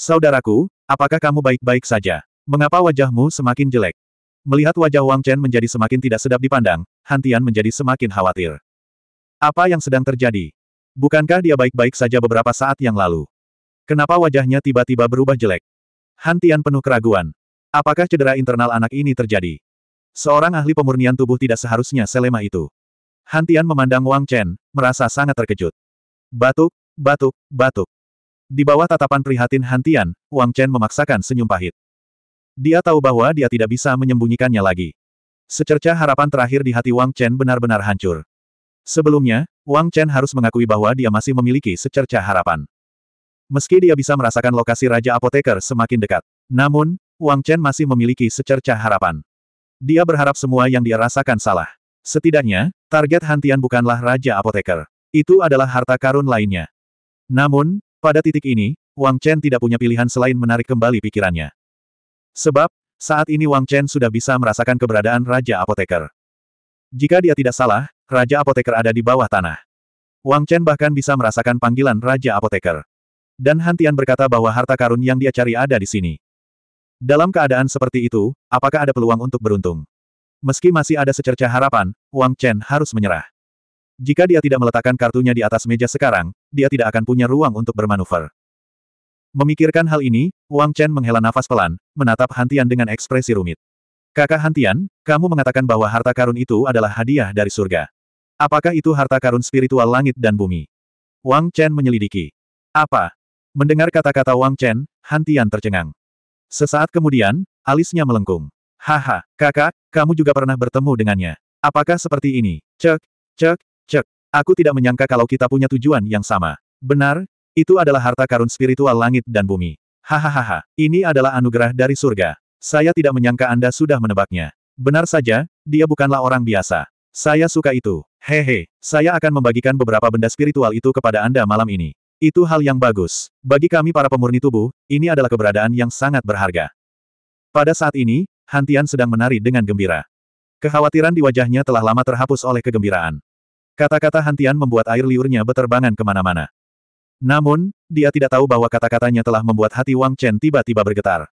Saudaraku, apakah kamu baik-baik saja? Mengapa wajahmu semakin jelek? Melihat wajah Wang Chen menjadi semakin tidak sedap dipandang, Hantian menjadi semakin khawatir. Apa yang sedang terjadi? Bukankah dia baik-baik saja beberapa saat yang lalu? Kenapa wajahnya tiba-tiba berubah jelek? Hantian penuh keraguan. Apakah cedera internal anak ini terjadi? Seorang ahli pemurnian tubuh tidak seharusnya selema itu. Hantian memandang Wang Chen, merasa sangat terkejut. Batuk, batuk, batuk. Di bawah tatapan prihatin Hantian, Wang Chen memaksakan senyum pahit. Dia tahu bahwa dia tidak bisa menyembunyikannya lagi. Secerca harapan terakhir di hati Wang Chen benar-benar hancur. Sebelumnya, Wang Chen harus mengakui bahwa dia masih memiliki secerca harapan. Meski dia bisa merasakan lokasi Raja Apoteker semakin dekat, namun, Wang Chen masih memiliki secerca harapan. Dia berharap semua yang dia rasakan salah. Setidaknya, target Hantian bukanlah Raja Apoteker. Itu adalah harta karun lainnya. Namun, pada titik ini, Wang Chen tidak punya pilihan selain menarik kembali pikirannya. Sebab, saat ini Wang Chen sudah bisa merasakan keberadaan Raja Apoteker. Jika dia tidak salah, Raja Apoteker ada di bawah tanah. Wang Chen bahkan bisa merasakan panggilan Raja Apoteker. Dan Hantian berkata bahwa harta karun yang dia cari ada di sini. Dalam keadaan seperti itu, apakah ada peluang untuk beruntung? Meski masih ada secerca harapan, Wang Chen harus menyerah. Jika dia tidak meletakkan kartunya di atas meja sekarang, dia tidak akan punya ruang untuk bermanuver. Memikirkan hal ini, Wang Chen menghela nafas pelan, menatap Hantian dengan ekspresi rumit. Kakak Hantian, kamu mengatakan bahwa harta karun itu adalah hadiah dari surga. Apakah itu harta karun spiritual langit dan bumi? Wang Chen menyelidiki. Apa? Mendengar kata-kata Wang Chen, Hantian tercengang. Sesaat kemudian, alisnya melengkung. Haha, kakak, kamu juga pernah bertemu dengannya. Apakah seperti ini? Cek, cek, Cek, aku tidak menyangka kalau kita punya tujuan yang sama. Benar, itu adalah harta karun spiritual langit dan bumi. Hahaha, ini adalah anugerah dari surga. Saya tidak menyangka Anda sudah menebaknya. Benar saja, dia bukanlah orang biasa. Saya suka itu. Hehe, saya akan membagikan beberapa benda spiritual itu kepada Anda malam ini. Itu hal yang bagus. Bagi kami para pemurni tubuh, ini adalah keberadaan yang sangat berharga. Pada saat ini, Hantian sedang menari dengan gembira. Kekhawatiran di wajahnya telah lama terhapus oleh kegembiraan. Kata-kata Hantian membuat air liurnya beterbangan kemana-mana. Namun, dia tidak tahu bahwa kata-katanya telah membuat hati Wang Chen tiba-tiba bergetar.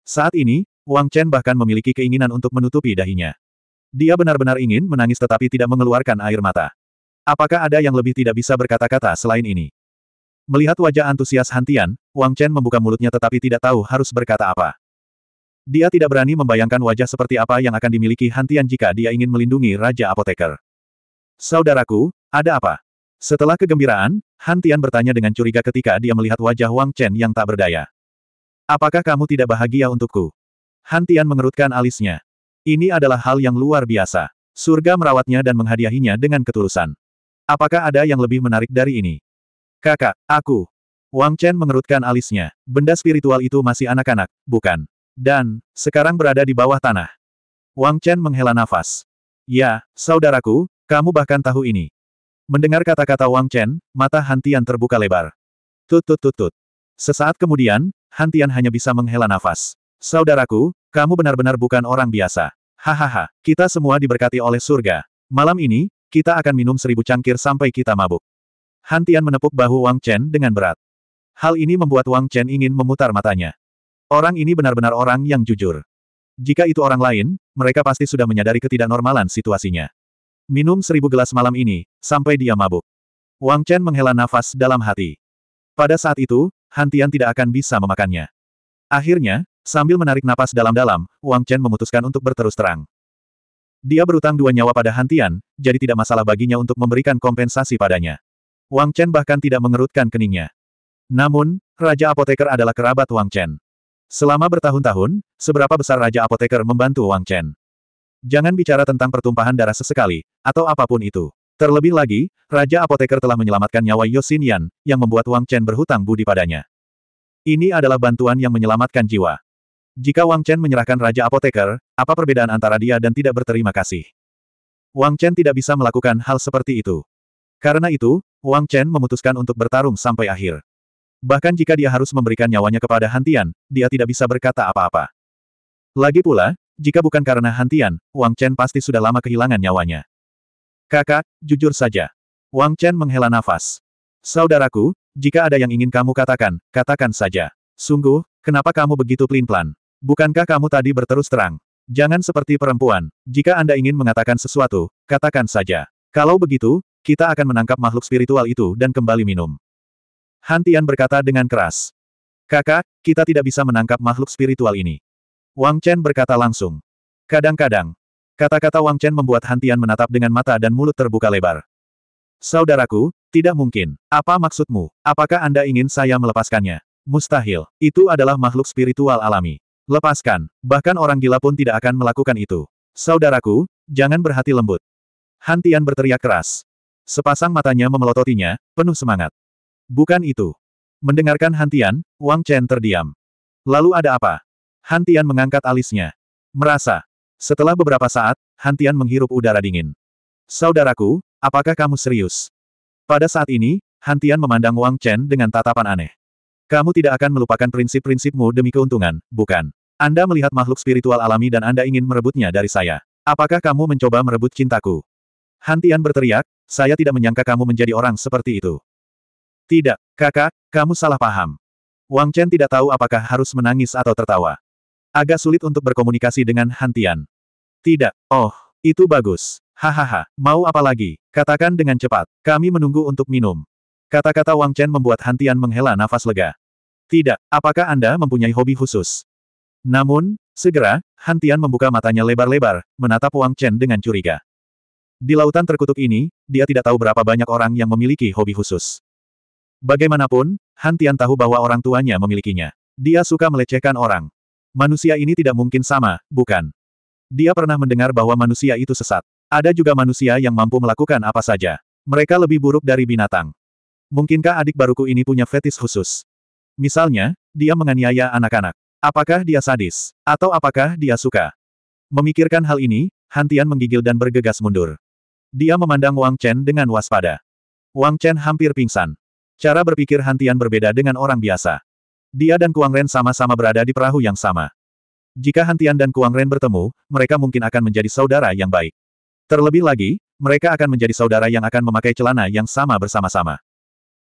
Saat ini, Wang Chen bahkan memiliki keinginan untuk menutupi dahinya. Dia benar-benar ingin menangis tetapi tidak mengeluarkan air mata. Apakah ada yang lebih tidak bisa berkata-kata selain ini? Melihat wajah antusias Hantian, Wang Chen membuka mulutnya tetapi tidak tahu harus berkata apa. Dia tidak berani membayangkan wajah seperti apa yang akan dimiliki Hantian jika dia ingin melindungi Raja Apoteker. Saudaraku, ada apa? Setelah kegembiraan, Han Tian bertanya dengan curiga ketika dia melihat wajah Wang Chen yang tak berdaya. Apakah kamu tidak bahagia untukku? Han Tian mengerutkan alisnya. Ini adalah hal yang luar biasa. Surga merawatnya dan menghadiahinya dengan ketulusan. Apakah ada yang lebih menarik dari ini? Kakak, aku. Wang Chen mengerutkan alisnya. Benda spiritual itu masih anak-anak, bukan? Dan, sekarang berada di bawah tanah. Wang Chen menghela nafas. Ya, saudaraku, kamu bahkan tahu ini. Mendengar kata-kata Wang Chen, mata Hantian terbuka lebar. Tut tut tut tut. Sesaat kemudian, Hantian hanya bisa menghela nafas. Saudaraku, kamu benar-benar bukan orang biasa. Hahaha, kita semua diberkati oleh surga. Malam ini, kita akan minum seribu cangkir sampai kita mabuk. Hantian menepuk bahu Wang Chen dengan berat. Hal ini membuat Wang Chen ingin memutar matanya. Orang ini benar-benar orang yang jujur. Jika itu orang lain, mereka pasti sudah menyadari ketidaknormalan situasinya. Minum seribu gelas malam ini, sampai dia mabuk. Wang Chen menghela nafas dalam hati. Pada saat itu, Hantian tidak akan bisa memakannya. Akhirnya, sambil menarik napas dalam-dalam, Wang Chen memutuskan untuk berterus terang. Dia berutang dua nyawa pada Hantian, jadi tidak masalah baginya untuk memberikan kompensasi padanya. Wang Chen bahkan tidak mengerutkan keningnya. Namun, Raja Apoteker adalah kerabat Wang Chen. Selama bertahun-tahun, seberapa besar Raja Apoteker membantu Wang Chen? Jangan bicara tentang pertumpahan darah sesekali, atau apapun itu. Terlebih lagi, Raja Apoteker telah menyelamatkan nyawa Yosin Yan, yang membuat Wang Chen berhutang budi padanya. Ini adalah bantuan yang menyelamatkan jiwa. Jika Wang Chen menyerahkan Raja Apoteker, apa perbedaan antara dia dan tidak berterima kasih? Wang Chen tidak bisa melakukan hal seperti itu. Karena itu, Wang Chen memutuskan untuk bertarung sampai akhir. Bahkan jika dia harus memberikan nyawanya kepada Hantian, dia tidak bisa berkata apa-apa. Lagi pula, jika bukan karena Hantian, Wang Chen pasti sudah lama kehilangan nyawanya. Kakak, jujur saja. Wang Chen menghela nafas. Saudaraku, jika ada yang ingin kamu katakan, katakan saja. Sungguh, kenapa kamu begitu pelin-pelan? Bukankah kamu tadi berterus terang? Jangan seperti perempuan, jika Anda ingin mengatakan sesuatu, katakan saja. Kalau begitu, kita akan menangkap makhluk spiritual itu dan kembali minum. Hantian berkata dengan keras. Kakak, kita tidak bisa menangkap makhluk spiritual ini. Wang Chen berkata langsung. Kadang-kadang, kata-kata Wang Chen membuat Hantian menatap dengan mata dan mulut terbuka lebar. Saudaraku, tidak mungkin. Apa maksudmu? Apakah Anda ingin saya melepaskannya? Mustahil. Itu adalah makhluk spiritual alami. Lepaskan. Bahkan orang gila pun tidak akan melakukan itu. Saudaraku, jangan berhati lembut. Hantian berteriak keras. Sepasang matanya memelototinya, penuh semangat. Bukan itu. Mendengarkan Hantian, Wang Chen terdiam. Lalu ada apa? Hantian mengangkat alisnya. Merasa. Setelah beberapa saat, Hantian menghirup udara dingin. Saudaraku, apakah kamu serius? Pada saat ini, Hantian memandang Wang Chen dengan tatapan aneh. Kamu tidak akan melupakan prinsip-prinsipmu demi keuntungan, bukan? Anda melihat makhluk spiritual alami dan Anda ingin merebutnya dari saya. Apakah kamu mencoba merebut cintaku? Hantian berteriak, saya tidak menyangka kamu menjadi orang seperti itu. Tidak, kakak, kamu salah paham. Wang Chen tidak tahu apakah harus menangis atau tertawa. Agak sulit untuk berkomunikasi dengan Hantian. Tidak. Oh, itu bagus. Hahaha, mau apa lagi? Katakan dengan cepat. Kami menunggu untuk minum. Kata-kata Wang Chen membuat Hantian menghela nafas lega. Tidak, apakah Anda mempunyai hobi khusus? Namun, segera, Hantian membuka matanya lebar-lebar, menatap Wang Chen dengan curiga. Di lautan terkutuk ini, dia tidak tahu berapa banyak orang yang memiliki hobi khusus. Bagaimanapun, Hantian tahu bahwa orang tuanya memilikinya. Dia suka melecehkan orang. Manusia ini tidak mungkin sama, bukan? Dia pernah mendengar bahwa manusia itu sesat. Ada juga manusia yang mampu melakukan apa saja. Mereka lebih buruk dari binatang. Mungkinkah adik baruku ini punya fetis khusus? Misalnya, dia menganiaya anak-anak. Apakah dia sadis? Atau apakah dia suka? Memikirkan hal ini, Hantian menggigil dan bergegas mundur. Dia memandang Wang Chen dengan waspada. Wang Chen hampir pingsan. Cara berpikir Hantian berbeda dengan orang biasa. Dia dan Kuang Ren sama-sama berada di perahu yang sama. Jika Hantian dan Kuang Ren bertemu, mereka mungkin akan menjadi saudara yang baik. Terlebih lagi, mereka akan menjadi saudara yang akan memakai celana yang sama bersama-sama.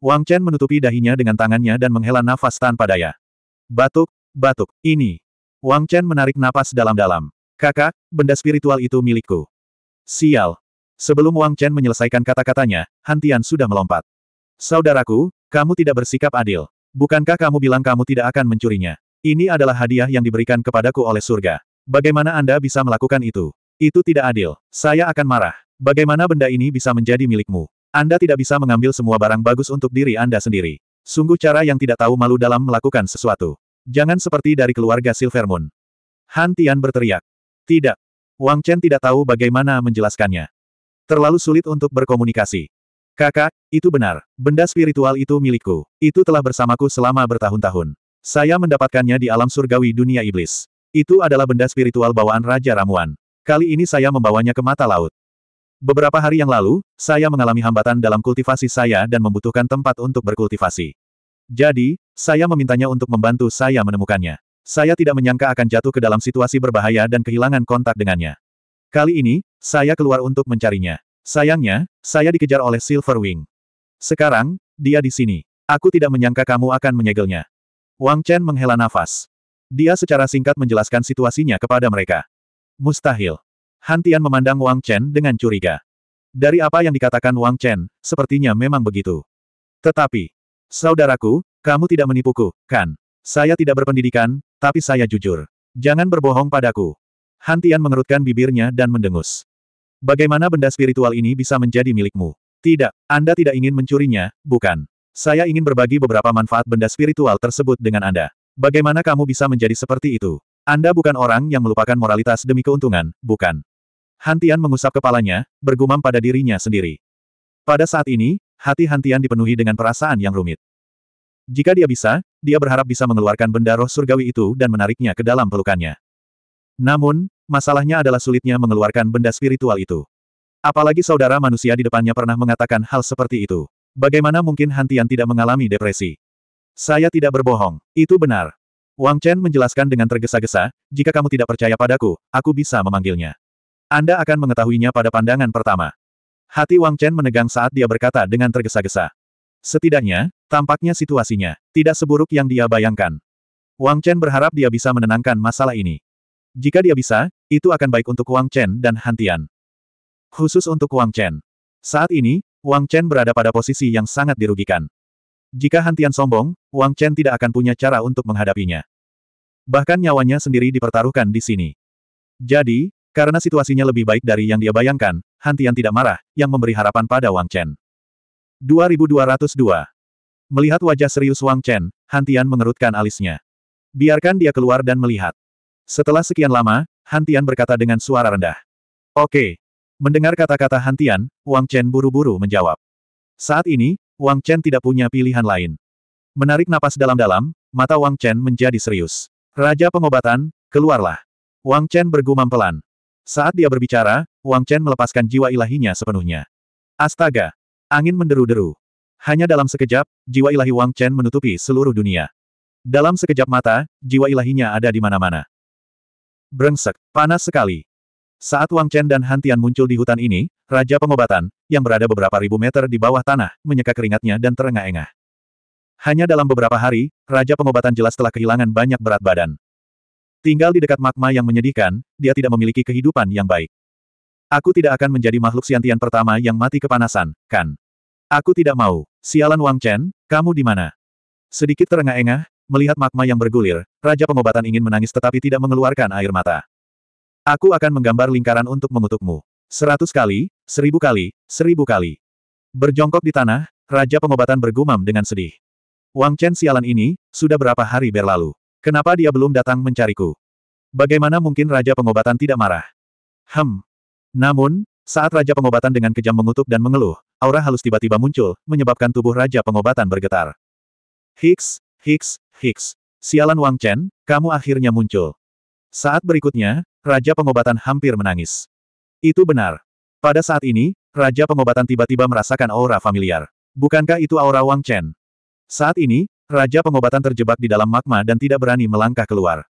Wang Chen menutupi dahinya dengan tangannya dan menghela nafas tanpa daya. Batuk, batuk, ini. Wang Chen menarik napas dalam-dalam. Kakak, benda spiritual itu milikku. Sial. Sebelum Wang Chen menyelesaikan kata-katanya, Hantian sudah melompat. Saudaraku, kamu tidak bersikap adil. Bukankah kamu bilang kamu tidak akan mencurinya? Ini adalah hadiah yang diberikan kepadaku oleh surga. Bagaimana Anda bisa melakukan itu? Itu tidak adil. Saya akan marah. Bagaimana benda ini bisa menjadi milikmu? Anda tidak bisa mengambil semua barang bagus untuk diri Anda sendiri. Sungguh cara yang tidak tahu malu dalam melakukan sesuatu. Jangan seperti dari keluarga Silvermoon. Han Tian berteriak. Tidak. Wang Chen tidak tahu bagaimana menjelaskannya. Terlalu sulit untuk berkomunikasi. Kakak, itu benar. Benda spiritual itu milikku. Itu telah bersamaku selama bertahun-tahun. Saya mendapatkannya di alam surgawi dunia iblis. Itu adalah benda spiritual bawaan Raja Ramuan. Kali ini saya membawanya ke mata laut. Beberapa hari yang lalu, saya mengalami hambatan dalam kultivasi saya dan membutuhkan tempat untuk berkultivasi. Jadi, saya memintanya untuk membantu saya menemukannya. Saya tidak menyangka akan jatuh ke dalam situasi berbahaya dan kehilangan kontak dengannya. Kali ini, saya keluar untuk mencarinya. Sayangnya, saya dikejar oleh Silverwing. Sekarang, dia di sini. Aku tidak menyangka kamu akan menyegelnya. Wang Chen menghela nafas. Dia secara singkat menjelaskan situasinya kepada mereka. Mustahil. Hantian memandang Wang Chen dengan curiga. Dari apa yang dikatakan Wang Chen, sepertinya memang begitu. Tetapi, saudaraku, kamu tidak menipuku, kan? Saya tidak berpendidikan, tapi saya jujur. Jangan berbohong padaku. Hantian mengerutkan bibirnya dan mendengus. Bagaimana benda spiritual ini bisa menjadi milikmu? Tidak, Anda tidak ingin mencurinya, bukan? Saya ingin berbagi beberapa manfaat benda spiritual tersebut dengan Anda. Bagaimana kamu bisa menjadi seperti itu? Anda bukan orang yang melupakan moralitas demi keuntungan, bukan? Hantian mengusap kepalanya, bergumam pada dirinya sendiri. Pada saat ini, hati Hantian dipenuhi dengan perasaan yang rumit. Jika dia bisa, dia berharap bisa mengeluarkan benda roh surgawi itu dan menariknya ke dalam pelukannya. Namun, Masalahnya adalah sulitnya mengeluarkan benda spiritual itu. Apalagi saudara manusia di depannya pernah mengatakan hal seperti itu. Bagaimana mungkin Hantian tidak mengalami depresi? Saya tidak berbohong, itu benar. Wang Chen menjelaskan dengan tergesa-gesa, jika kamu tidak percaya padaku, aku bisa memanggilnya. Anda akan mengetahuinya pada pandangan pertama. Hati Wang Chen menegang saat dia berkata dengan tergesa-gesa. Setidaknya, tampaknya situasinya tidak seburuk yang dia bayangkan. Wang Chen berharap dia bisa menenangkan masalah ini. Jika dia bisa, itu akan baik untuk Wang Chen dan Hantian. Khusus untuk Wang Chen. Saat ini, Wang Chen berada pada posisi yang sangat dirugikan. Jika Hantian sombong, Wang Chen tidak akan punya cara untuk menghadapinya. Bahkan nyawanya sendiri dipertaruhkan di sini. Jadi, karena situasinya lebih baik dari yang dia bayangkan, Hantian tidak marah, yang memberi harapan pada Wang Chen. 2202 Melihat wajah serius Wang Chen, Hantian mengerutkan alisnya. Biarkan dia keluar dan melihat. Setelah sekian lama, Hantian berkata dengan suara rendah. Oke. Mendengar kata-kata Hantian, Wang Chen buru-buru menjawab. Saat ini, Wang Chen tidak punya pilihan lain. Menarik napas dalam-dalam, mata Wang Chen menjadi serius. Raja pengobatan, keluarlah. Wang Chen bergumam pelan. Saat dia berbicara, Wang Chen melepaskan jiwa ilahinya sepenuhnya. Astaga! Angin menderu-deru. Hanya dalam sekejap, jiwa ilahi Wang Chen menutupi seluruh dunia. Dalam sekejap mata, jiwa ilahinya ada di mana-mana. Brengsek, panas sekali. Saat Wang Chen dan hantian muncul di hutan ini, Raja Pengobatan, yang berada beberapa ribu meter di bawah tanah, menyeka keringatnya dan terengah-engah. Hanya dalam beberapa hari, Raja Pengobatan jelas telah kehilangan banyak berat badan. Tinggal di dekat magma yang menyedihkan, dia tidak memiliki kehidupan yang baik. Aku tidak akan menjadi makhluk siantian pertama yang mati kepanasan, kan? Aku tidak mau. Sialan Wang Chen, kamu di mana? Sedikit terengah-engah, Melihat magma yang bergulir, Raja Pengobatan ingin menangis tetapi tidak mengeluarkan air mata. Aku akan menggambar lingkaran untuk mengutukmu. Seratus kali, seribu kali, seribu kali. Berjongkok di tanah, Raja Pengobatan bergumam dengan sedih. Wang Chen sialan ini, sudah berapa hari berlalu. Kenapa dia belum datang mencariku? Bagaimana mungkin Raja Pengobatan tidak marah? Hem. Namun, saat Raja Pengobatan dengan kejam mengutuk dan mengeluh, aura halus tiba-tiba muncul, menyebabkan tubuh Raja Pengobatan bergetar. Hicks, Hicks, Hicks. Sialan Wang Chen, kamu akhirnya muncul. Saat berikutnya, Raja Pengobatan hampir menangis. Itu benar. Pada saat ini, Raja Pengobatan tiba-tiba merasakan aura familiar. Bukankah itu aura Wang Chen? Saat ini, Raja Pengobatan terjebak di dalam magma dan tidak berani melangkah keluar.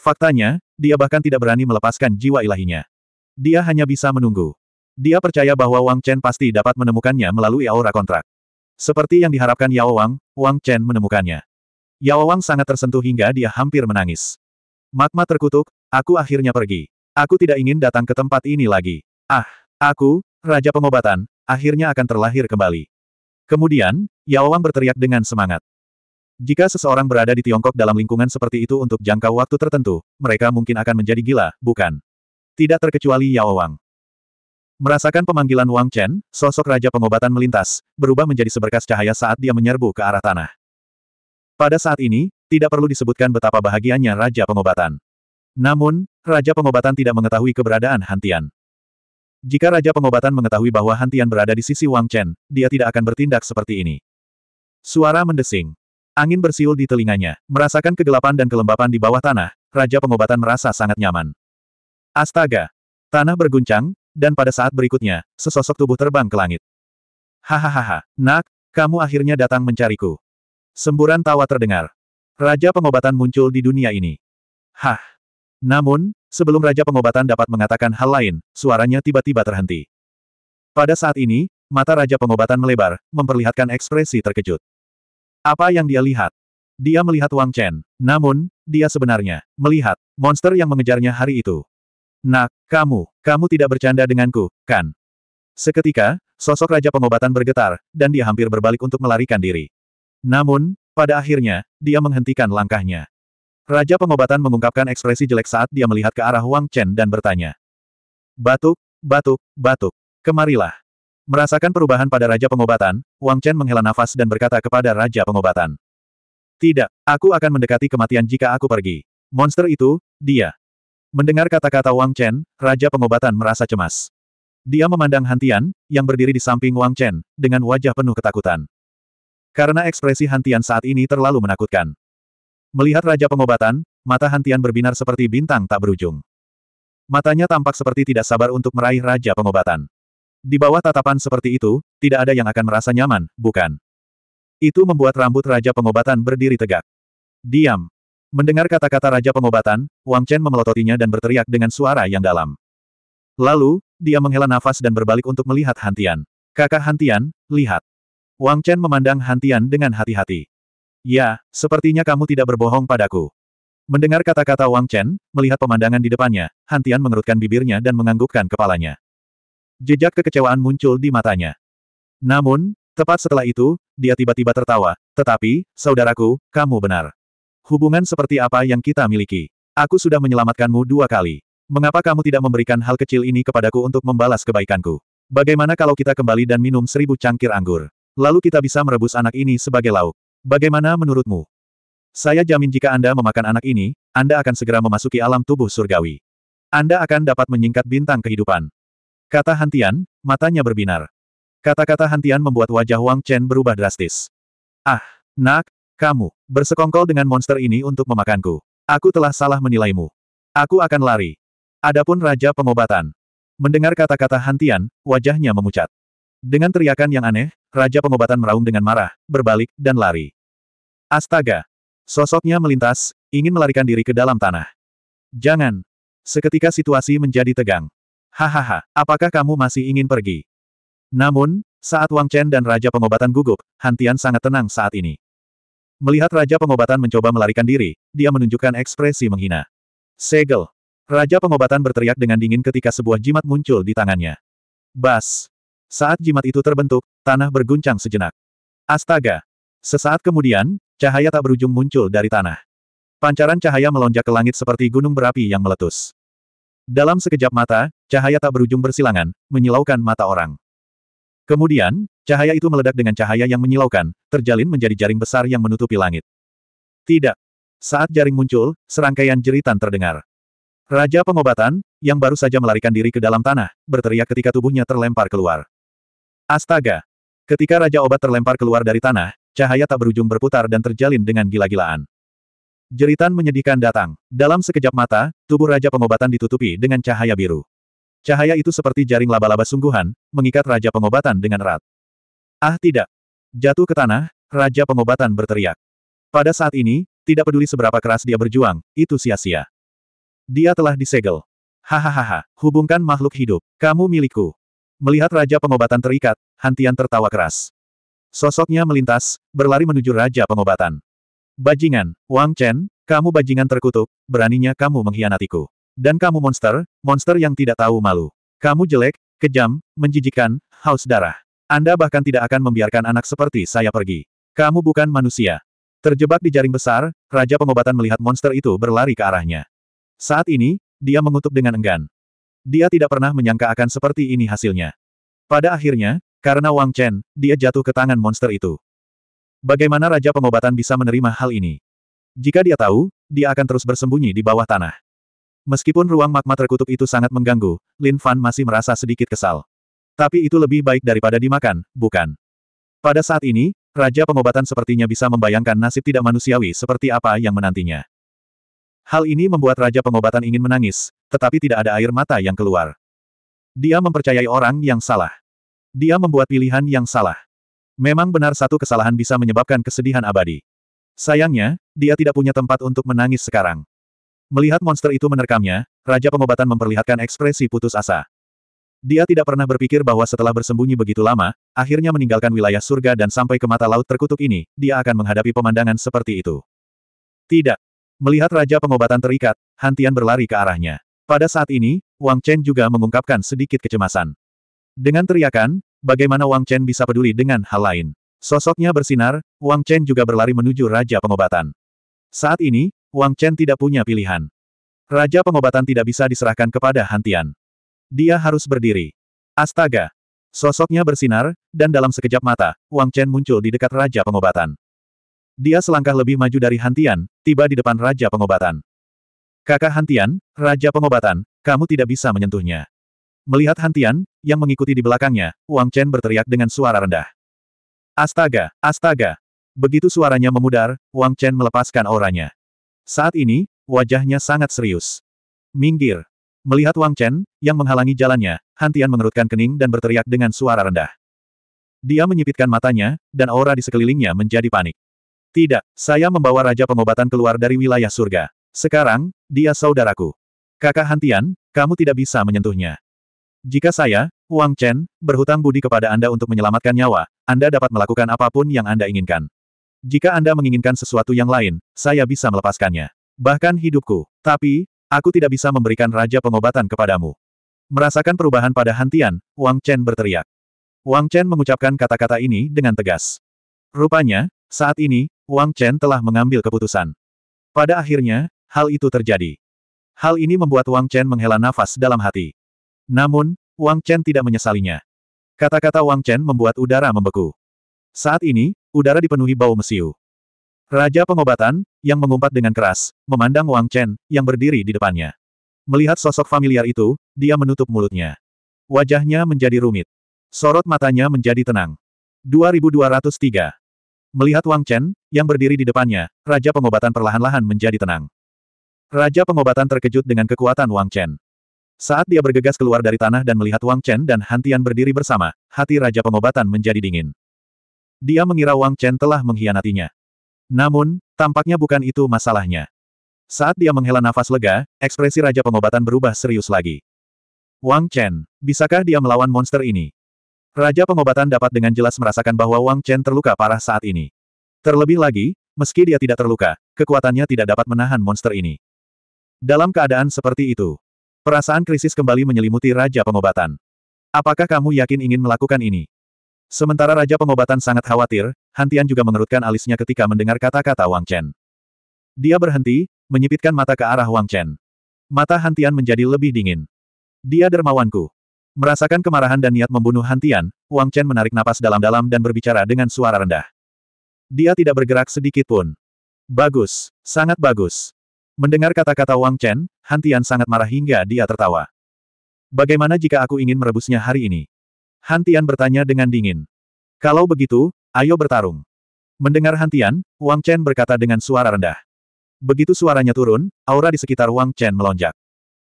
Faktanya, dia bahkan tidak berani melepaskan jiwa ilahinya. Dia hanya bisa menunggu. Dia percaya bahwa Wang Chen pasti dapat menemukannya melalui aura kontrak. Seperti yang diharapkan Yao Wang, Wang Chen menemukannya. Yao Wang sangat tersentuh hingga dia hampir menangis. Magma terkutuk, aku akhirnya pergi. Aku tidak ingin datang ke tempat ini lagi. Ah, aku, Raja Pengobatan, akhirnya akan terlahir kembali. Kemudian, Yao Wang berteriak dengan semangat. Jika seseorang berada di Tiongkok dalam lingkungan seperti itu untuk jangka waktu tertentu, mereka mungkin akan menjadi gila, bukan? Tidak terkecuali Yao Wang. Merasakan pemanggilan Wang Chen, sosok Raja Pengobatan melintas, berubah menjadi seberkas cahaya saat dia menyerbu ke arah tanah. Pada saat ini, tidak perlu disebutkan betapa bahagianya Raja Pengobatan. Namun, Raja Pengobatan tidak mengetahui keberadaan Hantian. Jika Raja Pengobatan mengetahui bahwa Hantian berada di sisi Wang Chen, dia tidak akan bertindak seperti ini. Suara mendesing. Angin bersiul di telinganya. Merasakan kegelapan dan kelembapan di bawah tanah, Raja Pengobatan merasa sangat nyaman. Astaga! Tanah berguncang, dan pada saat berikutnya, sesosok tubuh terbang ke langit. Hahaha, nak, kamu akhirnya datang mencariku. Semburan tawa terdengar. Raja pengobatan muncul di dunia ini. Hah! Namun, sebelum Raja pengobatan dapat mengatakan hal lain, suaranya tiba-tiba terhenti. Pada saat ini, mata Raja pengobatan melebar, memperlihatkan ekspresi terkejut. Apa yang dia lihat? Dia melihat Wang Chen, namun, dia sebenarnya, melihat, monster yang mengejarnya hari itu. Nak, kamu, kamu tidak bercanda denganku, kan? Seketika, sosok Raja Pengobatan bergetar, dan dia hampir berbalik untuk melarikan diri. Namun, pada akhirnya, dia menghentikan langkahnya. Raja pengobatan mengungkapkan ekspresi jelek saat dia melihat ke arah Wang Chen dan bertanya. Batuk, batuk, batuk. Kemarilah. Merasakan perubahan pada Raja Pengobatan, Wang Chen menghela nafas dan berkata kepada Raja Pengobatan. Tidak, aku akan mendekati kematian jika aku pergi. Monster itu, dia. Mendengar kata-kata Wang Chen, Raja Pengobatan merasa cemas. Dia memandang Hantian, yang berdiri di samping Wang Chen, dengan wajah penuh ketakutan. Karena ekspresi Hantian saat ini terlalu menakutkan. Melihat Raja Pengobatan, mata Hantian berbinar seperti bintang tak berujung. Matanya tampak seperti tidak sabar untuk meraih Raja Pengobatan. Di bawah tatapan seperti itu, tidak ada yang akan merasa nyaman, bukan? Itu membuat rambut Raja Pengobatan berdiri tegak. Diam. Mendengar kata-kata Raja Pengobatan, Wang Chen memelototinya dan berteriak dengan suara yang dalam. Lalu, dia menghela nafas dan berbalik untuk melihat Hantian. Kakak Hantian, lihat. Wang Chen memandang Hantian dengan hati-hati. Ya, sepertinya kamu tidak berbohong padaku. Mendengar kata-kata Wang Chen, melihat pemandangan di depannya, Hantian mengerutkan bibirnya dan menganggukkan kepalanya. Jejak kekecewaan muncul di matanya. Namun, tepat setelah itu, dia tiba-tiba tertawa, tetapi, saudaraku, kamu benar. Hubungan seperti apa yang kita miliki? Aku sudah menyelamatkanmu dua kali. Mengapa kamu tidak memberikan hal kecil ini kepadaku untuk membalas kebaikanku? Bagaimana kalau kita kembali dan minum seribu cangkir anggur? Lalu kita bisa merebus anak ini sebagai lauk. Bagaimana menurutmu? Saya jamin jika Anda memakan anak ini, Anda akan segera memasuki alam tubuh surgawi. Anda akan dapat menyingkat bintang kehidupan. Kata Hantian, matanya berbinar. Kata-kata Hantian membuat wajah Wang Chen berubah drastis. Ah, nak, kamu, bersekongkol dengan monster ini untuk memakanku. Aku telah salah menilaimu. Aku akan lari. Adapun Raja Pengobatan. Mendengar kata-kata Hantian, wajahnya memucat. Dengan teriakan yang aneh, Raja Pengobatan meraung dengan marah, berbalik, dan lari. Astaga! Sosoknya melintas, ingin melarikan diri ke dalam tanah. Jangan! Seketika situasi menjadi tegang. Hahaha, apakah kamu masih ingin pergi? Namun, saat Wang Chen dan Raja Pengobatan gugup, Hantian sangat tenang saat ini. Melihat Raja Pengobatan mencoba melarikan diri, dia menunjukkan ekspresi menghina. Segel! Raja Pengobatan berteriak dengan dingin ketika sebuah jimat muncul di tangannya. Bas! Saat jimat itu terbentuk, tanah berguncang sejenak. Astaga! Sesaat kemudian, cahaya tak berujung muncul dari tanah. Pancaran cahaya melonjak ke langit seperti gunung berapi yang meletus. Dalam sekejap mata, cahaya tak berujung bersilangan, menyilaukan mata orang. Kemudian, cahaya itu meledak dengan cahaya yang menyilaukan, terjalin menjadi jaring besar yang menutupi langit. Tidak. Saat jaring muncul, serangkaian jeritan terdengar. Raja pengobatan, yang baru saja melarikan diri ke dalam tanah, berteriak ketika tubuhnya terlempar keluar. Astaga! Ketika Raja Obat terlempar keluar dari tanah, cahaya tak berujung berputar dan terjalin dengan gila-gilaan. Jeritan menyedihkan datang. Dalam sekejap mata, tubuh Raja Pengobatan ditutupi dengan cahaya biru. Cahaya itu seperti jaring laba-laba sungguhan, mengikat Raja Pengobatan dengan erat. Ah tidak! Jatuh ke tanah, Raja Pengobatan berteriak. Pada saat ini, tidak peduli seberapa keras dia berjuang, itu sia-sia. Dia telah disegel. Hahaha, hubungkan makhluk hidup. Kamu milikku. Melihat Raja Pengobatan terikat, Hantian tertawa keras. Sosoknya melintas, berlari menuju Raja Pengobatan. Bajingan, Wang Chen, kamu bajingan terkutuk, beraninya kamu mengkhianatiku. Dan kamu monster, monster yang tidak tahu malu. Kamu jelek, kejam, menjijikan, haus darah. Anda bahkan tidak akan membiarkan anak seperti saya pergi. Kamu bukan manusia. Terjebak di jaring besar, Raja Pengobatan melihat monster itu berlari ke arahnya. Saat ini, dia mengutuk dengan enggan. Dia tidak pernah menyangka akan seperti ini hasilnya. Pada akhirnya, karena Wang Chen, dia jatuh ke tangan monster itu. Bagaimana Raja Pengobatan bisa menerima hal ini? Jika dia tahu, dia akan terus bersembunyi di bawah tanah. Meskipun ruang magma terkutuk itu sangat mengganggu, Lin Fan masih merasa sedikit kesal. Tapi itu lebih baik daripada dimakan, bukan? Pada saat ini, Raja Pengobatan sepertinya bisa membayangkan nasib tidak manusiawi seperti apa yang menantinya. Hal ini membuat Raja Pengobatan ingin menangis, tetapi tidak ada air mata yang keluar. Dia mempercayai orang yang salah. Dia membuat pilihan yang salah. Memang benar satu kesalahan bisa menyebabkan kesedihan abadi. Sayangnya, dia tidak punya tempat untuk menangis sekarang. Melihat monster itu menerkamnya, Raja Pengobatan memperlihatkan ekspresi putus asa. Dia tidak pernah berpikir bahwa setelah bersembunyi begitu lama, akhirnya meninggalkan wilayah surga dan sampai ke mata laut terkutuk ini, dia akan menghadapi pemandangan seperti itu. Tidak. Melihat Raja Pengobatan terikat, Hantian berlari ke arahnya. Pada saat ini, Wang Chen juga mengungkapkan sedikit kecemasan. Dengan teriakan, bagaimana Wang Chen bisa peduli dengan hal lain? Sosoknya bersinar, Wang Chen juga berlari menuju Raja Pengobatan. Saat ini, Wang Chen tidak punya pilihan. Raja Pengobatan tidak bisa diserahkan kepada Hantian. Dia harus berdiri. Astaga! Sosoknya bersinar, dan dalam sekejap mata, Wang Chen muncul di dekat Raja Pengobatan. Dia selangkah lebih maju dari Hantian, tiba di depan Raja Pengobatan. Kakak Hantian, Raja Pengobatan, kamu tidak bisa menyentuhnya. Melihat Hantian, yang mengikuti di belakangnya, Wang Chen berteriak dengan suara rendah. Astaga, astaga. Begitu suaranya memudar, Wang Chen melepaskan auranya. Saat ini, wajahnya sangat serius. Minggir. Melihat Wang Chen, yang menghalangi jalannya, Hantian mengerutkan kening dan berteriak dengan suara rendah. Dia menyipitkan matanya, dan aura di sekelilingnya menjadi panik. Tidak, saya membawa Raja Pengobatan keluar dari wilayah surga. Sekarang, dia saudaraku. Kakak Hantian, kamu tidak bisa menyentuhnya. Jika saya, Wang Chen, berhutang budi kepada Anda untuk menyelamatkan nyawa, Anda dapat melakukan apapun yang Anda inginkan. Jika Anda menginginkan sesuatu yang lain, saya bisa melepaskannya. Bahkan hidupku. Tapi, aku tidak bisa memberikan raja pengobatan kepadamu. Merasakan perubahan pada Hantian, Wang Chen berteriak. Wang Chen mengucapkan kata-kata ini dengan tegas. Rupanya, saat ini, Wang Chen telah mengambil keputusan. Pada akhirnya, hal itu terjadi. Hal ini membuat Wang Chen menghela nafas dalam hati. Namun, Wang Chen tidak menyesalinya. Kata-kata Wang Chen membuat udara membeku. Saat ini, udara dipenuhi bau mesiu. Raja pengobatan, yang mengumpat dengan keras, memandang Wang Chen, yang berdiri di depannya. Melihat sosok familiar itu, dia menutup mulutnya. Wajahnya menjadi rumit. Sorot matanya menjadi tenang. 2203. Melihat Wang Chen, yang berdiri di depannya, Raja pengobatan perlahan-lahan menjadi tenang. Raja pengobatan terkejut dengan kekuatan Wang Chen. Saat dia bergegas keluar dari tanah dan melihat Wang Chen dan Hantian berdiri bersama, hati Raja Pengobatan menjadi dingin. Dia mengira Wang Chen telah mengkhianatinya. Namun, tampaknya bukan itu masalahnya. Saat dia menghela nafas lega, ekspresi Raja Pengobatan berubah serius lagi. Wang Chen, bisakah dia melawan monster ini? Raja Pengobatan dapat dengan jelas merasakan bahwa Wang Chen terluka parah saat ini. Terlebih lagi, meski dia tidak terluka, kekuatannya tidak dapat menahan monster ini. Dalam keadaan seperti itu, perasaan krisis kembali menyelimuti Raja Pengobatan. Apakah kamu yakin ingin melakukan ini? Sementara Raja Pengobatan sangat khawatir, Hantian juga mengerutkan alisnya ketika mendengar kata-kata Wang Chen. Dia berhenti, menyipitkan mata ke arah Wang Chen. Mata Hantian menjadi lebih dingin. Dia dermawanku. Merasakan kemarahan dan niat membunuh Hantian, Wang Chen menarik napas dalam-dalam dan berbicara dengan suara rendah. Dia tidak bergerak sedikit pun. Bagus, sangat bagus. Mendengar kata-kata Wang Chen, Hantian sangat marah hingga dia tertawa. Bagaimana jika aku ingin merebusnya hari ini? Hantian bertanya dengan dingin. Kalau begitu, ayo bertarung. Mendengar Hantian, Wang Chen berkata dengan suara rendah. Begitu suaranya turun, aura di sekitar Wang Chen melonjak.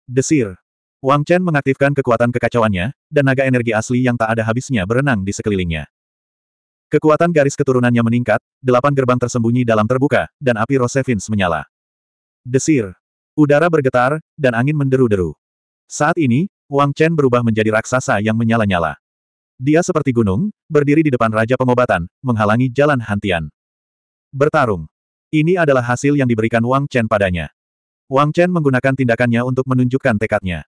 Desir. Wang Chen mengaktifkan kekuatan kekacauannya, dan naga energi asli yang tak ada habisnya berenang di sekelilingnya. Kekuatan garis keturunannya meningkat, delapan gerbang tersembunyi dalam terbuka, dan api Rosevins menyala. Desir. Udara bergetar, dan angin menderu-deru. Saat ini, Wang Chen berubah menjadi raksasa yang menyala-nyala. Dia seperti gunung, berdiri di depan Raja Pengobatan, menghalangi jalan Hantian. Bertarung. Ini adalah hasil yang diberikan Wang Chen padanya. Wang Chen menggunakan tindakannya untuk menunjukkan tekadnya.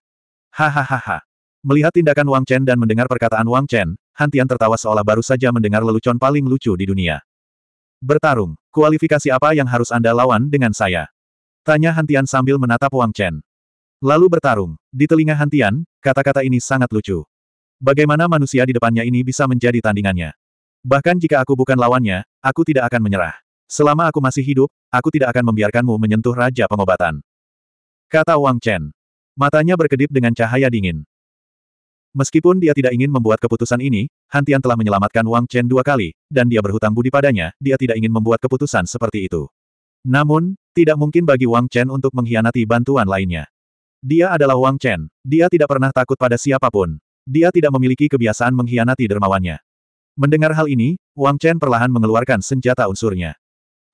Hahaha. Melihat tindakan Wang Chen dan mendengar perkataan Wang Chen, Hantian tertawa seolah baru saja mendengar lelucon paling lucu di dunia. Bertarung, kualifikasi apa yang harus Anda lawan dengan saya? Tanya Hantian sambil menatap Wang Chen. Lalu bertarung. Di telinga Hantian, kata-kata ini sangat lucu. Bagaimana manusia di depannya ini bisa menjadi tandingannya? Bahkan jika aku bukan lawannya, aku tidak akan menyerah. Selama aku masih hidup, aku tidak akan membiarkanmu menyentuh Raja Pengobatan. Kata Wang Chen. Matanya berkedip dengan cahaya dingin. Meskipun dia tidak ingin membuat keputusan ini, Hantian telah menyelamatkan Wang Chen dua kali, dan dia berhutang budi padanya, dia tidak ingin membuat keputusan seperti itu. Namun, tidak mungkin bagi Wang Chen untuk mengkhianati bantuan lainnya. Dia adalah Wang Chen, dia tidak pernah takut pada siapapun. Dia tidak memiliki kebiasaan mengkhianati dermawannya. Mendengar hal ini, Wang Chen perlahan mengeluarkan senjata unsurnya.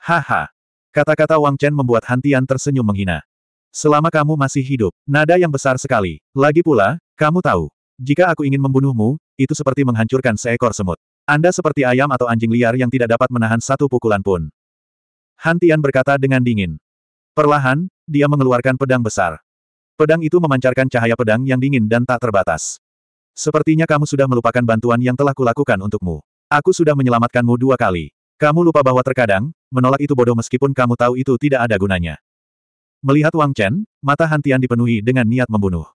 Haha! Kata-kata Wang Chen membuat Hantian tersenyum menghina. Selama kamu masih hidup, nada yang besar sekali. Lagi pula, kamu tahu, jika aku ingin membunuhmu, itu seperti menghancurkan seekor semut. Anda seperti ayam atau anjing liar yang tidak dapat menahan satu pukulan pun. Hantian berkata dengan dingin. Perlahan, dia mengeluarkan pedang besar. Pedang itu memancarkan cahaya pedang yang dingin dan tak terbatas. Sepertinya kamu sudah melupakan bantuan yang telah kulakukan untukmu. Aku sudah menyelamatkanmu dua kali. Kamu lupa bahwa terkadang, menolak itu bodoh meskipun kamu tahu itu tidak ada gunanya. Melihat Wang Chen, mata Hantian dipenuhi dengan niat membunuh.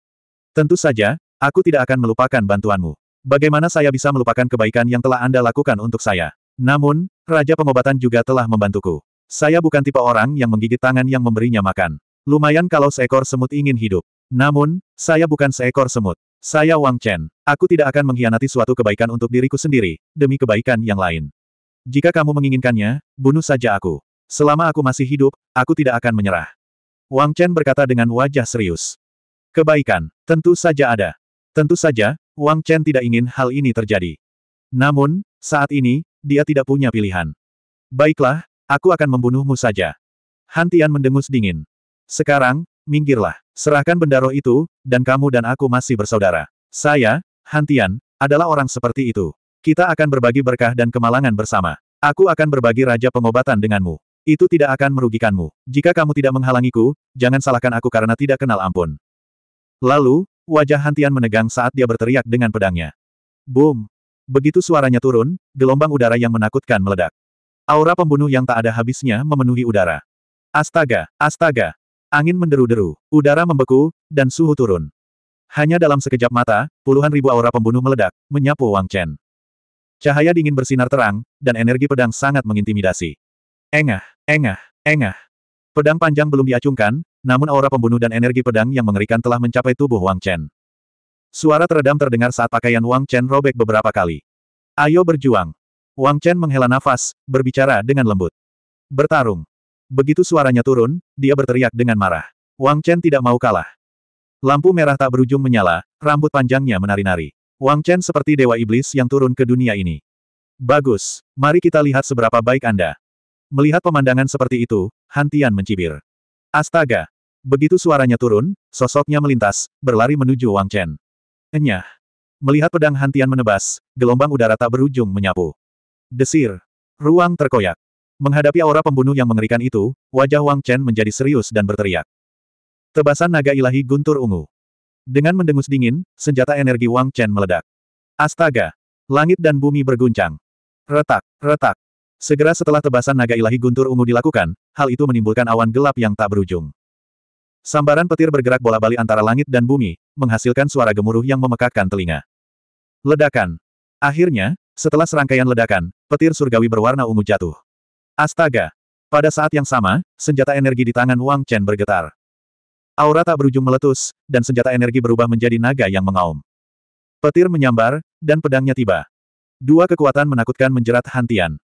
Tentu saja, aku tidak akan melupakan bantuanmu. Bagaimana saya bisa melupakan kebaikan yang telah Anda lakukan untuk saya? Namun, Raja Pengobatan juga telah membantuku. Saya bukan tipe orang yang menggigit tangan yang memberinya makan. Lumayan kalau seekor semut ingin hidup. Namun, saya bukan seekor semut. Saya Wang Chen. Aku tidak akan mengkhianati suatu kebaikan untuk diriku sendiri, demi kebaikan yang lain. Jika kamu menginginkannya, bunuh saja aku. Selama aku masih hidup, aku tidak akan menyerah. Wang Chen berkata dengan wajah serius. Kebaikan, tentu saja ada. Tentu saja, Wang Chen tidak ingin hal ini terjadi. Namun, saat ini, dia tidak punya pilihan. Baiklah, Aku akan membunuhmu saja. Hantian mendengus dingin. Sekarang, minggirlah. Serahkan benda roh itu, dan kamu dan aku masih bersaudara. Saya, Hantian, adalah orang seperti itu. Kita akan berbagi berkah dan kemalangan bersama. Aku akan berbagi raja pengobatan denganmu. Itu tidak akan merugikanmu. Jika kamu tidak menghalangiku, jangan salahkan aku karena tidak kenal ampun. Lalu, wajah Hantian menegang saat dia berteriak dengan pedangnya. Boom! Begitu suaranya turun, gelombang udara yang menakutkan meledak. Aura pembunuh yang tak ada habisnya memenuhi udara. Astaga, astaga. Angin menderu-deru, udara membeku, dan suhu turun. Hanya dalam sekejap mata, puluhan ribu aura pembunuh meledak, menyapu Wang Chen. Cahaya dingin bersinar terang, dan energi pedang sangat mengintimidasi. Engah, engah, engah. Pedang panjang belum diacungkan, namun aura pembunuh dan energi pedang yang mengerikan telah mencapai tubuh Wang Chen. Suara teredam terdengar saat pakaian Wang Chen robek beberapa kali. Ayo berjuang. Wang Chen menghela nafas, berbicara dengan lembut. Bertarung. Begitu suaranya turun, dia berteriak dengan marah. Wang Chen tidak mau kalah. Lampu merah tak berujung menyala, rambut panjangnya menari-nari. Wang Chen seperti dewa iblis yang turun ke dunia ini. Bagus, mari kita lihat seberapa baik Anda. Melihat pemandangan seperti itu, Hantian mencibir. Astaga! Begitu suaranya turun, sosoknya melintas, berlari menuju Wang Chen. Enyah! Melihat pedang Hantian menebas, gelombang udara tak berujung menyapu. Desir. Ruang terkoyak. Menghadapi aura pembunuh yang mengerikan itu, wajah Wang Chen menjadi serius dan berteriak. Tebasan naga ilahi guntur ungu. Dengan mendengus dingin, senjata energi Wang Chen meledak. Astaga! Langit dan bumi berguncang. Retak, retak. Segera setelah tebasan naga ilahi guntur ungu dilakukan, hal itu menimbulkan awan gelap yang tak berujung. Sambaran petir bergerak bola-balik antara langit dan bumi, menghasilkan suara gemuruh yang memekakkan telinga. Ledakan. Akhirnya, setelah serangkaian ledakan, petir surgawi berwarna ungu jatuh. Astaga! Pada saat yang sama, senjata energi di tangan Wang Chen bergetar. Aura tak berujung meletus, dan senjata energi berubah menjadi naga yang mengaum. Petir menyambar, dan pedangnya tiba. Dua kekuatan menakutkan menjerat Hantian.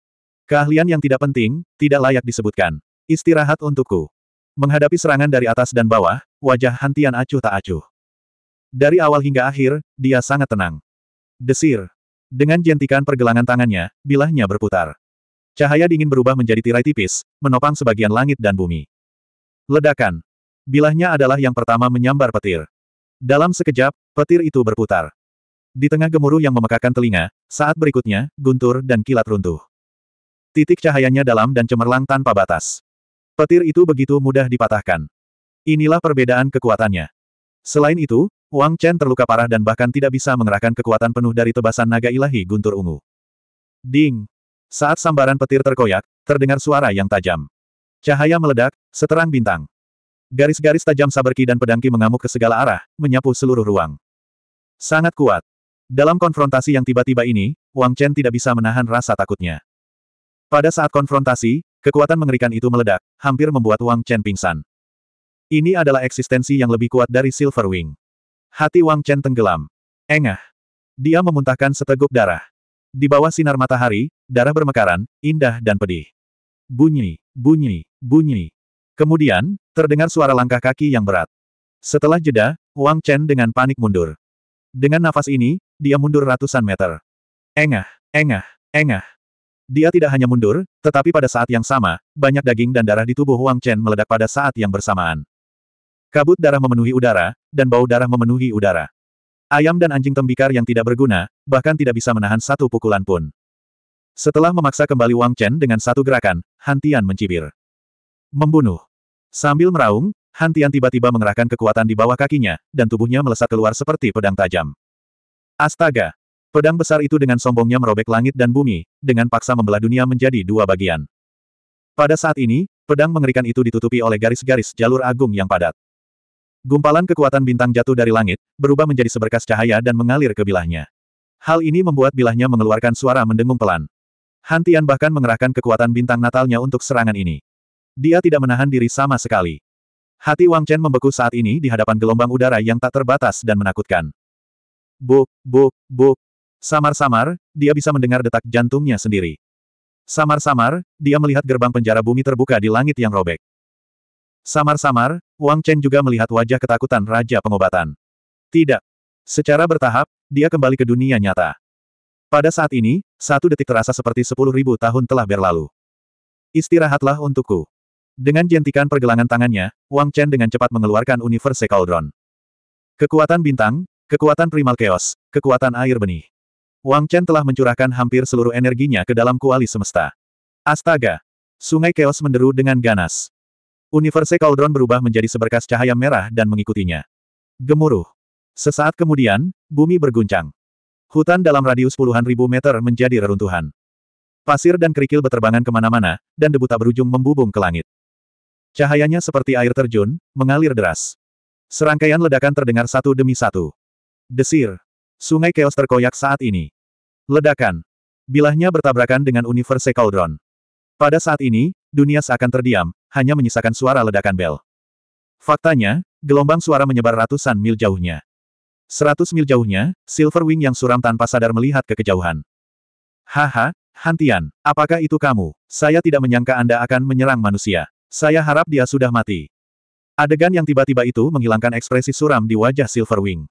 Keahlian yang tidak penting, tidak layak disebutkan. Istirahat untukku. Menghadapi serangan dari atas dan bawah, wajah Hantian acuh tak acuh. Dari awal hingga akhir, dia sangat tenang. Desir, dengan jentikan pergelangan tangannya, bilahnya berputar. Cahaya dingin berubah menjadi tirai tipis, menopang sebagian langit dan bumi. Ledakan. Bilahnya adalah yang pertama menyambar petir. Dalam sekejap, petir itu berputar. Di tengah gemuruh yang memekakan telinga, saat berikutnya, guntur dan kilat runtuh. Titik cahayanya dalam dan cemerlang tanpa batas. Petir itu begitu mudah dipatahkan. Inilah perbedaan kekuatannya. Selain itu, Wang Chen terluka parah dan bahkan tidak bisa mengerahkan kekuatan penuh dari tebasan naga ilahi guntur ungu. Ding! Saat sambaran petir terkoyak, terdengar suara yang tajam. Cahaya meledak, seterang bintang. Garis-garis tajam saberki dan pedangki mengamuk ke segala arah, menyapu seluruh ruang. Sangat kuat. Dalam konfrontasi yang tiba-tiba ini, Wang Chen tidak bisa menahan rasa takutnya. Pada saat konfrontasi, kekuatan mengerikan itu meledak, hampir membuat Wang Chen pingsan. Ini adalah eksistensi yang lebih kuat dari Silver Wing. Hati Wang Chen tenggelam. Engah. Dia memuntahkan seteguk darah. Di bawah sinar matahari, darah bermekaran, indah dan pedih. Bunyi, bunyi, bunyi. Kemudian, terdengar suara langkah kaki yang berat. Setelah jeda, Wang Chen dengan panik mundur. Dengan nafas ini, dia mundur ratusan meter. Engah, engah, engah. Dia tidak hanya mundur, tetapi pada saat yang sama, banyak daging dan darah di tubuh Wang Chen meledak pada saat yang bersamaan. Kabut darah memenuhi udara, dan bau darah memenuhi udara. Ayam dan anjing tembikar yang tidak berguna, bahkan tidak bisa menahan satu pukulan pun. Setelah memaksa kembali Wang Chen dengan satu gerakan, Hantian mencibir. Membunuh. Sambil meraung, Hantian tiba-tiba mengerahkan kekuatan di bawah kakinya, dan tubuhnya melesat keluar seperti pedang tajam. Astaga! Pedang besar itu dengan sombongnya merobek langit dan bumi, dengan paksa membelah dunia menjadi dua bagian. Pada saat ini, pedang mengerikan itu ditutupi oleh garis-garis jalur agung yang padat. Gumpalan kekuatan bintang jatuh dari langit, berubah menjadi seberkas cahaya dan mengalir ke bilahnya. Hal ini membuat bilahnya mengeluarkan suara mendengung pelan. Hantian bahkan mengerahkan kekuatan bintang natalnya untuk serangan ini. Dia tidak menahan diri sama sekali. Hati Wang Chen membeku saat ini di hadapan gelombang udara yang tak terbatas dan menakutkan. Bu, bu, bu. Samar-samar, dia bisa mendengar detak jantungnya sendiri. Samar-samar, dia melihat gerbang penjara bumi terbuka di langit yang robek. Samar-samar, Wang Chen juga melihat wajah ketakutan Raja Pengobatan. Tidak. Secara bertahap, dia kembali ke dunia nyata. Pada saat ini, satu detik terasa seperti sepuluh ribu tahun telah berlalu. Istirahatlah untukku. Dengan jentikan pergelangan tangannya, Wang Chen dengan cepat mengeluarkan Universe Cauldron. Kekuatan bintang, kekuatan primal chaos, kekuatan air benih. Wang Chen telah mencurahkan hampir seluruh energinya ke dalam kuali semesta. Astaga! Sungai chaos menderu dengan ganas. Universe Cauldron berubah menjadi seberkas cahaya merah dan mengikutinya. Gemuruh. Sesaat kemudian, bumi berguncang. Hutan dalam radius puluhan ribu meter menjadi reruntuhan. Pasir dan kerikil berterbangan kemana-mana, dan debu tak berujung membubung ke langit. Cahayanya seperti air terjun, mengalir deras. Serangkaian ledakan terdengar satu demi satu. Desir. Sungai Keos terkoyak saat ini. Ledakan. Bilahnya bertabrakan dengan Universe Cauldron. Pada saat ini, dunia seakan terdiam, hanya menyisakan suara ledakan bel. Faktanya, gelombang suara menyebar ratusan mil jauhnya. Seratus mil jauhnya, Silverwing yang suram tanpa sadar melihat ke kejauhan. Haha, Hantian, apakah itu kamu? Saya tidak menyangka Anda akan menyerang manusia. Saya harap dia sudah mati. Adegan yang tiba-tiba itu menghilangkan ekspresi suram di wajah Silverwing.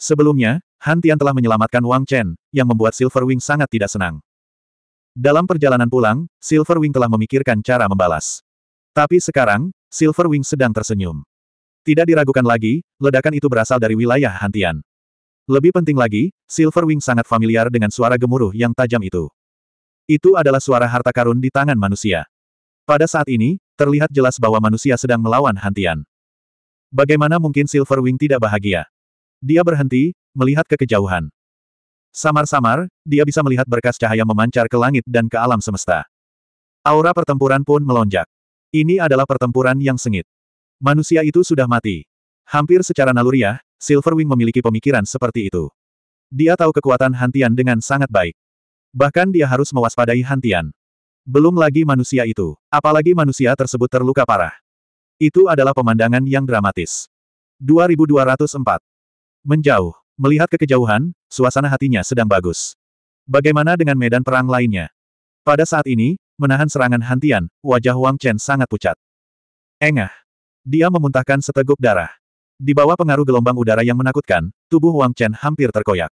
Sebelumnya, Hantian telah menyelamatkan Wang Chen, yang membuat Silverwing sangat tidak senang. Dalam perjalanan pulang, Silverwing telah memikirkan cara membalas. Tapi sekarang, Silverwing sedang tersenyum. Tidak diragukan lagi, ledakan itu berasal dari wilayah Hantian. Lebih penting lagi, Silverwing sangat familiar dengan suara gemuruh yang tajam itu. Itu adalah suara harta karun di tangan manusia. Pada saat ini, terlihat jelas bahwa manusia sedang melawan Hantian. Bagaimana mungkin Silverwing tidak bahagia? Dia berhenti, melihat ke kejauhan. Samar-samar, dia bisa melihat berkas cahaya memancar ke langit dan ke alam semesta. Aura pertempuran pun melonjak. Ini adalah pertempuran yang sengit. Manusia itu sudah mati. Hampir secara naluriah, Silverwing memiliki pemikiran seperti itu. Dia tahu kekuatan Hantian dengan sangat baik. Bahkan dia harus mewaspadai Hantian. Belum lagi manusia itu, apalagi manusia tersebut terluka parah. Itu adalah pemandangan yang dramatis. 2204. Menjauh. Melihat ke kejauhan, suasana hatinya sedang bagus. Bagaimana dengan medan perang lainnya? Pada saat ini, menahan serangan hantian, wajah Wang Chen sangat pucat. Engah. Dia memuntahkan seteguk darah. Di bawah pengaruh gelombang udara yang menakutkan, tubuh Wang Chen hampir terkoyak.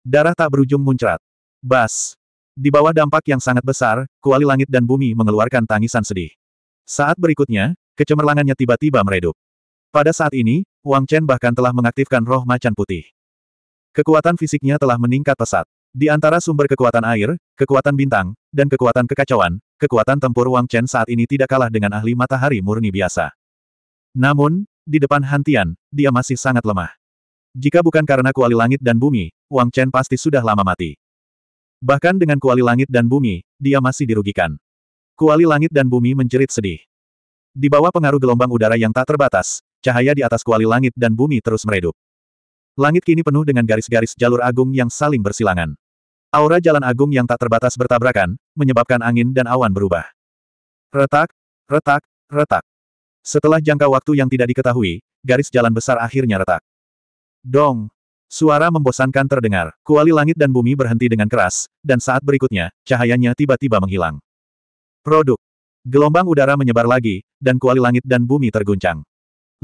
Darah tak berujung muncrat. Bas. Di bawah dampak yang sangat besar, kuali langit dan bumi mengeluarkan tangisan sedih. Saat berikutnya, kecemerlangannya tiba-tiba meredup. Pada saat ini, Wang Chen bahkan telah mengaktifkan roh macan putih. Kekuatan fisiknya telah meningkat pesat. Di antara sumber kekuatan air, kekuatan bintang, dan kekuatan kekacauan, kekuatan tempur Wang Chen saat ini tidak kalah dengan ahli matahari murni biasa. Namun, di depan Hantian, dia masih sangat lemah. Jika bukan karena kuali langit dan bumi, Wang Chen pasti sudah lama mati. Bahkan dengan kuali langit dan bumi, dia masih dirugikan. Kuali langit dan bumi menjerit sedih. Di bawah pengaruh gelombang udara yang tak terbatas, cahaya di atas kuali langit dan bumi terus meredup. Langit kini penuh dengan garis-garis jalur agung yang saling bersilangan. Aura jalan agung yang tak terbatas bertabrakan, menyebabkan angin dan awan berubah. Retak, retak, retak. Setelah jangka waktu yang tidak diketahui, garis jalan besar akhirnya retak. Dong! Suara membosankan terdengar, kuali langit dan bumi berhenti dengan keras, dan saat berikutnya, cahayanya tiba-tiba menghilang. Produk. Gelombang udara menyebar lagi, dan kuali langit dan bumi terguncang.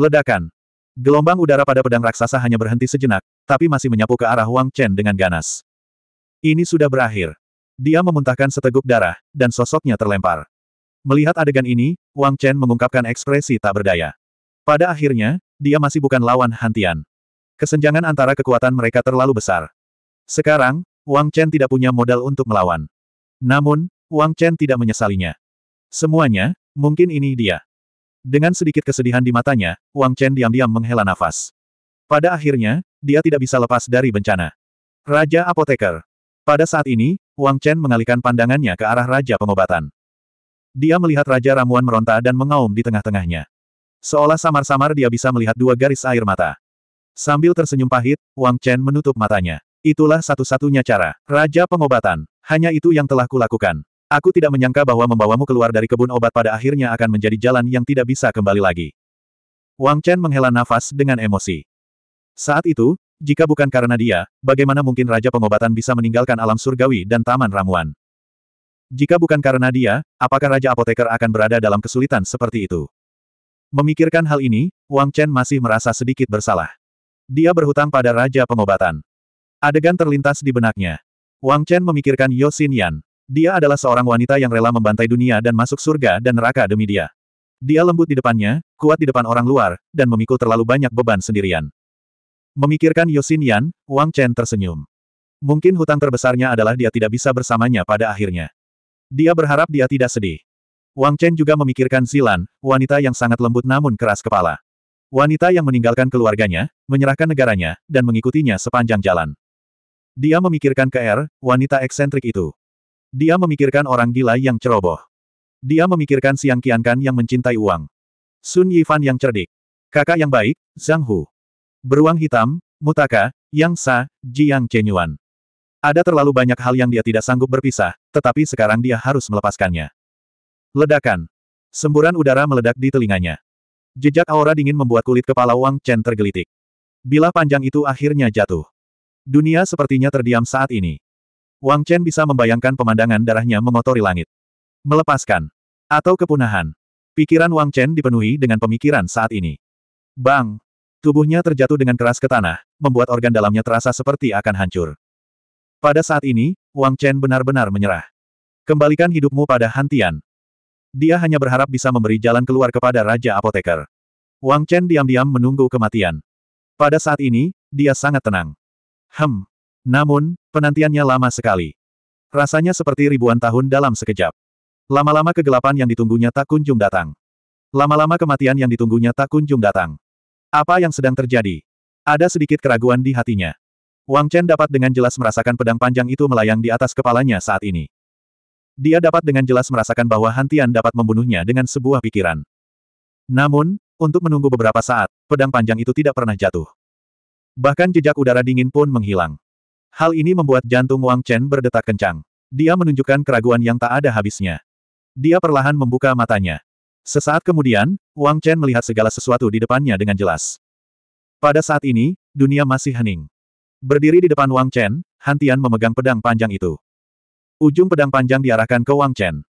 Ledakan. Gelombang udara pada pedang raksasa hanya berhenti sejenak, tapi masih menyapu ke arah Wang Chen dengan ganas. Ini sudah berakhir. Dia memuntahkan seteguk darah, dan sosoknya terlempar. Melihat adegan ini, Wang Chen mengungkapkan ekspresi tak berdaya. Pada akhirnya, dia masih bukan lawan Hantian. Kesenjangan antara kekuatan mereka terlalu besar. Sekarang, Wang Chen tidak punya modal untuk melawan. Namun, Wang Chen tidak menyesalinya. Semuanya, mungkin ini dia. Dengan sedikit kesedihan di matanya, Wang Chen diam-diam menghela nafas. Pada akhirnya, dia tidak bisa lepas dari bencana. Raja Apoteker. Pada saat ini, Wang Chen mengalihkan pandangannya ke arah Raja Pengobatan. Dia melihat Raja Ramuan meronta dan mengaum di tengah-tengahnya. Seolah samar-samar dia bisa melihat dua garis air mata. Sambil tersenyum pahit, Wang Chen menutup matanya. Itulah satu-satunya cara. Raja Pengobatan. Hanya itu yang telah kulakukan. Aku tidak menyangka bahwa membawamu keluar dari kebun obat pada akhirnya akan menjadi jalan yang tidak bisa kembali lagi. Wang Chen menghela nafas dengan emosi. Saat itu, jika bukan karena dia, bagaimana mungkin Raja Pengobatan bisa meninggalkan alam surgawi dan Taman Ramuan? Jika bukan karena dia, apakah Raja Apoteker akan berada dalam kesulitan seperti itu? Memikirkan hal ini, Wang Chen masih merasa sedikit bersalah. Dia berhutang pada Raja Pengobatan. Adegan terlintas di benaknya. Wang Chen memikirkan Yosin Yan. Dia adalah seorang wanita yang rela membantai dunia dan masuk surga dan neraka demi dia. Dia lembut di depannya, kuat di depan orang luar, dan memikul terlalu banyak beban sendirian. Memikirkan Yosin Yan, Wang Chen tersenyum. Mungkin hutang terbesarnya adalah dia tidak bisa bersamanya pada akhirnya. Dia berharap dia tidak sedih. Wang Chen juga memikirkan Zilan, wanita yang sangat lembut namun keras kepala. Wanita yang meninggalkan keluarganya, menyerahkan negaranya, dan mengikutinya sepanjang jalan. Dia memikirkan KR, wanita eksentrik itu. Dia memikirkan orang gila yang ceroboh. Dia memikirkan Siang Qiankan yang mencintai uang. Sun Yifan yang cerdik. Kakak yang baik, Zhang Hu. Beruang hitam, Mutaka, Yang Sa, Jiang Chenyuan. Ada terlalu banyak hal yang dia tidak sanggup berpisah, tetapi sekarang dia harus melepaskannya. Ledakan. Semburan udara meledak di telinganya. Jejak aura dingin membuat kulit kepala Wang Chen tergelitik. Bila panjang itu akhirnya jatuh. Dunia sepertinya terdiam saat ini. Wang Chen bisa membayangkan pemandangan darahnya mengotori langit. Melepaskan. Atau kepunahan. Pikiran Wang Chen dipenuhi dengan pemikiran saat ini. Bang! Tubuhnya terjatuh dengan keras ke tanah, membuat organ dalamnya terasa seperti akan hancur. Pada saat ini, Wang Chen benar-benar menyerah. Kembalikan hidupmu pada Hantian. Dia hanya berharap bisa memberi jalan keluar kepada Raja Apoteker. Wang Chen diam-diam menunggu kematian. Pada saat ini, dia sangat tenang. Hem, namun, penantiannya lama sekali. Rasanya seperti ribuan tahun dalam sekejap. Lama-lama kegelapan yang ditunggunya tak kunjung datang. Lama-lama kematian yang ditunggunya tak kunjung datang. Apa yang sedang terjadi? Ada sedikit keraguan di hatinya. Wang Chen dapat dengan jelas merasakan pedang panjang itu melayang di atas kepalanya saat ini. Dia dapat dengan jelas merasakan bahwa Hantian dapat membunuhnya dengan sebuah pikiran. Namun, untuk menunggu beberapa saat, pedang panjang itu tidak pernah jatuh. Bahkan jejak udara dingin pun menghilang. Hal ini membuat jantung Wang Chen berdetak kencang. Dia menunjukkan keraguan yang tak ada habisnya. Dia perlahan membuka matanya. Sesaat kemudian, Wang Chen melihat segala sesuatu di depannya dengan jelas. Pada saat ini, dunia masih hening. Berdiri di depan Wang Chen, Hantian memegang pedang panjang itu. Ujung pedang panjang diarahkan ke Wang Chen.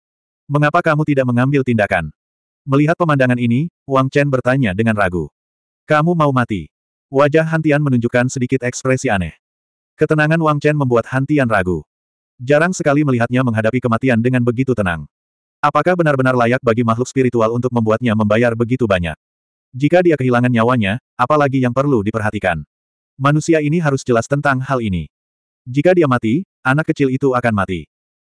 Mengapa kamu tidak mengambil tindakan? Melihat pemandangan ini, Wang Chen bertanya dengan ragu. Kamu mau mati? Wajah Hantian menunjukkan sedikit ekspresi aneh. Ketenangan Wang Chen membuat Hantian ragu. Jarang sekali melihatnya menghadapi kematian dengan begitu tenang. Apakah benar-benar layak bagi makhluk spiritual untuk membuatnya membayar begitu banyak? Jika dia kehilangan nyawanya, apalagi yang perlu diperhatikan? Manusia ini harus jelas tentang hal ini. Jika dia mati, anak kecil itu akan mati.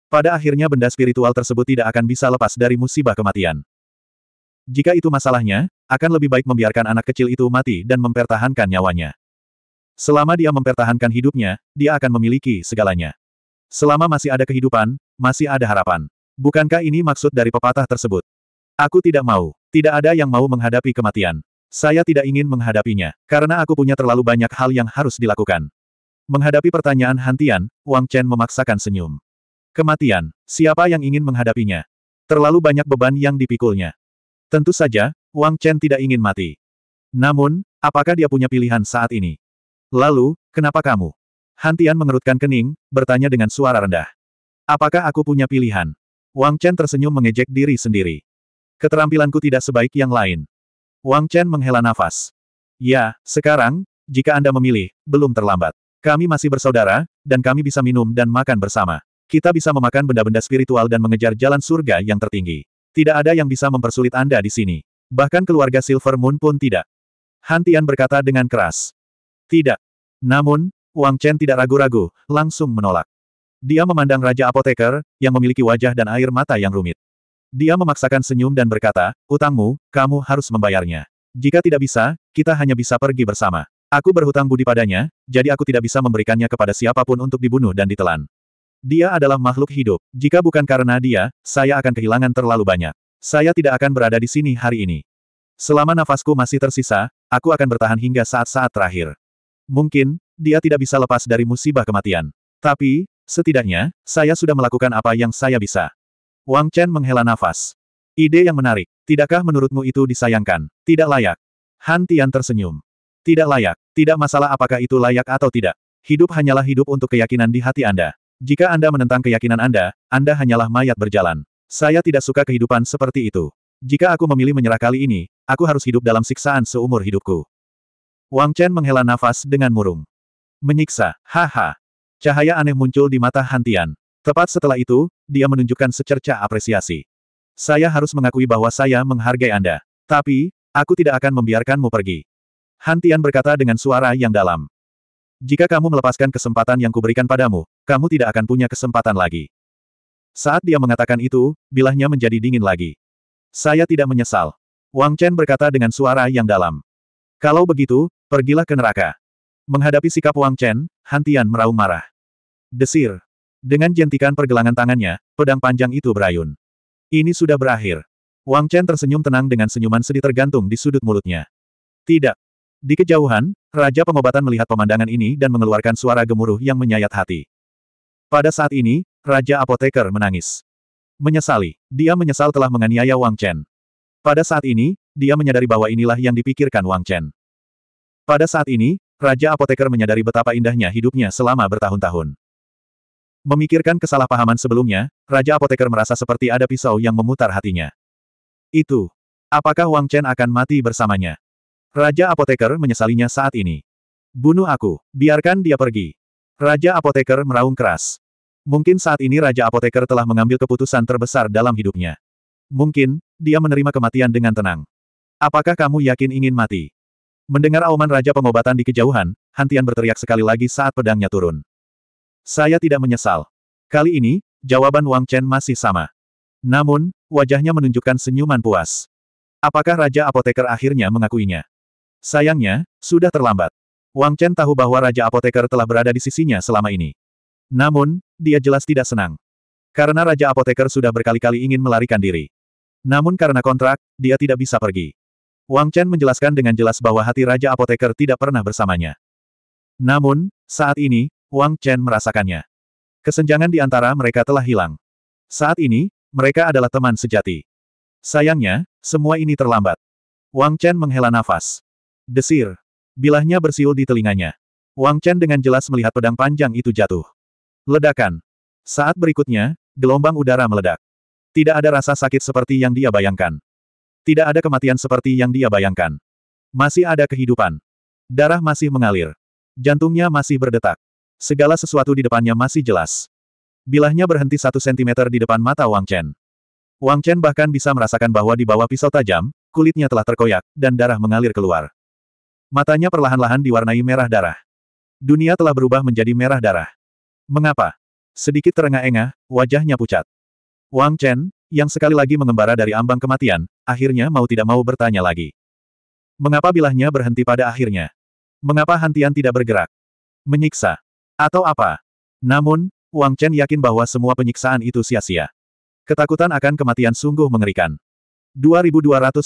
Pada akhirnya benda spiritual tersebut tidak akan bisa lepas dari musibah kematian. Jika itu masalahnya, akan lebih baik membiarkan anak kecil itu mati dan mempertahankan nyawanya. Selama dia mempertahankan hidupnya, dia akan memiliki segalanya. Selama masih ada kehidupan, masih ada harapan. Bukankah ini maksud dari pepatah tersebut? Aku tidak mau. Tidak ada yang mau menghadapi kematian. Saya tidak ingin menghadapinya, karena aku punya terlalu banyak hal yang harus dilakukan. Menghadapi pertanyaan Hantian, Wang Chen memaksakan senyum. Kematian, siapa yang ingin menghadapinya? Terlalu banyak beban yang dipikulnya. Tentu saja, Wang Chen tidak ingin mati. Namun, apakah dia punya pilihan saat ini? Lalu, kenapa kamu? Hantian mengerutkan kening, bertanya dengan suara rendah. Apakah aku punya pilihan? Wang Chen tersenyum mengejek diri sendiri. Keterampilanku tidak sebaik yang lain. Wang Chen menghela nafas. Ya, sekarang, jika Anda memilih, belum terlambat. Kami masih bersaudara, dan kami bisa minum dan makan bersama. Kita bisa memakan benda-benda spiritual dan mengejar jalan surga yang tertinggi. Tidak ada yang bisa mempersulit Anda di sini. Bahkan keluarga Silver Moon pun tidak. Hantian berkata dengan keras. Tidak. Namun, Wang Chen tidak ragu-ragu, langsung menolak. Dia memandang Raja Apoteker, yang memiliki wajah dan air mata yang rumit. Dia memaksakan senyum dan berkata, utangmu, kamu harus membayarnya. Jika tidak bisa, kita hanya bisa pergi bersama. Aku berhutang budi padanya, jadi aku tidak bisa memberikannya kepada siapapun untuk dibunuh dan ditelan. Dia adalah makhluk hidup. Jika bukan karena dia, saya akan kehilangan terlalu banyak. Saya tidak akan berada di sini hari ini. Selama nafasku masih tersisa, aku akan bertahan hingga saat-saat terakhir. Mungkin, dia tidak bisa lepas dari musibah kematian. Tapi, setidaknya, saya sudah melakukan apa yang saya bisa. Wang Chen menghela nafas. Ide yang menarik. Tidakkah menurutmu itu disayangkan? Tidak layak. Han Tian tersenyum. Tidak layak. Tidak masalah apakah itu layak atau tidak. Hidup hanyalah hidup untuk keyakinan di hati Anda. Jika Anda menentang keyakinan Anda, Anda hanyalah mayat berjalan. Saya tidak suka kehidupan seperti itu. Jika aku memilih menyerah kali ini, aku harus hidup dalam siksaan seumur hidupku. Wang Chen menghela nafas dengan murung. Menyiksa, haha. Cahaya aneh muncul di mata Hantian. Tepat setelah itu, dia menunjukkan secerca apresiasi. Saya harus mengakui bahwa saya menghargai Anda. Tapi, aku tidak akan membiarkanmu pergi. Hantian berkata dengan suara yang dalam. Jika kamu melepaskan kesempatan yang kuberikan padamu, kamu tidak akan punya kesempatan lagi. Saat dia mengatakan itu, bilahnya menjadi dingin lagi. Saya tidak menyesal. Wang Chen berkata dengan suara yang dalam. Kalau begitu, pergilah ke neraka. Menghadapi sikap Wang Chen, Hantian meraung marah. Desir. Dengan jentikan pergelangan tangannya, pedang panjang itu berayun. Ini sudah berakhir. Wang Chen tersenyum tenang dengan senyuman sedih tergantung di sudut mulutnya. Tidak. Di kejauhan, Raja Pengobatan melihat pemandangan ini dan mengeluarkan suara gemuruh yang menyayat hati. Pada saat ini, Raja Apoteker menangis. Menyesali, dia menyesal telah menganiaya Wang Chen. Pada saat ini, dia menyadari bahwa inilah yang dipikirkan Wang Chen. Pada saat ini, Raja Apoteker menyadari betapa indahnya hidupnya selama bertahun-tahun. Memikirkan kesalahpahaman sebelumnya, Raja Apoteker merasa seperti ada pisau yang memutar hatinya. Itu. Apakah Wang Chen akan mati bersamanya? Raja Apoteker menyesalinya saat ini. Bunuh aku, biarkan dia pergi. Raja Apoteker meraung keras. Mungkin saat ini Raja Apoteker telah mengambil keputusan terbesar dalam hidupnya. Mungkin, dia menerima kematian dengan tenang. Apakah kamu yakin ingin mati? Mendengar auman Raja Pengobatan di kejauhan, Hantian berteriak sekali lagi saat pedangnya turun. Saya tidak menyesal. Kali ini, jawaban Wang Chen masih sama. Namun, wajahnya menunjukkan senyuman puas. Apakah Raja Apoteker akhirnya mengakuinya? Sayangnya, sudah terlambat. Wang Chen tahu bahwa Raja Apoteker telah berada di sisinya selama ini. Namun, dia jelas tidak senang. Karena Raja Apoteker sudah berkali-kali ingin melarikan diri. Namun karena kontrak, dia tidak bisa pergi. Wang Chen menjelaskan dengan jelas bahwa hati Raja Apoteker tidak pernah bersamanya. Namun, saat ini, Wang Chen merasakannya. Kesenjangan di antara mereka telah hilang. Saat ini, mereka adalah teman sejati. Sayangnya, semua ini terlambat. Wang Chen menghela nafas. Desir. Bilahnya bersiul di telinganya. Wang Chen dengan jelas melihat pedang panjang itu jatuh. Ledakan. Saat berikutnya, gelombang udara meledak. Tidak ada rasa sakit seperti yang dia bayangkan. Tidak ada kematian seperti yang dia bayangkan. Masih ada kehidupan. Darah masih mengalir. Jantungnya masih berdetak. Segala sesuatu di depannya masih jelas. Bilahnya berhenti satu sentimeter di depan mata Wang Chen. Wang Chen bahkan bisa merasakan bahwa di bawah pisau tajam, kulitnya telah terkoyak, dan darah mengalir keluar. Matanya perlahan-lahan diwarnai merah darah. Dunia telah berubah menjadi merah darah. Mengapa? Sedikit terengah-engah, wajahnya pucat. Wang Chen, yang sekali lagi mengembara dari ambang kematian, akhirnya mau tidak mau bertanya lagi. Mengapa bilahnya berhenti pada akhirnya? Mengapa Hantian tidak bergerak? Menyiksa? Atau apa? Namun, Wang Chen yakin bahwa semua penyiksaan itu sia-sia. Ketakutan akan kematian sungguh mengerikan. 2205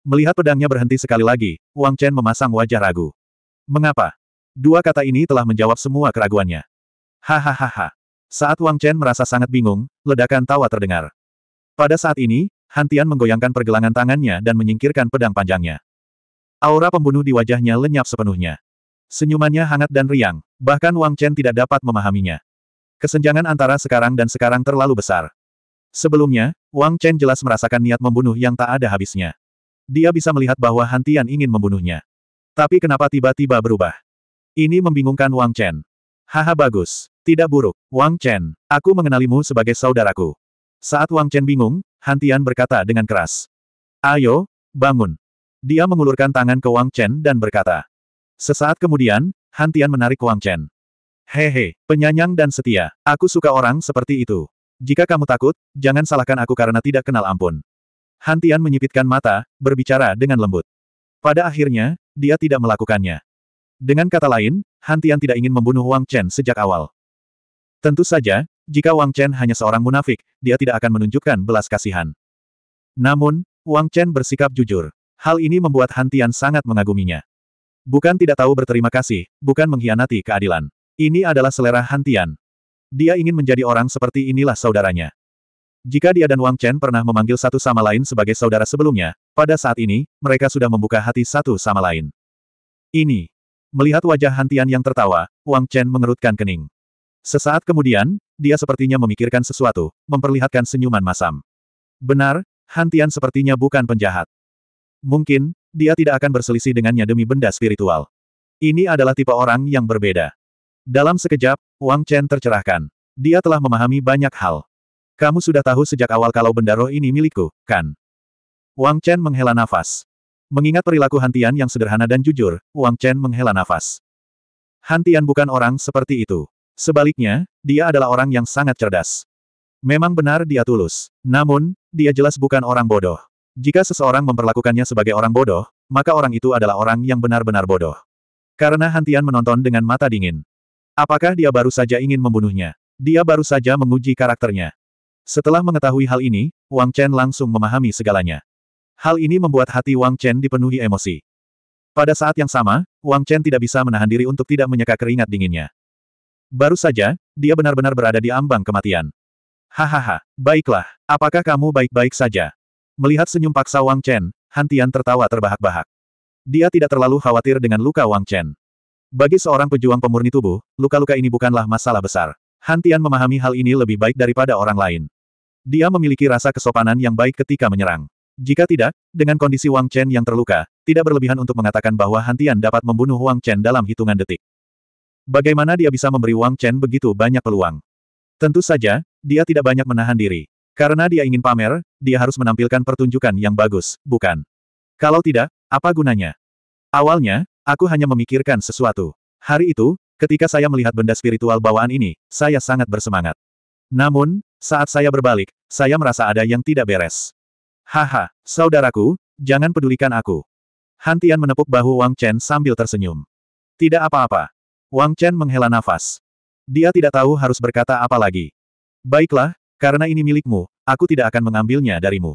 Melihat pedangnya berhenti sekali lagi, Wang Chen memasang wajah ragu. Mengapa? Dua kata ini telah menjawab semua keraguannya. Hahaha. Saat Wang Chen merasa sangat bingung, ledakan tawa terdengar. Pada saat ini, Hantian menggoyangkan pergelangan tangannya dan menyingkirkan pedang panjangnya. Aura pembunuh di wajahnya lenyap sepenuhnya. Senyumannya hangat dan riang, bahkan Wang Chen tidak dapat memahaminya. Kesenjangan antara sekarang dan sekarang terlalu besar. Sebelumnya, Wang Chen jelas merasakan niat membunuh yang tak ada habisnya. Dia bisa melihat bahwa Hantian ingin membunuhnya. Tapi kenapa tiba-tiba berubah? Ini membingungkan Wang Chen. Haha bagus. Tidak buruk, Wang Chen. Aku mengenalimu sebagai saudaraku. Saat Wang Chen bingung, Hantian berkata dengan keras. Ayo, bangun. Dia mengulurkan tangan ke Wang Chen dan berkata. Sesaat kemudian, Hantian menarik Wang Chen. Hehe, penyanyang dan setia, aku suka orang seperti itu. Jika kamu takut, jangan salahkan aku karena tidak kenal ampun. Hantian menyipitkan mata, berbicara dengan lembut. Pada akhirnya, dia tidak melakukannya. Dengan kata lain, Hantian tidak ingin membunuh Wang Chen sejak awal. Tentu saja, jika Wang Chen hanya seorang munafik, dia tidak akan menunjukkan belas kasihan. Namun, Wang Chen bersikap jujur. Hal ini membuat Hantian sangat mengaguminya. Bukan tidak tahu berterima kasih, bukan mengkhianati keadilan. Ini adalah selera Hantian. Dia ingin menjadi orang seperti inilah saudaranya. Jika dia dan Wang Chen pernah memanggil satu sama lain sebagai saudara sebelumnya, pada saat ini, mereka sudah membuka hati satu sama lain. Ini. Melihat wajah Hantian yang tertawa, Wang Chen mengerutkan kening. Sesaat kemudian, dia sepertinya memikirkan sesuatu, memperlihatkan senyuman masam. Benar, Hantian sepertinya bukan penjahat. Mungkin, dia tidak akan berselisih dengannya demi benda spiritual. Ini adalah tipe orang yang berbeda. Dalam sekejap, Wang Chen tercerahkan. Dia telah memahami banyak hal. Kamu sudah tahu sejak awal kalau benda roh ini milikku, kan? Wang Chen menghela nafas. Mengingat perilaku Hantian yang sederhana dan jujur, Wang Chen menghela nafas. Hantian bukan orang seperti itu. Sebaliknya, dia adalah orang yang sangat cerdas. Memang benar dia tulus. Namun, dia jelas bukan orang bodoh. Jika seseorang memperlakukannya sebagai orang bodoh, maka orang itu adalah orang yang benar-benar bodoh. Karena Hantian menonton dengan mata dingin. Apakah dia baru saja ingin membunuhnya? Dia baru saja menguji karakternya. Setelah mengetahui hal ini, Wang Chen langsung memahami segalanya. Hal ini membuat hati Wang Chen dipenuhi emosi. Pada saat yang sama, Wang Chen tidak bisa menahan diri untuk tidak menyeka keringat dinginnya. Baru saja, dia benar-benar berada di ambang kematian. Hahaha, baiklah, apakah kamu baik-baik saja? Melihat senyum paksa Wang Chen, Hantian tertawa terbahak-bahak. Dia tidak terlalu khawatir dengan luka Wang Chen. Bagi seorang pejuang pemurni tubuh, luka-luka ini bukanlah masalah besar. Hantian memahami hal ini lebih baik daripada orang lain. Dia memiliki rasa kesopanan yang baik ketika menyerang. Jika tidak, dengan kondisi Wang Chen yang terluka, tidak berlebihan untuk mengatakan bahwa Hantian dapat membunuh Wang Chen dalam hitungan detik. Bagaimana dia bisa memberi Wang Chen begitu banyak peluang? Tentu saja, dia tidak banyak menahan diri. Karena dia ingin pamer, dia harus menampilkan pertunjukan yang bagus, bukan? Kalau tidak, apa gunanya? Awalnya, aku hanya memikirkan sesuatu. Hari itu, ketika saya melihat benda spiritual bawaan ini, saya sangat bersemangat. Namun, saat saya berbalik, saya merasa ada yang tidak beres. Haha, saudaraku, jangan pedulikan aku. Hantian menepuk bahu Wang Chen sambil tersenyum. Tidak apa-apa. Wang Chen menghela nafas. Dia tidak tahu harus berkata apa lagi. Baiklah, karena ini milikmu, aku tidak akan mengambilnya darimu.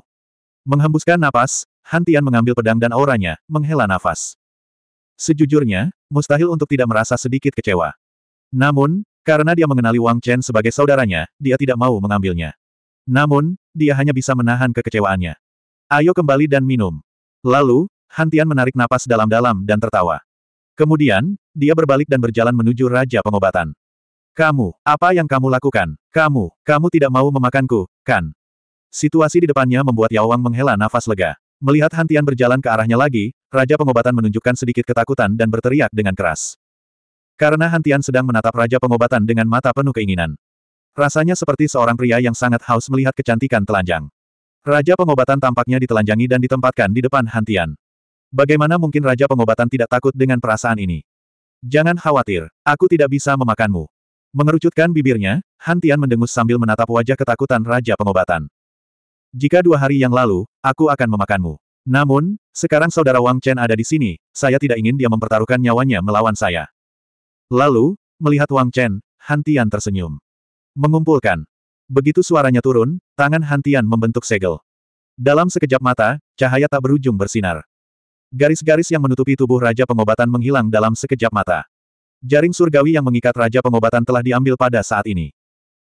Menghembuskan napas, Hantian mengambil pedang dan auranya, menghela nafas. Sejujurnya, mustahil untuk tidak merasa sedikit kecewa. Namun, karena dia mengenali Wang Chen sebagai saudaranya, dia tidak mau mengambilnya. Namun, dia hanya bisa menahan kekecewaannya. Ayo kembali dan minum. Lalu, Hantian menarik napas dalam-dalam dan tertawa. Kemudian, dia berbalik dan berjalan menuju Raja Pengobatan. Kamu, apa yang kamu lakukan? Kamu, kamu tidak mau memakanku, kan? Situasi di depannya membuat Yao Wang menghela nafas lega. Melihat Hantian berjalan ke arahnya lagi, Raja Pengobatan menunjukkan sedikit ketakutan dan berteriak dengan keras. Karena Hantian sedang menatap Raja Pengobatan dengan mata penuh keinginan. Rasanya seperti seorang pria yang sangat haus melihat kecantikan telanjang. Raja Pengobatan tampaknya ditelanjangi dan ditempatkan di depan Hantian. Bagaimana mungkin Raja Pengobatan tidak takut dengan perasaan ini? Jangan khawatir, aku tidak bisa memakanmu. Mengerucutkan bibirnya, Hantian mendengus sambil menatap wajah ketakutan Raja Pengobatan. Jika dua hari yang lalu, aku akan memakanmu. Namun, sekarang saudara Wang Chen ada di sini, saya tidak ingin dia mempertaruhkan nyawanya melawan saya. Lalu, melihat Wang Chen, Hantian tersenyum. Mengumpulkan. Begitu suaranya turun, tangan Hantian membentuk segel. Dalam sekejap mata, cahaya tak berujung bersinar. Garis-garis yang menutupi tubuh Raja Pengobatan menghilang dalam sekejap mata. Jaring surgawi yang mengikat Raja Pengobatan telah diambil pada saat ini.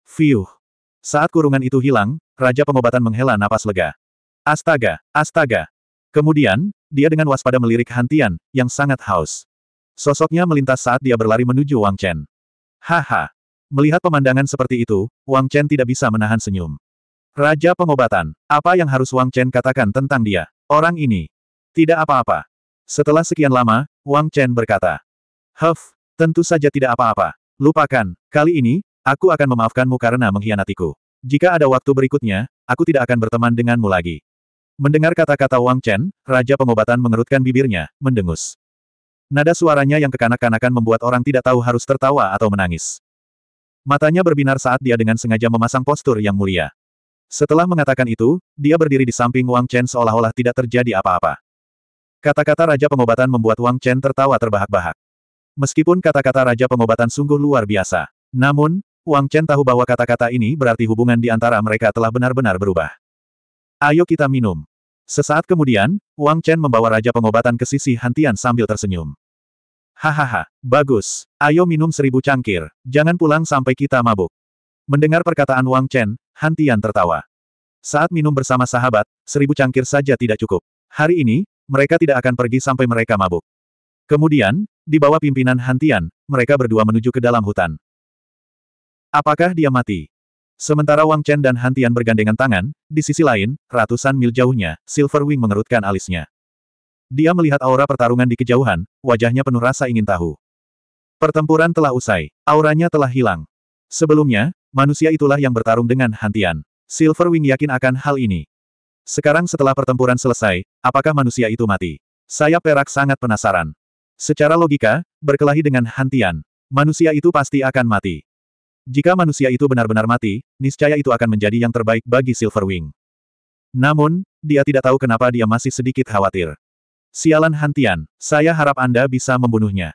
Fiuh! Saat kurungan itu hilang, Raja Pengobatan menghela napas lega. Astaga! Astaga! Kemudian, dia dengan waspada melirik Hantian, yang sangat haus. Sosoknya melintas saat dia berlari menuju Wang Chen. Haha! Melihat pemandangan seperti itu, Wang Chen tidak bisa menahan senyum. Raja pengobatan, apa yang harus Wang Chen katakan tentang dia? Orang ini, tidak apa-apa. Setelah sekian lama, Wang Chen berkata. Huff, tentu saja tidak apa-apa. Lupakan, kali ini, aku akan memaafkanmu karena mengkhianatiku. Jika ada waktu berikutnya, aku tidak akan berteman denganmu lagi. Mendengar kata-kata Wang Chen, Raja Pengobatan mengerutkan bibirnya, mendengus. Nada suaranya yang kekanak-kanakan membuat orang tidak tahu harus tertawa atau menangis. Matanya berbinar saat dia dengan sengaja memasang postur yang mulia. Setelah mengatakan itu, dia berdiri di samping Wang Chen seolah-olah tidak terjadi apa-apa. Kata-kata Raja Pengobatan membuat Wang Chen tertawa terbahak-bahak. Meskipun kata-kata Raja Pengobatan sungguh luar biasa. Namun, Wang Chen tahu bahwa kata-kata ini berarti hubungan di antara mereka telah benar-benar berubah. Ayo kita minum. Sesaat kemudian, Wang Chen membawa Raja Pengobatan ke sisi Hantian sambil tersenyum. Hahaha, bagus. Ayo minum seribu cangkir. Jangan pulang sampai kita mabuk. Mendengar perkataan Wang Chen, Hantian tertawa. Saat minum bersama sahabat, seribu cangkir saja tidak cukup. Hari ini, mereka tidak akan pergi sampai mereka mabuk. Kemudian, di bawah pimpinan Hantian, mereka berdua menuju ke dalam hutan. Apakah dia mati? Sementara Wang Chen dan Hantian bergandengan tangan, di sisi lain, ratusan mil jauhnya, Silver Wing mengerutkan alisnya. Dia melihat aura pertarungan di kejauhan, wajahnya penuh rasa ingin tahu. Pertempuran telah usai, auranya telah hilang. Sebelumnya, manusia itulah yang bertarung dengan Hantian. Silver Wing yakin akan hal ini. Sekarang setelah pertempuran selesai, apakah manusia itu mati? Saya perak sangat penasaran. Secara logika, berkelahi dengan Hantian, manusia itu pasti akan mati. Jika manusia itu benar-benar mati, niscaya itu akan menjadi yang terbaik bagi Silverwing. Namun, dia tidak tahu kenapa dia masih sedikit khawatir. Sialan Hantian, saya harap Anda bisa membunuhnya.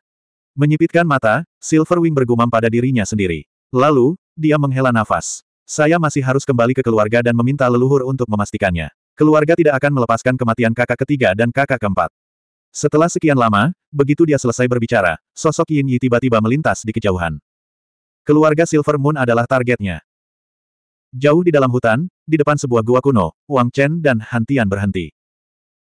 Menyipitkan mata, Silverwing bergumam pada dirinya sendiri. Lalu, dia menghela nafas. Saya masih harus kembali ke keluarga dan meminta leluhur untuk memastikannya. Keluarga tidak akan melepaskan kematian kakak ketiga dan kakak keempat. Setelah sekian lama, begitu dia selesai berbicara, sosok Yin Yi tiba-tiba melintas di kejauhan. Keluarga Silver Moon adalah targetnya. Jauh di dalam hutan, di depan sebuah gua kuno, Wang Chen dan Han Tian berhenti.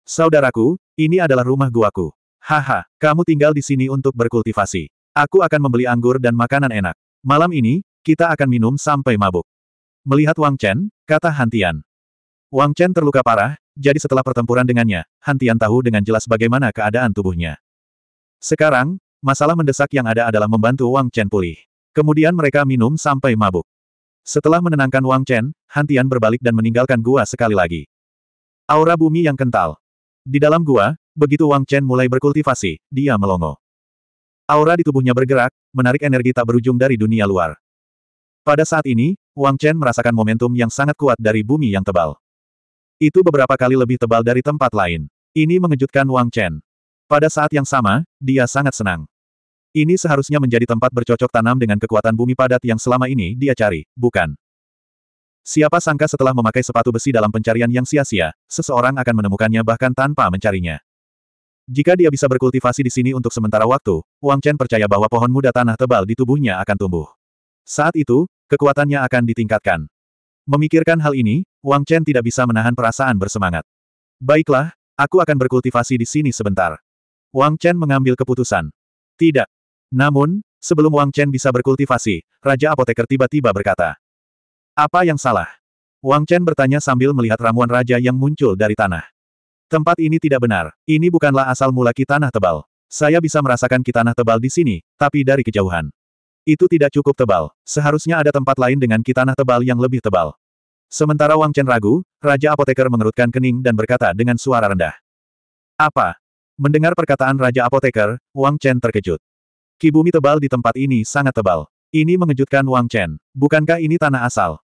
Saudaraku, ini adalah rumah guaku. Haha, kamu tinggal di sini untuk berkultivasi. Aku akan membeli anggur dan makanan enak. Malam ini, kita akan minum sampai mabuk. Melihat Wang Chen, kata Han Tian. Wang Chen terluka parah, jadi setelah pertempuran dengannya, Han Tian tahu dengan jelas bagaimana keadaan tubuhnya. Sekarang, masalah mendesak yang ada adalah membantu Wang Chen pulih. Kemudian mereka minum sampai mabuk. Setelah menenangkan Wang Chen, Han Tian berbalik dan meninggalkan gua sekali lagi. Aura bumi yang kental. Di dalam gua, begitu Wang Chen mulai berkultivasi, dia melongo. Aura di tubuhnya bergerak, menarik energi tak berujung dari dunia luar. Pada saat ini, Wang Chen merasakan momentum yang sangat kuat dari bumi yang tebal. Itu beberapa kali lebih tebal dari tempat lain. Ini mengejutkan Wang Chen. Pada saat yang sama, dia sangat senang. Ini seharusnya menjadi tempat bercocok tanam dengan kekuatan bumi padat yang selama ini dia cari, bukan? Siapa sangka setelah memakai sepatu besi dalam pencarian yang sia-sia, seseorang akan menemukannya bahkan tanpa mencarinya. Jika dia bisa berkultivasi di sini untuk sementara waktu, Wang Chen percaya bahwa pohon muda tanah tebal di tubuhnya akan tumbuh. Saat itu, kekuatannya akan ditingkatkan. Memikirkan hal ini, Wang Chen tidak bisa menahan perasaan bersemangat. Baiklah, aku akan berkultivasi di sini sebentar. Wang Chen mengambil keputusan. Tidak. Namun, sebelum Wang Chen bisa berkultivasi, Raja Apoteker tiba-tiba berkata. Apa yang salah? Wang Chen bertanya sambil melihat ramuan raja yang muncul dari tanah. Tempat ini tidak benar, ini bukanlah asal mula ki tanah tebal. Saya bisa merasakan ki tanah tebal di sini, tapi dari kejauhan. Itu tidak cukup tebal. Seharusnya ada tempat lain dengan kitanah tebal yang lebih tebal. Sementara Wang Chen ragu, Raja Apoteker mengerutkan kening dan berkata dengan suara rendah. Apa? Mendengar perkataan Raja Apoteker, Wang Chen terkejut. Kibumi tebal di tempat ini sangat tebal. Ini mengejutkan Wang Chen. Bukankah ini tanah asal?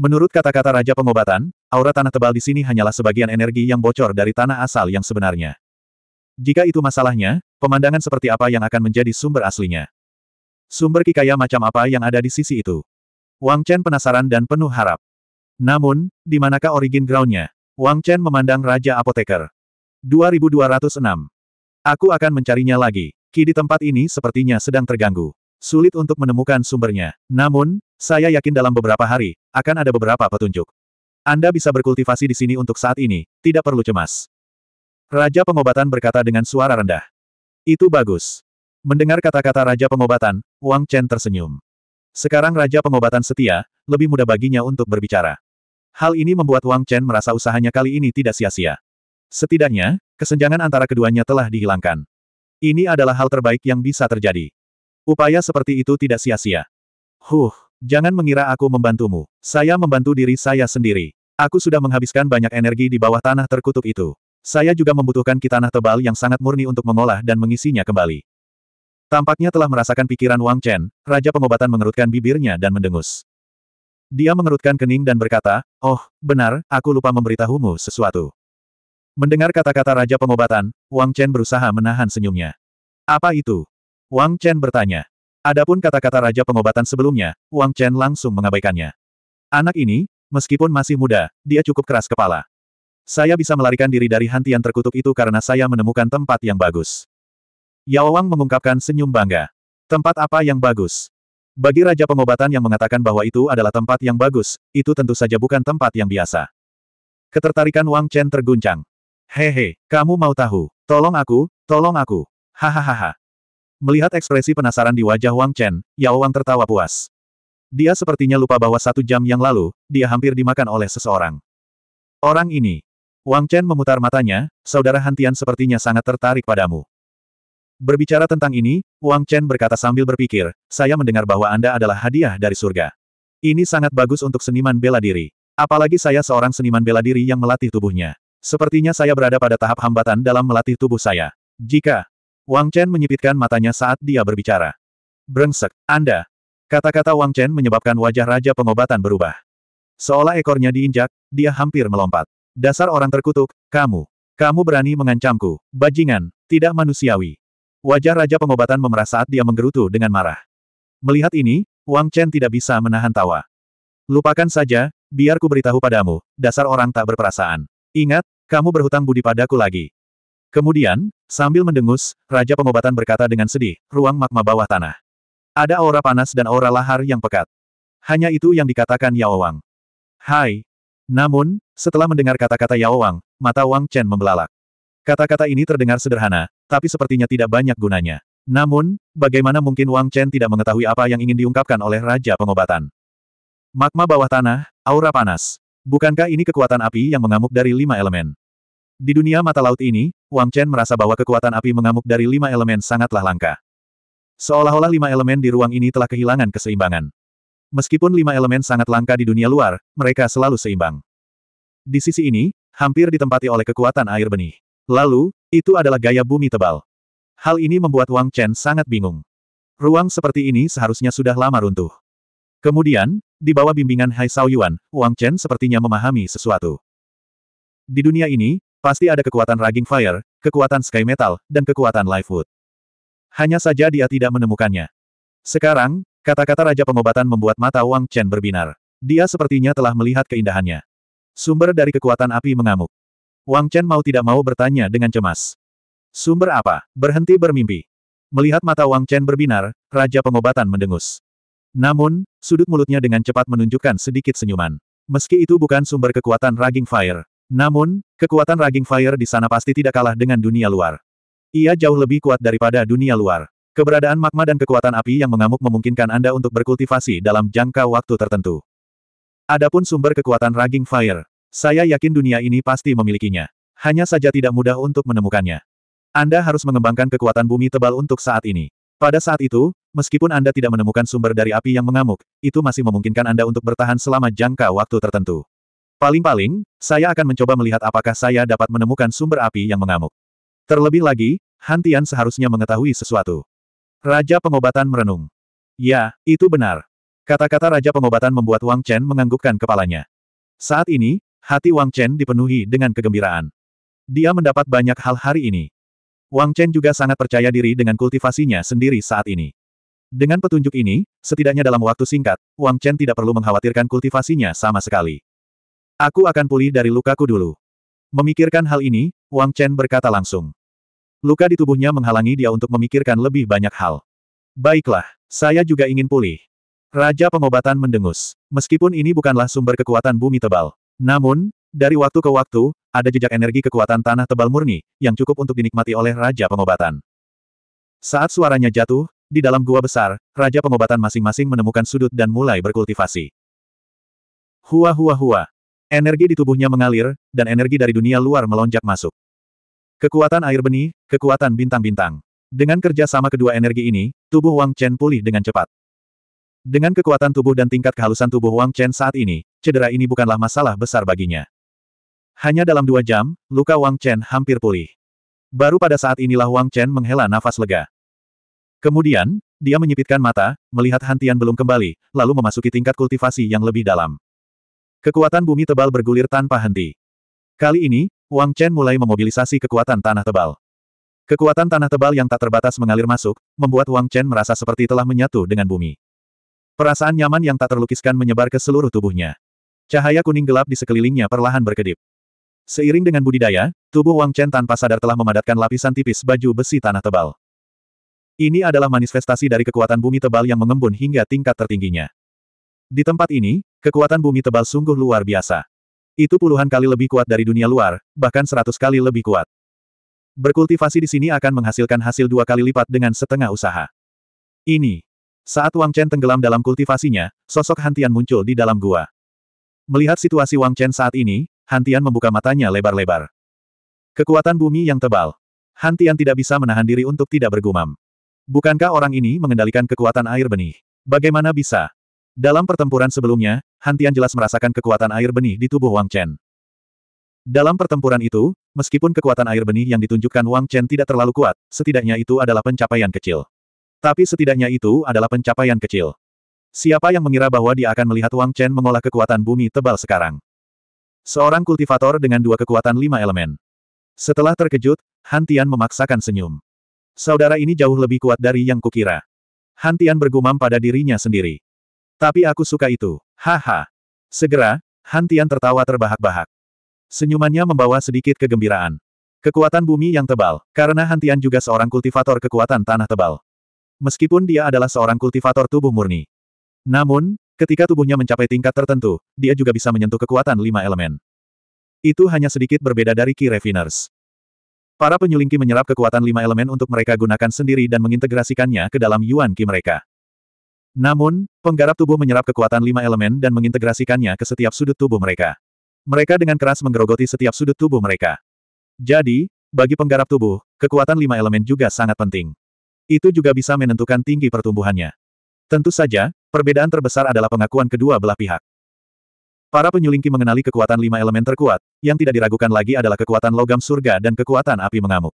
Menurut kata-kata Raja Pengobatan, aura tanah tebal di sini hanyalah sebagian energi yang bocor dari tanah asal yang sebenarnya. Jika itu masalahnya, pemandangan seperti apa yang akan menjadi sumber aslinya? Sumber kikaya macam apa yang ada di sisi itu? Wang Chen penasaran dan penuh harap. Namun, di manakah origin groundnya? Wang Chen memandang Raja Apoteker. 2206. Aku akan mencarinya lagi. Ki di tempat ini sepertinya sedang terganggu. Sulit untuk menemukan sumbernya. Namun, saya yakin dalam beberapa hari, akan ada beberapa petunjuk. Anda bisa berkultivasi di sini untuk saat ini, tidak perlu cemas. Raja pengobatan berkata dengan suara rendah. Itu bagus. Mendengar kata-kata Raja Pengobatan, Wang Chen tersenyum. Sekarang Raja Pengobatan setia, lebih mudah baginya untuk berbicara. Hal ini membuat Wang Chen merasa usahanya kali ini tidak sia-sia. Setidaknya, kesenjangan antara keduanya telah dihilangkan. Ini adalah hal terbaik yang bisa terjadi. Upaya seperti itu tidak sia-sia. Huh, jangan mengira aku membantumu. Saya membantu diri saya sendiri. Aku sudah menghabiskan banyak energi di bawah tanah terkutuk itu. Saya juga membutuhkan kitanah tebal yang sangat murni untuk mengolah dan mengisinya kembali. Tampaknya telah merasakan pikiran Wang Chen, Raja Pengobatan mengerutkan bibirnya dan mendengus. Dia mengerutkan kening dan berkata, Oh, benar, aku lupa memberitahumu sesuatu. Mendengar kata-kata Raja Pengobatan, Wang Chen berusaha menahan senyumnya. Apa itu? Wang Chen bertanya. Adapun kata-kata Raja Pengobatan sebelumnya, Wang Chen langsung mengabaikannya. Anak ini, meskipun masih muda, dia cukup keras kepala. Saya bisa melarikan diri dari hantian terkutuk itu karena saya menemukan tempat yang bagus. Yao Wang mengungkapkan senyum bangga. Tempat apa yang bagus? Bagi Raja Pengobatan yang mengatakan bahwa itu adalah tempat yang bagus, itu tentu saja bukan tempat yang biasa. Ketertarikan Wang Chen terguncang. Hehe, kamu mau tahu? Tolong aku, tolong aku. Hahaha. Melihat ekspresi penasaran di wajah Wang Chen, Yao Wang tertawa puas. Dia sepertinya lupa bahwa satu jam yang lalu, dia hampir dimakan oleh seseorang. Orang ini. Wang Chen memutar matanya, saudara Hantian sepertinya sangat tertarik padamu. Berbicara tentang ini, Wang Chen berkata sambil berpikir, saya mendengar bahwa Anda adalah hadiah dari surga. Ini sangat bagus untuk seniman bela diri. Apalagi saya seorang seniman bela diri yang melatih tubuhnya. Sepertinya saya berada pada tahap hambatan dalam melatih tubuh saya. Jika Wang Chen menyipitkan matanya saat dia berbicara. Brengsek, Anda. Kata-kata Wang Chen menyebabkan wajah Raja Pengobatan berubah. Seolah ekornya diinjak, dia hampir melompat. Dasar orang terkutuk, kamu. Kamu berani mengancamku, bajingan, tidak manusiawi. Wajah Raja Pengobatan memerah saat dia menggerutu dengan marah. Melihat ini, Wang Chen tidak bisa menahan tawa. Lupakan saja, biar ku beritahu padamu, dasar orang tak berperasaan. Ingat, kamu berhutang budi padaku lagi. Kemudian, sambil mendengus, Raja Pengobatan berkata dengan sedih, ruang magma bawah tanah. Ada aura panas dan aura lahar yang pekat. Hanya itu yang dikatakan Yao Wang. Hai. Namun, setelah mendengar kata-kata Yao Wang, mata Wang Chen membelalak. Kata-kata ini terdengar sederhana, tapi sepertinya tidak banyak gunanya. Namun, bagaimana mungkin Wang Chen tidak mengetahui apa yang ingin diungkapkan oleh Raja Pengobatan? Magma bawah tanah, aura panas. Bukankah ini kekuatan api yang mengamuk dari lima elemen? Di dunia mata laut ini, Wang Chen merasa bahwa kekuatan api mengamuk dari lima elemen sangatlah langka. Seolah-olah lima elemen di ruang ini telah kehilangan keseimbangan. Meskipun lima elemen sangat langka di dunia luar, mereka selalu seimbang. Di sisi ini, hampir ditempati oleh kekuatan air benih. Lalu, itu adalah gaya bumi tebal. Hal ini membuat Wang Chen sangat bingung. Ruang seperti ini seharusnya sudah lama runtuh. Kemudian, di bawah bimbingan Hai Sao Wang Chen sepertinya memahami sesuatu. Di dunia ini, pasti ada kekuatan Raging Fire, kekuatan Sky Metal, dan kekuatan Life Hanya saja dia tidak menemukannya. Sekarang, kata-kata Raja Pengobatan membuat mata Wang Chen berbinar. Dia sepertinya telah melihat keindahannya. Sumber dari kekuatan api mengamuk. Wang Chen mau tidak mau bertanya dengan cemas. Sumber apa? Berhenti bermimpi. Melihat mata Wang Chen berbinar, Raja Pengobatan mendengus. Namun, sudut mulutnya dengan cepat menunjukkan sedikit senyuman. Meski itu bukan sumber kekuatan Raging Fire. Namun, kekuatan Raging Fire di sana pasti tidak kalah dengan dunia luar. Ia jauh lebih kuat daripada dunia luar. Keberadaan magma dan kekuatan api yang mengamuk memungkinkan Anda untuk berkultivasi dalam jangka waktu tertentu. Adapun sumber kekuatan Raging Fire, saya yakin dunia ini pasti memilikinya. Hanya saja tidak mudah untuk menemukannya. Anda harus mengembangkan kekuatan bumi tebal untuk saat ini. Pada saat itu, meskipun Anda tidak menemukan sumber dari api yang mengamuk, itu masih memungkinkan Anda untuk bertahan selama jangka waktu tertentu. Paling-paling, saya akan mencoba melihat apakah saya dapat menemukan sumber api yang mengamuk. Terlebih lagi, Hantian seharusnya mengetahui sesuatu. Raja pengobatan merenung. Ya, itu benar. Kata-kata Raja pengobatan membuat Wang Chen menganggukkan kepalanya. Saat ini, Hati Wang Chen dipenuhi dengan kegembiraan. Dia mendapat banyak hal hari ini. Wang Chen juga sangat percaya diri dengan kultivasinya sendiri saat ini. Dengan petunjuk ini, setidaknya dalam waktu singkat, Wang Chen tidak perlu mengkhawatirkan kultivasinya sama sekali. Aku akan pulih dari lukaku dulu. Memikirkan hal ini, Wang Chen berkata langsung. Luka di tubuhnya menghalangi dia untuk memikirkan lebih banyak hal. Baiklah, saya juga ingin pulih. Raja pengobatan mendengus. Meskipun ini bukanlah sumber kekuatan bumi tebal, namun, dari waktu ke waktu, ada jejak energi kekuatan tanah tebal murni, yang cukup untuk dinikmati oleh Raja Pengobatan. Saat suaranya jatuh, di dalam gua besar, Raja Pengobatan masing-masing menemukan sudut dan mulai berkultivasi. Hua hua hua. Energi di tubuhnya mengalir, dan energi dari dunia luar melonjak masuk. Kekuatan air benih, kekuatan bintang-bintang. Dengan kerja sama kedua energi ini, tubuh Wang Chen pulih dengan cepat. Dengan kekuatan tubuh dan tingkat kehalusan tubuh Wang Chen saat ini, cedera ini bukanlah masalah besar baginya. Hanya dalam dua jam, luka Wang Chen hampir pulih. Baru pada saat inilah Wang Chen menghela nafas lega. Kemudian, dia menyipitkan mata, melihat Hantian belum kembali, lalu memasuki tingkat kultivasi yang lebih dalam. Kekuatan bumi tebal bergulir tanpa henti. Kali ini, Wang Chen mulai memobilisasi kekuatan tanah tebal. Kekuatan tanah tebal yang tak terbatas mengalir masuk, membuat Wang Chen merasa seperti telah menyatu dengan bumi. Perasaan nyaman yang tak terlukiskan menyebar ke seluruh tubuhnya. Cahaya kuning gelap di sekelilingnya perlahan berkedip. Seiring dengan budidaya, tubuh Wang Chen tanpa sadar telah memadatkan lapisan tipis baju besi tanah tebal. Ini adalah manifestasi dari kekuatan bumi tebal yang mengembun hingga tingkat tertingginya. Di tempat ini, kekuatan bumi tebal sungguh luar biasa. Itu puluhan kali lebih kuat dari dunia luar, bahkan seratus kali lebih kuat. Berkultivasi di sini akan menghasilkan hasil dua kali lipat dengan setengah usaha. Ini. Saat Wang Chen tenggelam dalam kultivasinya, sosok Hantian muncul di dalam gua. Melihat situasi Wang Chen saat ini, Hantian membuka matanya lebar-lebar. Kekuatan bumi yang tebal. Hantian tidak bisa menahan diri untuk tidak bergumam. Bukankah orang ini mengendalikan kekuatan air benih? Bagaimana bisa? Dalam pertempuran sebelumnya, Hantian jelas merasakan kekuatan air benih di tubuh Wang Chen. Dalam pertempuran itu, meskipun kekuatan air benih yang ditunjukkan Wang Chen tidak terlalu kuat, setidaknya itu adalah pencapaian kecil. Tapi setidaknya itu adalah pencapaian kecil. Siapa yang mengira bahwa dia akan melihat Wang Chen mengolah kekuatan bumi tebal sekarang? Seorang kultivator dengan dua kekuatan lima elemen. Setelah terkejut, Han Tian memaksakan senyum. Saudara ini jauh lebih kuat dari yang kukira. Han Tian bergumam pada dirinya sendiri. Tapi aku suka itu. Haha. Segera, Han Tian tertawa terbahak-bahak. Senyumannya membawa sedikit kegembiraan. Kekuatan bumi yang tebal, karena Han Tian juga seorang kultivator kekuatan tanah tebal. Meskipun dia adalah seorang kultivator tubuh murni, namun, ketika tubuhnya mencapai tingkat tertentu, dia juga bisa menyentuh kekuatan lima elemen. Itu hanya sedikit berbeda dari Ki Refiners. Para penyulingki menyerap kekuatan lima elemen untuk mereka gunakan sendiri dan mengintegrasikannya ke dalam Yuan Ki mereka. Namun, penggarap tubuh menyerap kekuatan lima elemen dan mengintegrasikannya ke setiap sudut tubuh mereka. Mereka dengan keras menggerogoti setiap sudut tubuh mereka. Jadi, bagi penggarap tubuh, kekuatan lima elemen juga sangat penting. Itu juga bisa menentukan tinggi pertumbuhannya. Tentu saja, perbedaan terbesar adalah pengakuan kedua belah pihak. Para penyulingki mengenali kekuatan lima elemen terkuat, yang tidak diragukan lagi adalah kekuatan logam surga dan kekuatan api mengamuk.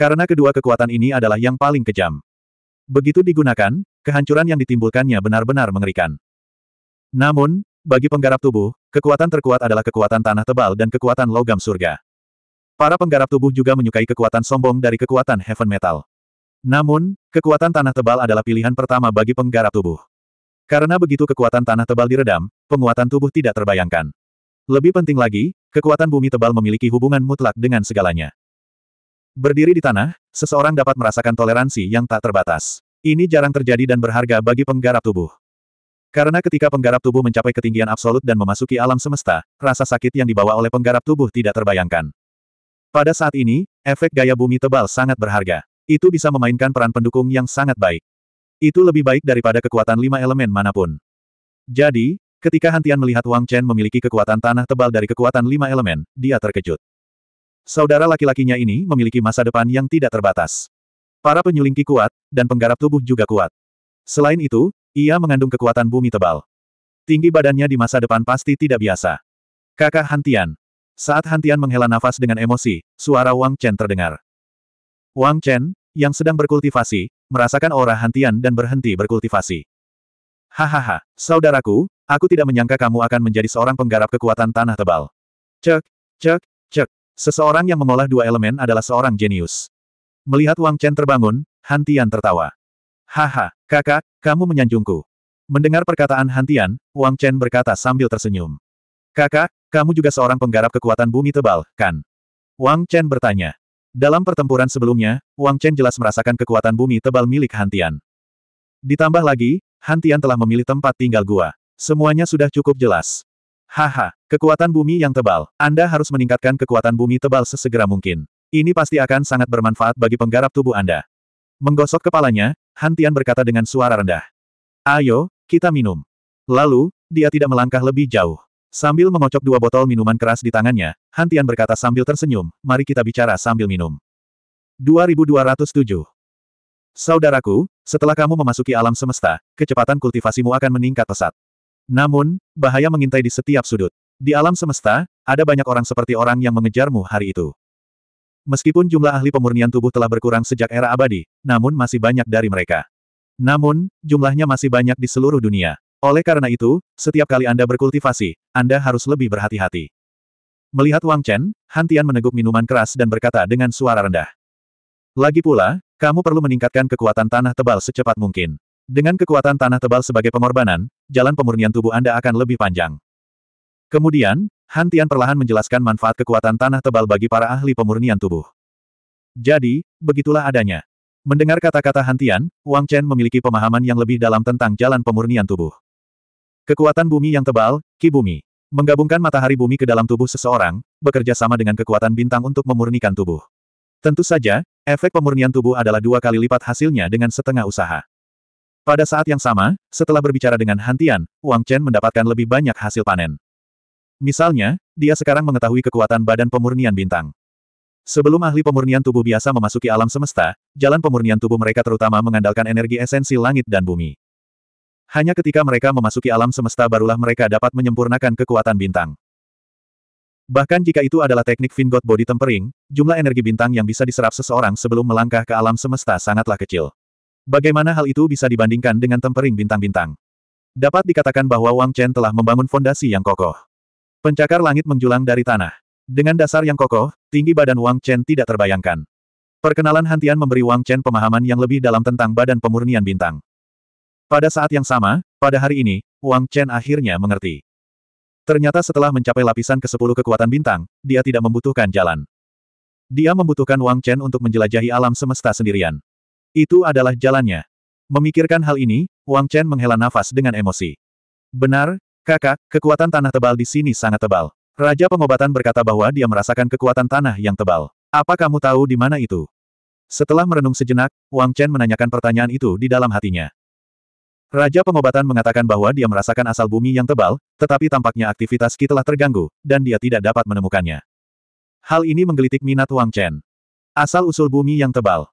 Karena kedua kekuatan ini adalah yang paling kejam. Begitu digunakan, kehancuran yang ditimbulkannya benar-benar mengerikan. Namun, bagi penggarap tubuh, kekuatan terkuat adalah kekuatan tanah tebal dan kekuatan logam surga. Para penggarap tubuh juga menyukai kekuatan sombong dari kekuatan heaven metal. Namun, kekuatan tanah tebal adalah pilihan pertama bagi penggarap tubuh. Karena begitu kekuatan tanah tebal diredam, penguatan tubuh tidak terbayangkan. Lebih penting lagi, kekuatan bumi tebal memiliki hubungan mutlak dengan segalanya. Berdiri di tanah, seseorang dapat merasakan toleransi yang tak terbatas. Ini jarang terjadi dan berharga bagi penggarap tubuh. Karena ketika penggarap tubuh mencapai ketinggian absolut dan memasuki alam semesta, rasa sakit yang dibawa oleh penggarap tubuh tidak terbayangkan. Pada saat ini, efek gaya bumi tebal sangat berharga. Itu bisa memainkan peran pendukung yang sangat baik. Itu lebih baik daripada kekuatan lima elemen manapun. Jadi, ketika Hantian melihat Wang Chen memiliki kekuatan tanah tebal dari kekuatan lima elemen, dia terkejut. Saudara laki-lakinya ini memiliki masa depan yang tidak terbatas. Para penyulingki kuat, dan penggarap tubuh juga kuat. Selain itu, ia mengandung kekuatan bumi tebal. Tinggi badannya di masa depan pasti tidak biasa. Kakak Hantian. Saat Hantian menghela nafas dengan emosi, suara Wang Chen terdengar. Wang Chen, yang sedang berkultivasi, merasakan aura hantian dan berhenti berkultivasi. Hahaha, saudaraku, aku tidak menyangka kamu akan menjadi seorang penggarap kekuatan tanah tebal. Cek, cek, cek. Seseorang yang mengolah dua elemen adalah seorang jenius. Melihat Wang Chen terbangun, Hantian tertawa. Haha, kakak, kamu menyanjungku. Mendengar perkataan Hantian, Wang Chen berkata sambil tersenyum. Kakak, kamu juga seorang penggarap kekuatan bumi tebal, kan? Wang Chen bertanya. Dalam pertempuran sebelumnya, Wang Chen jelas merasakan kekuatan bumi tebal milik Hantian. Ditambah lagi, Hantian telah memilih tempat tinggal gua. Semuanya sudah cukup jelas. Haha, kekuatan bumi yang tebal. Anda harus meningkatkan kekuatan bumi tebal sesegera mungkin. Ini pasti akan sangat bermanfaat bagi penggarap tubuh Anda. Menggosok kepalanya, Hantian berkata dengan suara rendah. Ayo, kita minum. Lalu, dia tidak melangkah lebih jauh. Sambil mengocok dua botol minuman keras di tangannya, Hantian berkata sambil tersenyum, mari kita bicara sambil minum. 2207 Saudaraku, setelah kamu memasuki alam semesta, kecepatan kultivasimu akan meningkat pesat. Namun, bahaya mengintai di setiap sudut. Di alam semesta, ada banyak orang seperti orang yang mengejarmu hari itu. Meskipun jumlah ahli pemurnian tubuh telah berkurang sejak era abadi, namun masih banyak dari mereka. Namun, jumlahnya masih banyak di seluruh dunia. Oleh karena itu, setiap kali Anda berkultivasi, Anda harus lebih berhati-hati. Melihat Wang Chen, Hantian meneguk minuman keras dan berkata dengan suara rendah. Lagi pula, kamu perlu meningkatkan kekuatan tanah tebal secepat mungkin. Dengan kekuatan tanah tebal sebagai pengorbanan, jalan pemurnian tubuh Anda akan lebih panjang. Kemudian, Hantian perlahan menjelaskan manfaat kekuatan tanah tebal bagi para ahli pemurnian tubuh. Jadi, begitulah adanya. Mendengar kata-kata Hantian, Wang Chen memiliki pemahaman yang lebih dalam tentang jalan pemurnian tubuh. Kekuatan bumi yang tebal, ki bumi. Menggabungkan matahari bumi ke dalam tubuh seseorang, bekerja sama dengan kekuatan bintang untuk memurnikan tubuh. Tentu saja, efek pemurnian tubuh adalah dua kali lipat hasilnya dengan setengah usaha. Pada saat yang sama, setelah berbicara dengan Hantian, Wang Chen mendapatkan lebih banyak hasil panen. Misalnya, dia sekarang mengetahui kekuatan badan pemurnian bintang. Sebelum ahli pemurnian tubuh biasa memasuki alam semesta, jalan pemurnian tubuh mereka terutama mengandalkan energi esensi langit dan bumi. Hanya ketika mereka memasuki alam semesta barulah mereka dapat menyempurnakan kekuatan bintang. Bahkan jika itu adalah teknik Vingot Body Tempering, jumlah energi bintang yang bisa diserap seseorang sebelum melangkah ke alam semesta sangatlah kecil. Bagaimana hal itu bisa dibandingkan dengan tempering bintang-bintang? Dapat dikatakan bahwa Wang Chen telah membangun fondasi yang kokoh. Pencakar langit menjulang dari tanah. Dengan dasar yang kokoh, tinggi badan Wang Chen tidak terbayangkan. Perkenalan Hantian memberi Wang Chen pemahaman yang lebih dalam tentang badan pemurnian bintang. Pada saat yang sama, pada hari ini, Wang Chen akhirnya mengerti. Ternyata setelah mencapai lapisan ke-10 kekuatan bintang, dia tidak membutuhkan jalan. Dia membutuhkan Wang Chen untuk menjelajahi alam semesta sendirian. Itu adalah jalannya. Memikirkan hal ini, Wang Chen menghela nafas dengan emosi. Benar, kakak, kekuatan tanah tebal di sini sangat tebal. Raja pengobatan berkata bahwa dia merasakan kekuatan tanah yang tebal. Apa kamu tahu di mana itu? Setelah merenung sejenak, Wang Chen menanyakan pertanyaan itu di dalam hatinya. Raja pengobatan mengatakan bahwa dia merasakan asal bumi yang tebal, tetapi tampaknya aktivitas kita telah terganggu, dan dia tidak dapat menemukannya. Hal ini menggelitik minat Wang Chen. Asal-usul bumi yang tebal.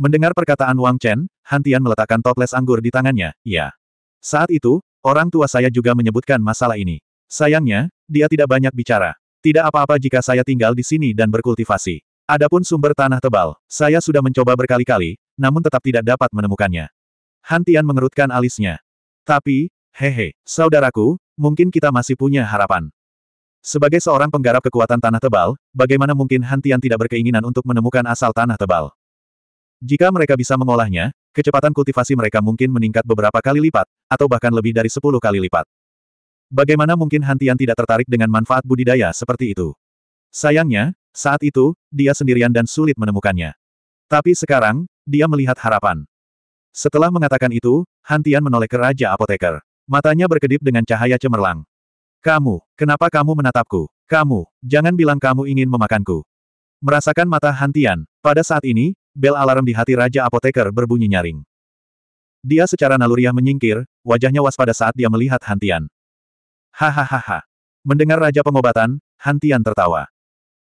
Mendengar perkataan Wang Chen, Hantian meletakkan toples anggur di tangannya, ya. Saat itu, orang tua saya juga menyebutkan masalah ini. Sayangnya, dia tidak banyak bicara. Tidak apa-apa jika saya tinggal di sini dan berkultivasi. Adapun sumber tanah tebal, saya sudah mencoba berkali-kali, namun tetap tidak dapat menemukannya. Hantian mengerutkan alisnya. Tapi, hehe, saudaraku, mungkin kita masih punya harapan. Sebagai seorang penggarap kekuatan tanah tebal, bagaimana mungkin Hantian tidak berkeinginan untuk menemukan asal tanah tebal? Jika mereka bisa mengolahnya, kecepatan kultivasi mereka mungkin meningkat beberapa kali lipat, atau bahkan lebih dari sepuluh kali lipat. Bagaimana mungkin Hantian tidak tertarik dengan manfaat budidaya seperti itu? Sayangnya, saat itu, dia sendirian dan sulit menemukannya. Tapi sekarang, dia melihat harapan. Setelah mengatakan itu, Hantian menoleh ke Raja Apoteker. Matanya berkedip dengan cahaya cemerlang. Kamu, kenapa kamu menatapku? Kamu, jangan bilang kamu ingin memakanku. Merasakan mata Hantian, pada saat ini, bel alarm di hati Raja Apoteker berbunyi nyaring. Dia secara naluriah menyingkir, wajahnya waspada saat dia melihat Hantian. Hahaha. Mendengar Raja Pengobatan, Hantian tertawa.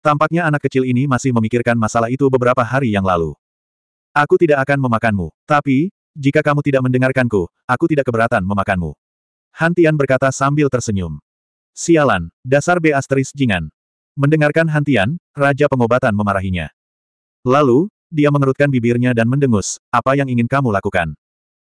Tampaknya anak kecil ini masih memikirkan masalah itu beberapa hari yang lalu. Aku tidak akan memakanmu, tapi, jika kamu tidak mendengarkanku, aku tidak keberatan memakanmu. Hantian berkata sambil tersenyum. Sialan, dasar B asteris jingan. Mendengarkan Hantian, Raja Pengobatan memarahinya. Lalu, dia mengerutkan bibirnya dan mendengus, apa yang ingin kamu lakukan?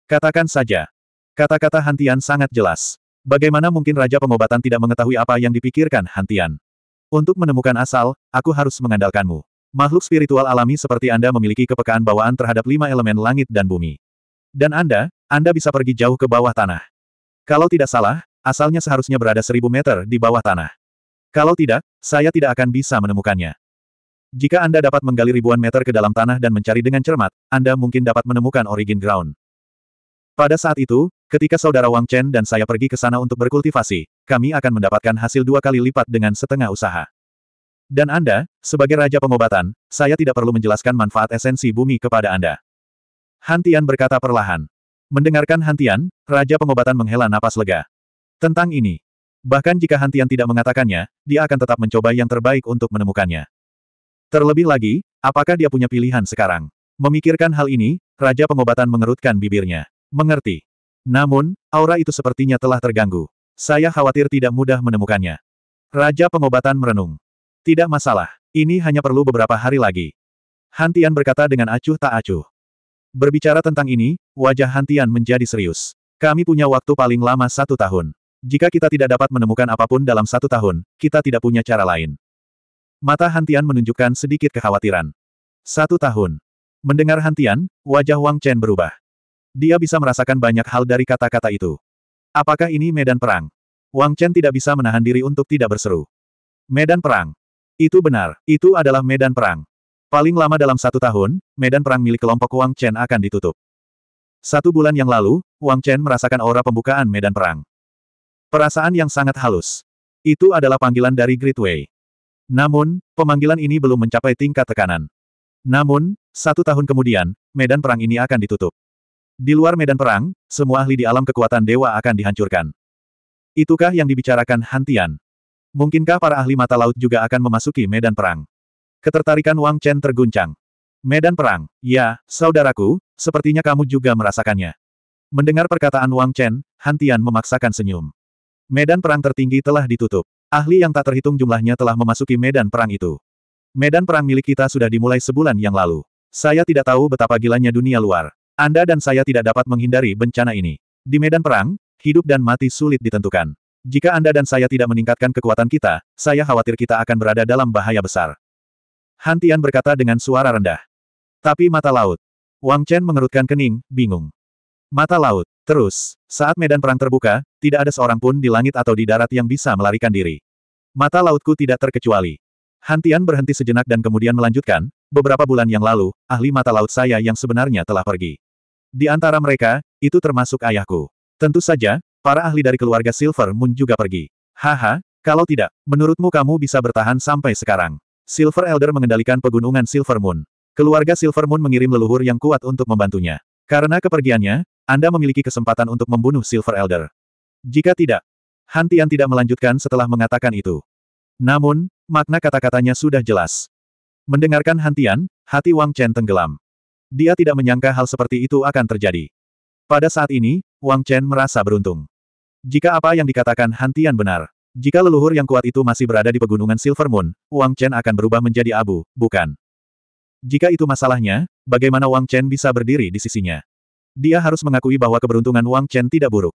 Katakan saja. Kata-kata Hantian sangat jelas. Bagaimana mungkin Raja Pengobatan tidak mengetahui apa yang dipikirkan Hantian? Untuk menemukan asal, aku harus mengandalkanmu. Makhluk spiritual alami seperti Anda memiliki kepekaan bawaan terhadap lima elemen langit dan bumi. Dan Anda, Anda bisa pergi jauh ke bawah tanah. Kalau tidak salah, asalnya seharusnya berada seribu meter di bawah tanah. Kalau tidak, saya tidak akan bisa menemukannya. Jika Anda dapat menggali ribuan meter ke dalam tanah dan mencari dengan cermat, Anda mungkin dapat menemukan origin ground. Pada saat itu, ketika saudara Wang Chen dan saya pergi ke sana untuk berkultivasi, kami akan mendapatkan hasil dua kali lipat dengan setengah usaha. Dan Anda, sebagai raja pengobatan, saya tidak perlu menjelaskan manfaat esensi bumi kepada Anda. Hantian berkata perlahan. Mendengarkan Hantian, Raja Pengobatan menghela napas lega. Tentang ini. Bahkan jika Hantian tidak mengatakannya, dia akan tetap mencoba yang terbaik untuk menemukannya. Terlebih lagi, apakah dia punya pilihan sekarang? Memikirkan hal ini, Raja Pengobatan mengerutkan bibirnya. Mengerti. Namun, aura itu sepertinya telah terganggu. Saya khawatir tidak mudah menemukannya. Raja Pengobatan merenung. Tidak masalah, ini hanya perlu beberapa hari lagi. Hantian berkata dengan acuh tak acuh. Berbicara tentang ini, wajah Hantian menjadi serius. Kami punya waktu paling lama satu tahun. Jika kita tidak dapat menemukan apapun dalam satu tahun, kita tidak punya cara lain. Mata Hantian menunjukkan sedikit kekhawatiran. Satu tahun. Mendengar Hantian, wajah Wang Chen berubah. Dia bisa merasakan banyak hal dari kata-kata itu. Apakah ini medan perang? Wang Chen tidak bisa menahan diri untuk tidak berseru. Medan perang. Itu benar, itu adalah medan perang. Paling lama dalam satu tahun, medan perang milik kelompok Wang Chen akan ditutup. Satu bulan yang lalu, Wang Chen merasakan aura pembukaan medan perang. Perasaan yang sangat halus. Itu adalah panggilan dari Great Way. Namun, pemanggilan ini belum mencapai tingkat tekanan. Namun, satu tahun kemudian, medan perang ini akan ditutup. Di luar medan perang, semua ahli di alam kekuatan dewa akan dihancurkan. Itukah yang dibicarakan Hantian? Mungkinkah para ahli mata laut juga akan memasuki medan perang? Ketertarikan Wang Chen terguncang. Medan perang, ya, saudaraku, sepertinya kamu juga merasakannya. Mendengar perkataan Wang Chen, Hantian memaksakan senyum. Medan perang tertinggi telah ditutup. Ahli yang tak terhitung jumlahnya telah memasuki medan perang itu. Medan perang milik kita sudah dimulai sebulan yang lalu. Saya tidak tahu betapa gilanya dunia luar. Anda dan saya tidak dapat menghindari bencana ini. Di medan perang, hidup dan mati sulit ditentukan. Jika Anda dan saya tidak meningkatkan kekuatan kita, saya khawatir kita akan berada dalam bahaya besar. Hantian berkata dengan suara rendah. Tapi mata laut. Wang Chen mengerutkan kening, bingung. Mata laut. Terus, saat medan perang terbuka, tidak ada seorang pun di langit atau di darat yang bisa melarikan diri. Mata lautku tidak terkecuali. Hantian berhenti sejenak dan kemudian melanjutkan, beberapa bulan yang lalu, ahli mata laut saya yang sebenarnya telah pergi. Di antara mereka, itu termasuk ayahku. Tentu saja, para ahli dari keluarga Silver Moon juga pergi. Haha, kalau tidak, menurutmu kamu bisa bertahan sampai sekarang? Silver Elder mengendalikan pegunungan Silver Moon. Keluarga Silver Moon mengirim leluhur yang kuat untuk membantunya. Karena kepergiannya, Anda memiliki kesempatan untuk membunuh Silver Elder. Jika tidak, Hantian tidak melanjutkan setelah mengatakan itu. Namun, makna kata-katanya sudah jelas. Mendengarkan Hantian, hati Wang Chen tenggelam. Dia tidak menyangka hal seperti itu akan terjadi. Pada saat ini, Wang Chen merasa beruntung. Jika apa yang dikatakan Hantian benar, jika leluhur yang kuat itu masih berada di pegunungan Silver Moon, Wang Chen akan berubah menjadi abu, bukan? Jika itu masalahnya, bagaimana Wang Chen bisa berdiri di sisinya? Dia harus mengakui bahwa keberuntungan Wang Chen tidak buruk.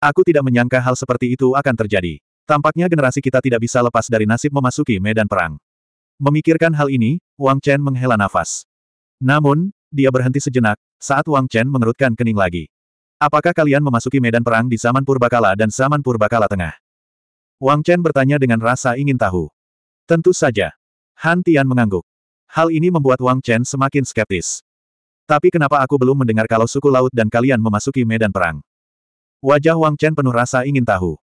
Aku tidak menyangka hal seperti itu akan terjadi. Tampaknya generasi kita tidak bisa lepas dari nasib memasuki medan perang. Memikirkan hal ini, Wang Chen menghela nafas. Namun, dia berhenti sejenak, saat Wang Chen mengerutkan kening lagi. Apakah kalian memasuki medan perang di zaman purbakala dan zaman purbakala tengah? Wang Chen bertanya dengan rasa ingin tahu. Tentu saja. Han Tian mengangguk. Hal ini membuat Wang Chen semakin skeptis. Tapi kenapa aku belum mendengar kalau suku laut dan kalian memasuki medan perang? Wajah Wang Chen penuh rasa ingin tahu.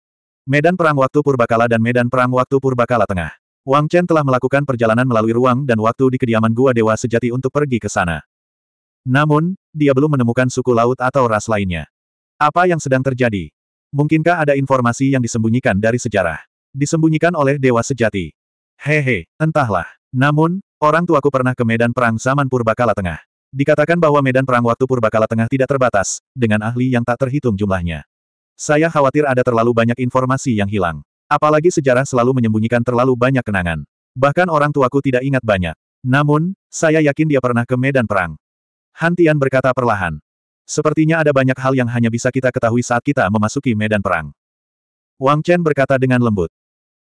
Medan Perang Waktu Purbakala dan Medan Perang Waktu Purbakala Tengah. Wang Chen telah melakukan perjalanan melalui ruang dan waktu di kediaman Gua Dewa Sejati untuk pergi ke sana. Namun, dia belum menemukan suku laut atau ras lainnya. Apa yang sedang terjadi? Mungkinkah ada informasi yang disembunyikan dari sejarah? Disembunyikan oleh Dewa Sejati. Hehe, entahlah. Namun, orang tuaku pernah ke medan perang zaman Purbakala Tengah. Dikatakan bahwa medan perang waktu Purbakala Tengah tidak terbatas, dengan ahli yang tak terhitung jumlahnya. Saya khawatir ada terlalu banyak informasi yang hilang. Apalagi sejarah selalu menyembunyikan terlalu banyak kenangan. Bahkan orang tuaku tidak ingat banyak. Namun, saya yakin dia pernah ke medan perang. Hantian berkata perlahan. Sepertinya ada banyak hal yang hanya bisa kita ketahui saat kita memasuki medan perang. Wang Chen berkata dengan lembut.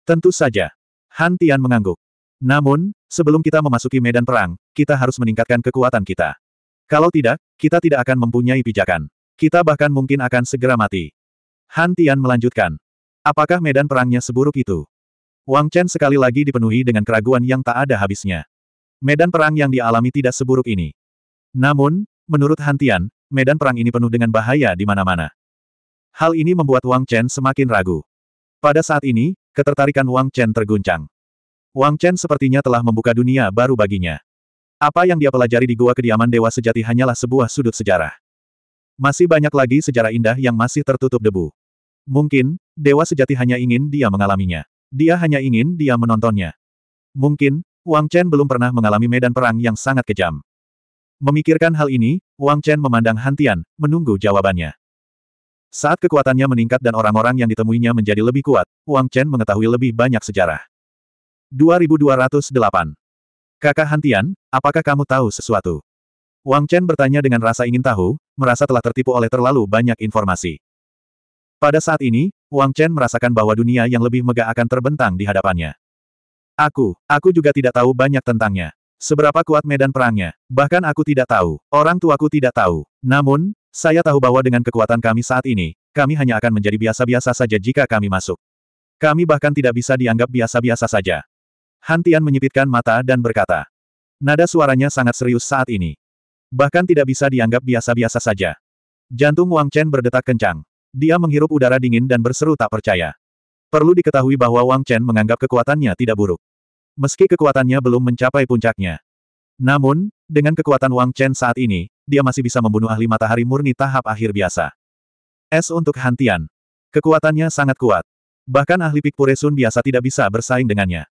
Tentu saja. Han Tian mengangguk. Namun, sebelum kita memasuki medan perang, kita harus meningkatkan kekuatan kita. Kalau tidak, kita tidak akan mempunyai pijakan. Kita bahkan mungkin akan segera mati. Han Tian melanjutkan. Apakah medan perangnya seburuk itu? Wang Chen sekali lagi dipenuhi dengan keraguan yang tak ada habisnya. Medan perang yang dialami tidak seburuk ini. Namun, menurut Han Tian, medan perang ini penuh dengan bahaya di mana-mana. Hal ini membuat Wang Chen semakin ragu. Pada saat ini, ketertarikan Wang Chen terguncang. Wang Chen sepertinya telah membuka dunia baru baginya. Apa yang dia pelajari di gua kediaman dewa sejati hanyalah sebuah sudut sejarah. Masih banyak lagi sejarah indah yang masih tertutup debu. Mungkin, dewa sejati hanya ingin dia mengalaminya. Dia hanya ingin dia menontonnya. Mungkin, Wang Chen belum pernah mengalami medan perang yang sangat kejam. Memikirkan hal ini, Wang Chen memandang Hantian, menunggu jawabannya. Saat kekuatannya meningkat dan orang-orang yang ditemuinya menjadi lebih kuat, Wang Chen mengetahui lebih banyak sejarah. 2208. Kakak Hantian, apakah kamu tahu sesuatu? Wang Chen bertanya dengan rasa ingin tahu, merasa telah tertipu oleh terlalu banyak informasi. Pada saat ini, Wang Chen merasakan bahwa dunia yang lebih megah akan terbentang di hadapannya. Aku, aku juga tidak tahu banyak tentangnya. Seberapa kuat medan perangnya, bahkan aku tidak tahu, orang tuaku tidak tahu. Namun, saya tahu bahwa dengan kekuatan kami saat ini, kami hanya akan menjadi biasa-biasa saja jika kami masuk. Kami bahkan tidak bisa dianggap biasa-biasa saja. Hantian menyipitkan mata dan berkata. Nada suaranya sangat serius saat ini. Bahkan tidak bisa dianggap biasa-biasa saja. Jantung Wang Chen berdetak kencang. Dia menghirup udara dingin dan berseru tak percaya. Perlu diketahui bahwa Wang Chen menganggap kekuatannya tidak buruk meski kekuatannya belum mencapai puncaknya. Namun, dengan kekuatan Wang Chen saat ini, dia masih bisa membunuh ahli matahari murni tahap akhir biasa. Es untuk Hantian. Kekuatannya sangat kuat. Bahkan ahli Pikpure Sun biasa tidak bisa bersaing dengannya.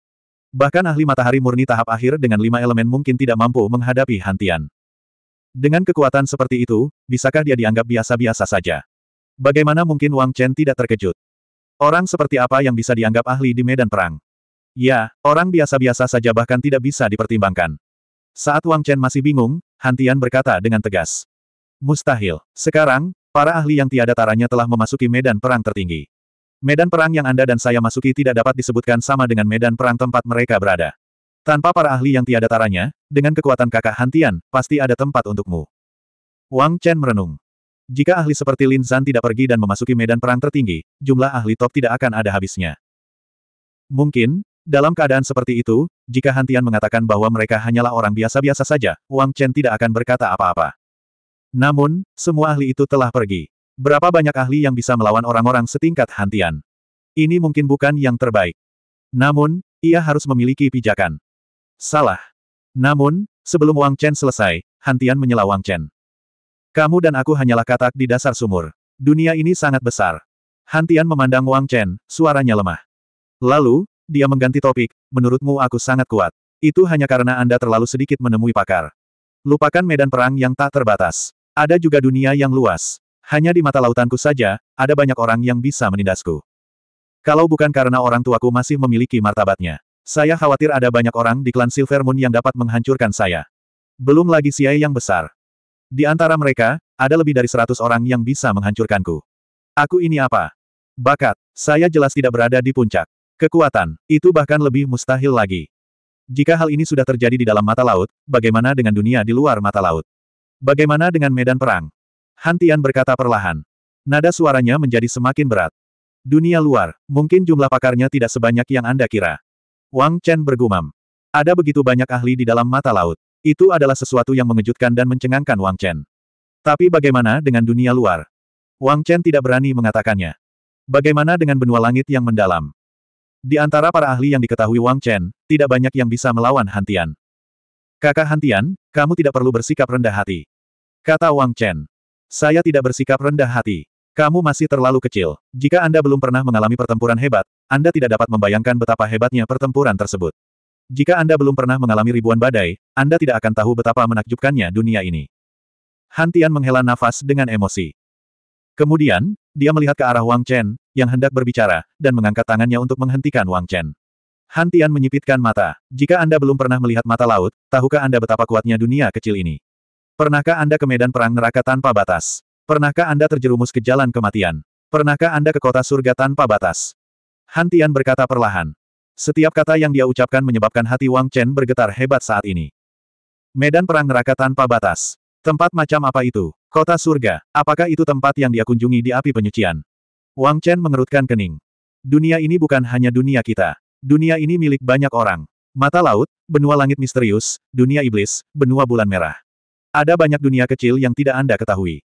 Bahkan ahli matahari murni tahap akhir dengan lima elemen mungkin tidak mampu menghadapi Hantian. Dengan kekuatan seperti itu, bisakah dia dianggap biasa-biasa saja? Bagaimana mungkin Wang Chen tidak terkejut? Orang seperti apa yang bisa dianggap ahli di medan perang? Ya, orang biasa-biasa saja bahkan tidak bisa dipertimbangkan. Saat Wang Chen masih bingung, Hantian berkata dengan tegas. Mustahil. Sekarang, para ahli yang tiada taranya telah memasuki medan perang tertinggi. Medan perang yang Anda dan saya masuki tidak dapat disebutkan sama dengan medan perang tempat mereka berada. Tanpa para ahli yang tiada taranya, dengan kekuatan kakak Hantian, pasti ada tempat untukmu. Wang Chen merenung. Jika ahli seperti Lin Zan tidak pergi dan memasuki medan perang tertinggi, jumlah ahli top tidak akan ada habisnya. Mungkin, dalam keadaan seperti itu, jika Hantian mengatakan bahwa mereka hanyalah orang biasa-biasa saja, Wang Chen tidak akan berkata apa-apa. Namun, semua ahli itu telah pergi. Berapa banyak ahli yang bisa melawan orang-orang setingkat Hantian? Ini mungkin bukan yang terbaik. Namun, ia harus memiliki pijakan. Salah. Namun, sebelum Wang Chen selesai, Hantian menyela Wang Chen. Kamu dan aku hanyalah katak di dasar sumur. Dunia ini sangat besar. Hantian memandang Wang Chen, suaranya lemah. Lalu, dia mengganti topik, menurutmu aku sangat kuat. Itu hanya karena Anda terlalu sedikit menemui pakar. Lupakan medan perang yang tak terbatas. Ada juga dunia yang luas. Hanya di mata lautanku saja, ada banyak orang yang bisa menindasku. Kalau bukan karena orang tuaku masih memiliki martabatnya. Saya khawatir ada banyak orang di klan Silver Moon yang dapat menghancurkan saya. Belum lagi Siai yang besar. Di antara mereka, ada lebih dari seratus orang yang bisa menghancurkanku. Aku ini apa? Bakat, saya jelas tidak berada di puncak. Kekuatan, itu bahkan lebih mustahil lagi. Jika hal ini sudah terjadi di dalam mata laut, bagaimana dengan dunia di luar mata laut? Bagaimana dengan medan perang? Hantian berkata perlahan. Nada suaranya menjadi semakin berat. Dunia luar, mungkin jumlah pakarnya tidak sebanyak yang Anda kira. Wang Chen bergumam. Ada begitu banyak ahli di dalam mata laut. Itu adalah sesuatu yang mengejutkan dan mencengangkan Wang Chen. Tapi bagaimana dengan dunia luar? Wang Chen tidak berani mengatakannya. Bagaimana dengan benua langit yang mendalam? Di antara para ahli yang diketahui Wang Chen, tidak banyak yang bisa melawan Hantian. Kakak Hantian, kamu tidak perlu bersikap rendah hati. Kata Wang Chen. Saya tidak bersikap rendah hati. Kamu masih terlalu kecil. Jika Anda belum pernah mengalami pertempuran hebat, Anda tidak dapat membayangkan betapa hebatnya pertempuran tersebut. Jika Anda belum pernah mengalami ribuan badai, Anda tidak akan tahu betapa menakjubkannya dunia ini. Hantian menghela nafas dengan emosi. Kemudian, dia melihat ke arah Wang Chen, yang hendak berbicara, dan mengangkat tangannya untuk menghentikan Wang Chen. Han Tian menyipitkan mata. Jika Anda belum pernah melihat mata laut, tahukah Anda betapa kuatnya dunia kecil ini? Pernahkah Anda ke medan perang neraka tanpa batas? Pernahkah Anda terjerumus ke jalan kematian? Pernahkah Anda ke kota surga tanpa batas? Han Tian berkata perlahan. Setiap kata yang dia ucapkan menyebabkan hati Wang Chen bergetar hebat saat ini. Medan perang neraka tanpa batas. Tempat macam apa itu? Kota surga, apakah itu tempat yang dia kunjungi di api penyucian? Wang Chen mengerutkan kening. Dunia ini bukan hanya dunia kita. Dunia ini milik banyak orang. Mata laut, benua langit misterius, dunia iblis, benua bulan merah. Ada banyak dunia kecil yang tidak Anda ketahui.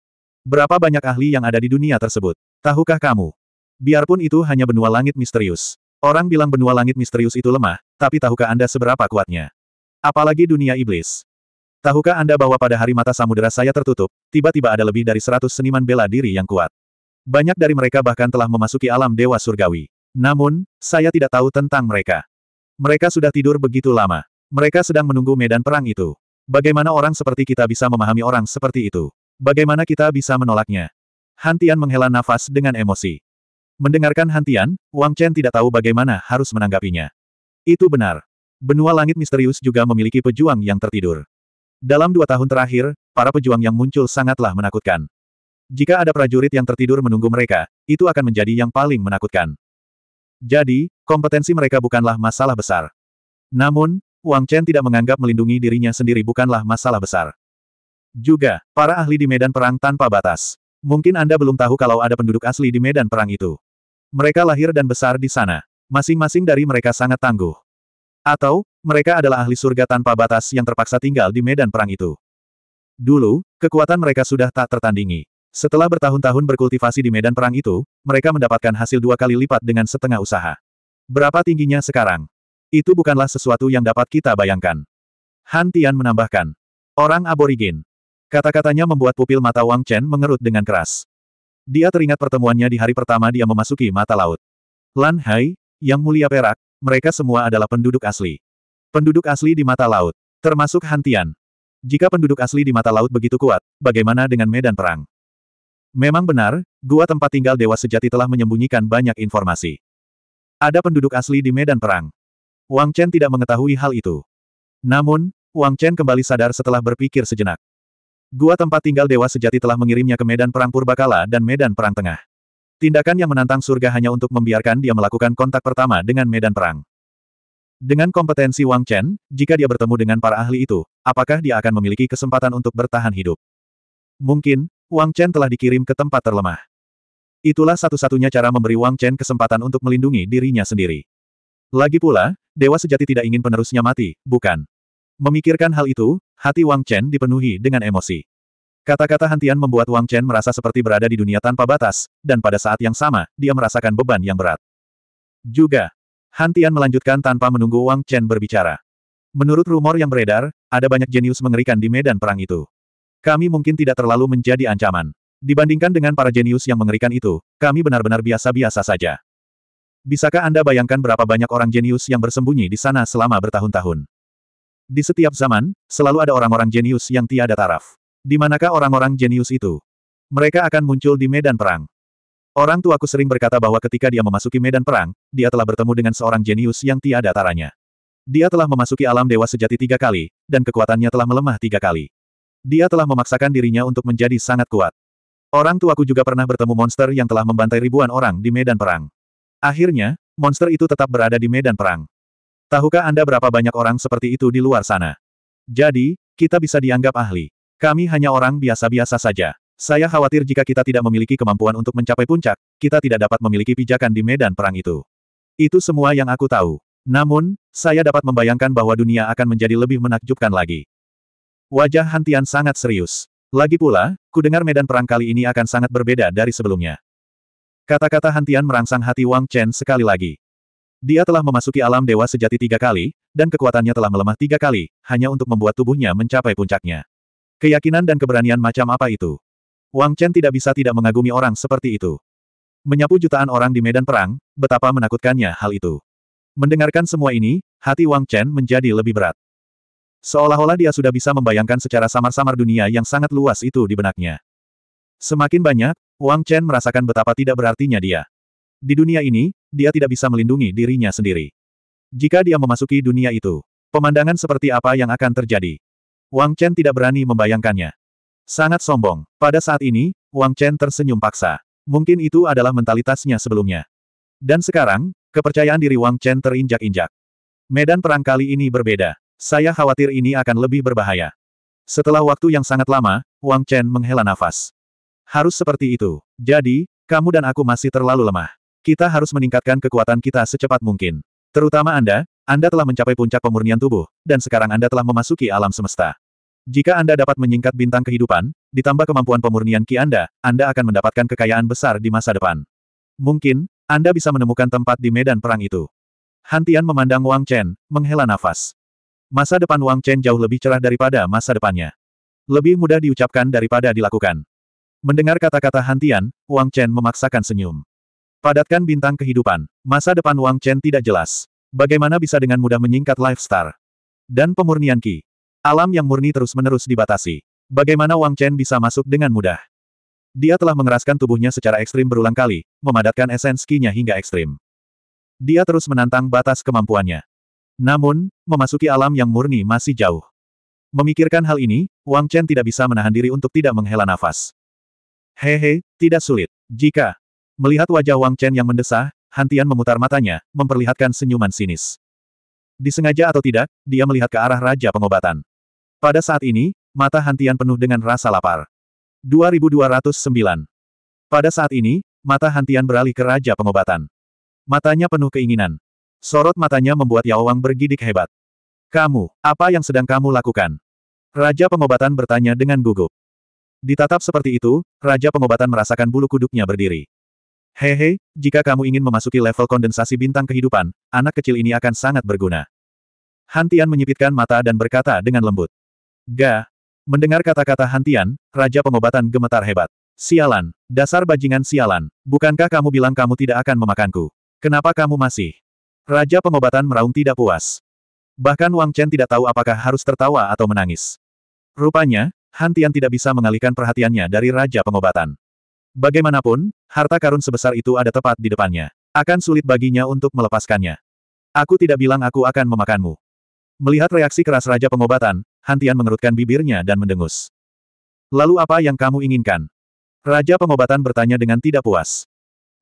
Berapa banyak ahli yang ada di dunia tersebut? Tahukah kamu? Biarpun itu hanya benua langit misterius. Orang bilang benua langit misterius itu lemah, tapi tahukah Anda seberapa kuatnya? Apalagi dunia iblis. Tahukah Anda bahwa pada hari mata samudera saya tertutup, tiba-tiba ada lebih dari seratus seniman bela diri yang kuat. Banyak dari mereka bahkan telah memasuki alam dewa surgawi. Namun, saya tidak tahu tentang mereka. Mereka sudah tidur begitu lama. Mereka sedang menunggu medan perang itu. Bagaimana orang seperti kita bisa memahami orang seperti itu? Bagaimana kita bisa menolaknya? Hantian menghela nafas dengan emosi. Mendengarkan Hantian, Wang Chen tidak tahu bagaimana harus menanggapinya. Itu benar. Benua langit misterius juga memiliki pejuang yang tertidur. Dalam dua tahun terakhir, para pejuang yang muncul sangatlah menakutkan. Jika ada prajurit yang tertidur menunggu mereka, itu akan menjadi yang paling menakutkan. Jadi, kompetensi mereka bukanlah masalah besar. Namun, Wang Chen tidak menganggap melindungi dirinya sendiri bukanlah masalah besar. Juga, para ahli di medan perang tanpa batas. Mungkin Anda belum tahu kalau ada penduduk asli di medan perang itu. Mereka lahir dan besar di sana. Masing-masing dari mereka sangat tangguh. Atau, mereka adalah ahli surga tanpa batas yang terpaksa tinggal di medan perang itu. Dulu, kekuatan mereka sudah tak tertandingi. Setelah bertahun-tahun berkultivasi di medan perang itu, mereka mendapatkan hasil dua kali lipat dengan setengah usaha. Berapa tingginya sekarang? Itu bukanlah sesuatu yang dapat kita bayangkan. Han Tian menambahkan. Orang aborigin. Kata-katanya membuat pupil mata Wang Chen mengerut dengan keras. Dia teringat pertemuannya di hari pertama dia memasuki mata laut. Lan Hai, Yang Mulia Perak, mereka semua adalah penduduk asli. Penduduk asli di mata laut. Termasuk Hantian. Jika penduduk asli di mata laut begitu kuat, bagaimana dengan medan perang? Memang benar, gua tempat tinggal dewa sejati telah menyembunyikan banyak informasi. Ada penduduk asli di medan perang. Wang Chen tidak mengetahui hal itu. Namun, Wang Chen kembali sadar setelah berpikir sejenak. Gua tempat tinggal dewa sejati telah mengirimnya ke medan perang Purbakala dan medan perang tengah. Tindakan yang menantang surga hanya untuk membiarkan dia melakukan kontak pertama dengan medan perang. Dengan kompetensi Wang Chen, jika dia bertemu dengan para ahli itu, apakah dia akan memiliki kesempatan untuk bertahan hidup? Mungkin, Wang Chen telah dikirim ke tempat terlemah. Itulah satu-satunya cara memberi Wang Chen kesempatan untuk melindungi dirinya sendiri. Lagi pula, dewa sejati tidak ingin penerusnya mati, bukan? Memikirkan hal itu, hati Wang Chen dipenuhi dengan emosi. Kata-kata Hantian membuat Wang Chen merasa seperti berada di dunia tanpa batas, dan pada saat yang sama, dia merasakan beban yang berat. Juga, Hantian melanjutkan tanpa menunggu Wang Chen berbicara. Menurut rumor yang beredar, ada banyak jenius mengerikan di medan perang itu. Kami mungkin tidak terlalu menjadi ancaman. Dibandingkan dengan para jenius yang mengerikan itu, kami benar-benar biasa-biasa saja. Bisakah Anda bayangkan berapa banyak orang jenius yang bersembunyi di sana selama bertahun-tahun? Di setiap zaman, selalu ada orang-orang jenius yang tiada taraf. Di manakah orang-orang jenius itu? Mereka akan muncul di medan perang. Orang tuaku sering berkata bahwa ketika dia memasuki medan perang, dia telah bertemu dengan seorang jenius yang tiada taranya. Dia telah memasuki alam dewa sejati tiga kali, dan kekuatannya telah melemah tiga kali. Dia telah memaksakan dirinya untuk menjadi sangat kuat. Orang tuaku juga pernah bertemu monster yang telah membantai ribuan orang di medan perang. Akhirnya, monster itu tetap berada di medan perang. Tahukah Anda berapa banyak orang seperti itu di luar sana? Jadi, kita bisa dianggap ahli. Kami hanya orang biasa-biasa saja. Saya khawatir jika kita tidak memiliki kemampuan untuk mencapai puncak, kita tidak dapat memiliki pijakan di medan perang itu. Itu semua yang aku tahu. Namun, saya dapat membayangkan bahwa dunia akan menjadi lebih menakjubkan lagi. Wajah Hantian sangat serius. Lagi pula, kudengar medan perang kali ini akan sangat berbeda dari sebelumnya. Kata-kata Hantian merangsang hati Wang Chen sekali lagi. Dia telah memasuki alam dewa sejati tiga kali, dan kekuatannya telah melemah tiga kali, hanya untuk membuat tubuhnya mencapai puncaknya. Keyakinan dan keberanian macam apa itu? Wang Chen tidak bisa tidak mengagumi orang seperti itu. Menyapu jutaan orang di medan perang, betapa menakutkannya hal itu. Mendengarkan semua ini, hati Wang Chen menjadi lebih berat. Seolah-olah dia sudah bisa membayangkan secara samar-samar dunia yang sangat luas itu di benaknya. Semakin banyak, Wang Chen merasakan betapa tidak berartinya dia. Di dunia ini, dia tidak bisa melindungi dirinya sendiri. Jika dia memasuki dunia itu, pemandangan seperti apa yang akan terjadi? Wang Chen tidak berani membayangkannya. Sangat sombong. Pada saat ini, Wang Chen tersenyum paksa. Mungkin itu adalah mentalitasnya sebelumnya. Dan sekarang, kepercayaan diri Wang Chen terinjak-injak. Medan perang kali ini berbeda. Saya khawatir ini akan lebih berbahaya. Setelah waktu yang sangat lama, Wang Chen menghela nafas. Harus seperti itu. Jadi, kamu dan aku masih terlalu lemah. Kita harus meningkatkan kekuatan kita secepat mungkin. Terutama Anda, Anda telah mencapai puncak pemurnian tubuh, dan sekarang Anda telah memasuki alam semesta. Jika Anda dapat menyingkat bintang kehidupan, ditambah kemampuan pemurnian ki Anda, Anda akan mendapatkan kekayaan besar di masa depan. Mungkin, Anda bisa menemukan tempat di medan perang itu. Hantian memandang Wang Chen, menghela nafas. Masa depan Wang Chen jauh lebih cerah daripada masa depannya. Lebih mudah diucapkan daripada dilakukan. Mendengar kata-kata Hantian, Wang Chen memaksakan senyum. Padatkan bintang kehidupan. Masa depan Wang Chen tidak jelas. Bagaimana bisa dengan mudah menyingkat Life Dan pemurnian Ki, Alam yang murni terus-menerus dibatasi. Bagaimana Wang Chen bisa masuk dengan mudah? Dia telah mengeraskan tubuhnya secara ekstrim berulang kali, memadatkan esens kinya hingga ekstrim. Dia terus menantang batas kemampuannya. Namun, memasuki alam yang murni masih jauh. Memikirkan hal ini, Wang Chen tidak bisa menahan diri untuk tidak menghela nafas. Hehe, tidak sulit. Jika melihat wajah Wang Chen yang mendesah, Hantian memutar matanya, memperlihatkan senyuman sinis. Disengaja atau tidak, dia melihat ke arah Raja Pengobatan. Pada saat ini, mata Hantian penuh dengan rasa lapar. 2209. Pada saat ini, mata Hantian beralih ke Raja Pengobatan. Matanya penuh keinginan. Sorot matanya membuat Yao Wang bergidik hebat. Kamu, apa yang sedang kamu lakukan? Raja Pengobatan bertanya dengan gugup. Ditatap seperti itu, Raja Pengobatan merasakan bulu kuduknya berdiri. Hehe, jika kamu ingin memasuki level kondensasi bintang kehidupan, anak kecil ini akan sangat berguna. Hantian menyipitkan mata dan berkata dengan lembut. Ga. Mendengar kata-kata Hantian, Raja Pengobatan gemetar hebat. Sialan, dasar bajingan sialan, bukankah kamu bilang kamu tidak akan memakanku? Kenapa kamu masih? Raja Pengobatan meraung tidak puas. Bahkan Wang Chen tidak tahu apakah harus tertawa atau menangis. Rupanya, Hantian tidak bisa mengalihkan perhatiannya dari Raja Pengobatan. Bagaimanapun, harta karun sebesar itu ada tepat di depannya. Akan sulit baginya untuk melepaskannya. Aku tidak bilang aku akan memakanmu. Melihat reaksi keras Raja Pengobatan, Hantian mengerutkan bibirnya dan mendengus. Lalu apa yang kamu inginkan? Raja pengobatan bertanya dengan tidak puas.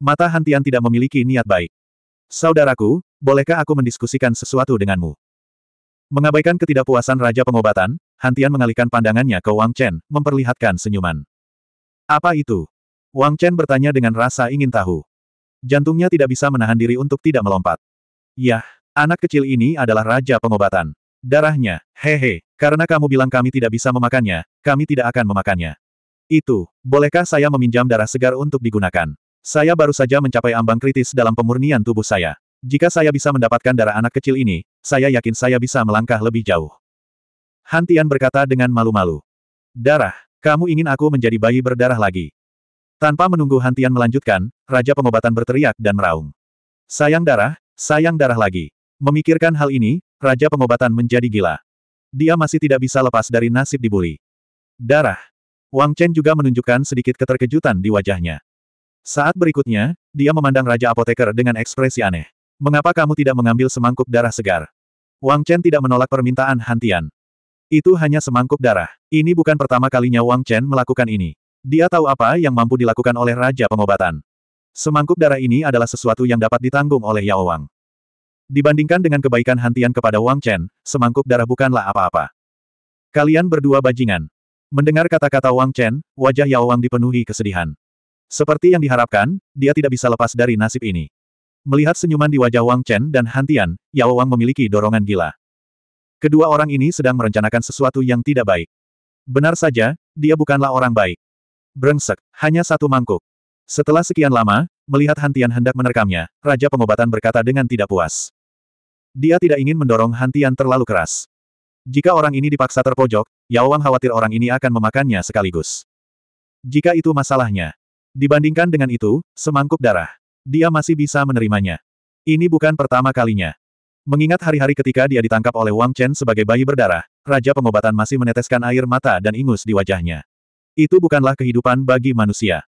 Mata Hantian tidak memiliki niat baik. Saudaraku, bolehkah aku mendiskusikan sesuatu denganmu? Mengabaikan ketidakpuasan Raja pengobatan, Hantian mengalihkan pandangannya ke Wang Chen, memperlihatkan senyuman. Apa itu? Wang Chen bertanya dengan rasa ingin tahu. Jantungnya tidak bisa menahan diri untuk tidak melompat. Yah, anak kecil ini adalah Raja pengobatan. Darahnya, hehe, karena kamu bilang kami tidak bisa memakannya, kami tidak akan memakannya. Itu, bolehkah saya meminjam darah segar untuk digunakan? Saya baru saja mencapai ambang kritis dalam pemurnian tubuh saya. Jika saya bisa mendapatkan darah anak kecil ini, saya yakin saya bisa melangkah lebih jauh. Hantian berkata dengan malu-malu. Darah, kamu ingin aku menjadi bayi berdarah lagi. Tanpa menunggu Hantian melanjutkan, Raja Pengobatan berteriak dan meraung. Sayang darah, sayang darah lagi. Memikirkan hal ini, Raja pengobatan menjadi gila. Dia masih tidak bisa lepas dari nasib dibuli. Darah. Wang Chen juga menunjukkan sedikit keterkejutan di wajahnya. Saat berikutnya, dia memandang Raja Apoteker dengan ekspresi aneh. Mengapa kamu tidak mengambil semangkuk darah segar? Wang Chen tidak menolak permintaan hantian. Itu hanya semangkuk darah. Ini bukan pertama kalinya Wang Chen melakukan ini. Dia tahu apa yang mampu dilakukan oleh Raja Pengobatan. Semangkuk darah ini adalah sesuatu yang dapat ditanggung oleh Yao Wang. Dibandingkan dengan kebaikan Hantian kepada Wang Chen, semangkuk darah bukanlah apa-apa. Kalian berdua bajingan. Mendengar kata-kata Wang Chen, wajah Yao Wang dipenuhi kesedihan. Seperti yang diharapkan, dia tidak bisa lepas dari nasib ini. Melihat senyuman di wajah Wang Chen dan Hantian, Yao Wang memiliki dorongan gila. Kedua orang ini sedang merencanakan sesuatu yang tidak baik. Benar saja, dia bukanlah orang baik. Brengsek, hanya satu mangkuk. Setelah sekian lama, melihat Hantian hendak menerkamnya, Raja Pengobatan berkata dengan tidak puas. Dia tidak ingin mendorong Hantian terlalu keras. Jika orang ini dipaksa terpojok, Yao Wang khawatir orang ini akan memakannya sekaligus. Jika itu masalahnya. Dibandingkan dengan itu, semangkuk darah. Dia masih bisa menerimanya. Ini bukan pertama kalinya. Mengingat hari-hari ketika dia ditangkap oleh Wang Chen sebagai bayi berdarah, Raja Pengobatan masih meneteskan air mata dan ingus di wajahnya. Itu bukanlah kehidupan bagi manusia.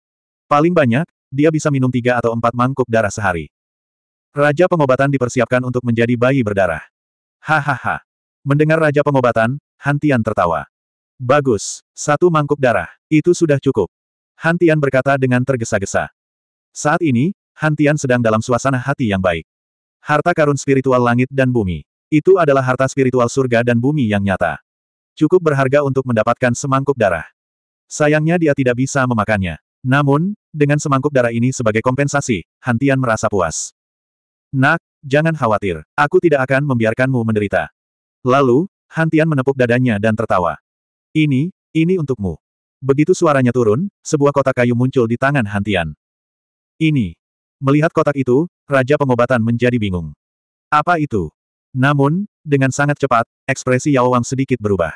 Paling banyak, dia bisa minum tiga atau empat mangkuk darah sehari. Raja pengobatan dipersiapkan untuk menjadi bayi berdarah. Hahaha. Mendengar raja pengobatan, Hantian tertawa. Bagus, satu mangkuk darah, itu sudah cukup. Hantian berkata dengan tergesa-gesa. Saat ini, Hantian sedang dalam suasana hati yang baik. Harta karun spiritual langit dan bumi. Itu adalah harta spiritual surga dan bumi yang nyata. Cukup berharga untuk mendapatkan semangkuk darah. Sayangnya dia tidak bisa memakannya. Namun, dengan semangkuk darah ini sebagai kompensasi, Hantian merasa puas. Nak, jangan khawatir, aku tidak akan membiarkanmu menderita. Lalu, Hantian menepuk dadanya dan tertawa. Ini, ini untukmu. Begitu suaranya turun, sebuah kotak kayu muncul di tangan Hantian. Ini. Melihat kotak itu, Raja Pengobatan menjadi bingung. Apa itu? Namun, dengan sangat cepat, ekspresi Yao Wang sedikit berubah.